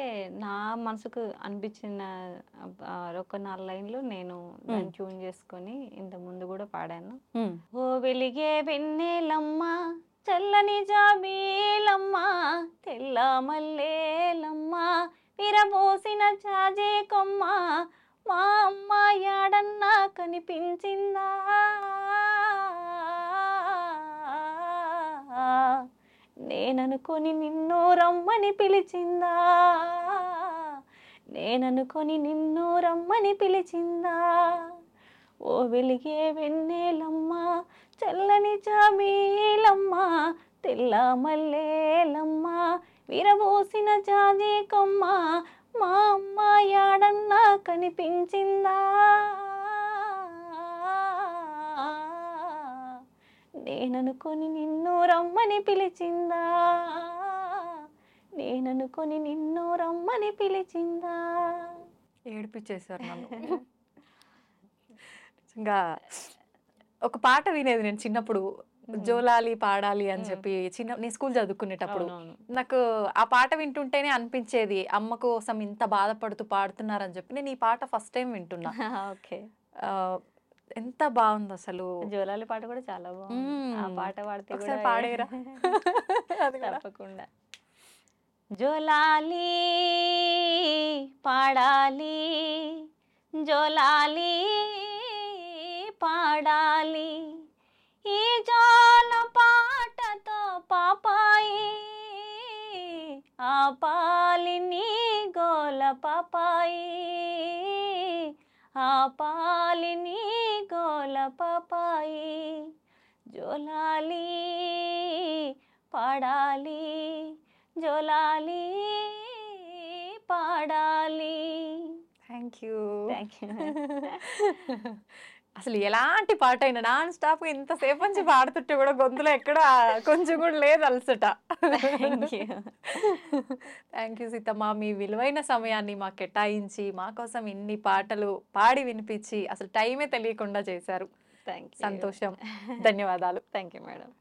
నా మనసుకు అనిపించిన ఒక నాలుగు లైన్లు నేను ట్యూన్ చేసుకొని ఇంత ముందు కూడా పాడాను ఓ వెలిగే వెన్నేలమ్మా చల్లని జాబీలమ్మా తెల్ల మల్లేలమ్మా విరబోసిన జాజే కొమ్మ మా అమ్మ యాడన్నా కనిపించిందా నేననుకొని నిన్ను రమ్మని పిలిచిందా నేననుకొని నిన్ను రమ్మని పిలిచిందా ఓ వెలిగే వెన్నేలమ్మా చల్లని చామీలమ్మా తెల్ల మల్లేలమ్మా విరబోసిన జాజీ కొమ్మ మా అమ్మ యాడన్నా కనిపించిందా నేననుకొని నిన్ను రమ్మని పిలిచిందా నేననుకొని నిన్ను రమ్మని పిలిచిందా ఏడిపించేశారు నన్ను నిజంగా ఒక పాట వినేది నేను చిన్నప్పుడు జోలాలి పాడాలి అని చెప్పి చిన్న నేను స్కూల్ చదువుకునేటప్పుడు నాకు ఆ పాట వింటుంటేనే అనిపించేది అమ్మ కోసం ఇంత బాధపడుతూ పాడుతున్నారని చెప్పి నేను ఈ పాట ఫస్ట్ టైం వింటున్నా ఓకే ఎంత బాగుంది అసలు జ్వలాలి పాట కూడా చాలా బాగుంది ఆ పాట పాడితే కూడా పాడేరా తప్పకుండా జోలాలి పాడాలి జోలాలి పాడాలి ఈ జోల పాటతో పాపాయి ఆపాలి నీ గోల పాపాయి ఆ పాలిని గోల పాపాయి జోలాలి పాడాలి జోలాలి పాడాలి థ్యాంక్ యూ థ్యాంక్ యూ అసలు ఎలాంటి పాట అయినా నాన్ స్టాప్ ఇంతసేపు నుంచి పాడుతుంటే కూడా గొంతులో ఎక్కడ కొంచెం కూడా లేదు అలసట థ్యాంక్ యూ సీతమ్మ మీ విలువైన సమయాన్ని మా కేటాయించి మా కోసం ఇన్ని పాటలు పాడి వినిపించి అసలు టైమే తెలియకుండా చేశారు థ్యాంక్ సంతోషం ధన్యవాదాలు థ్యాంక్ యూ మేడం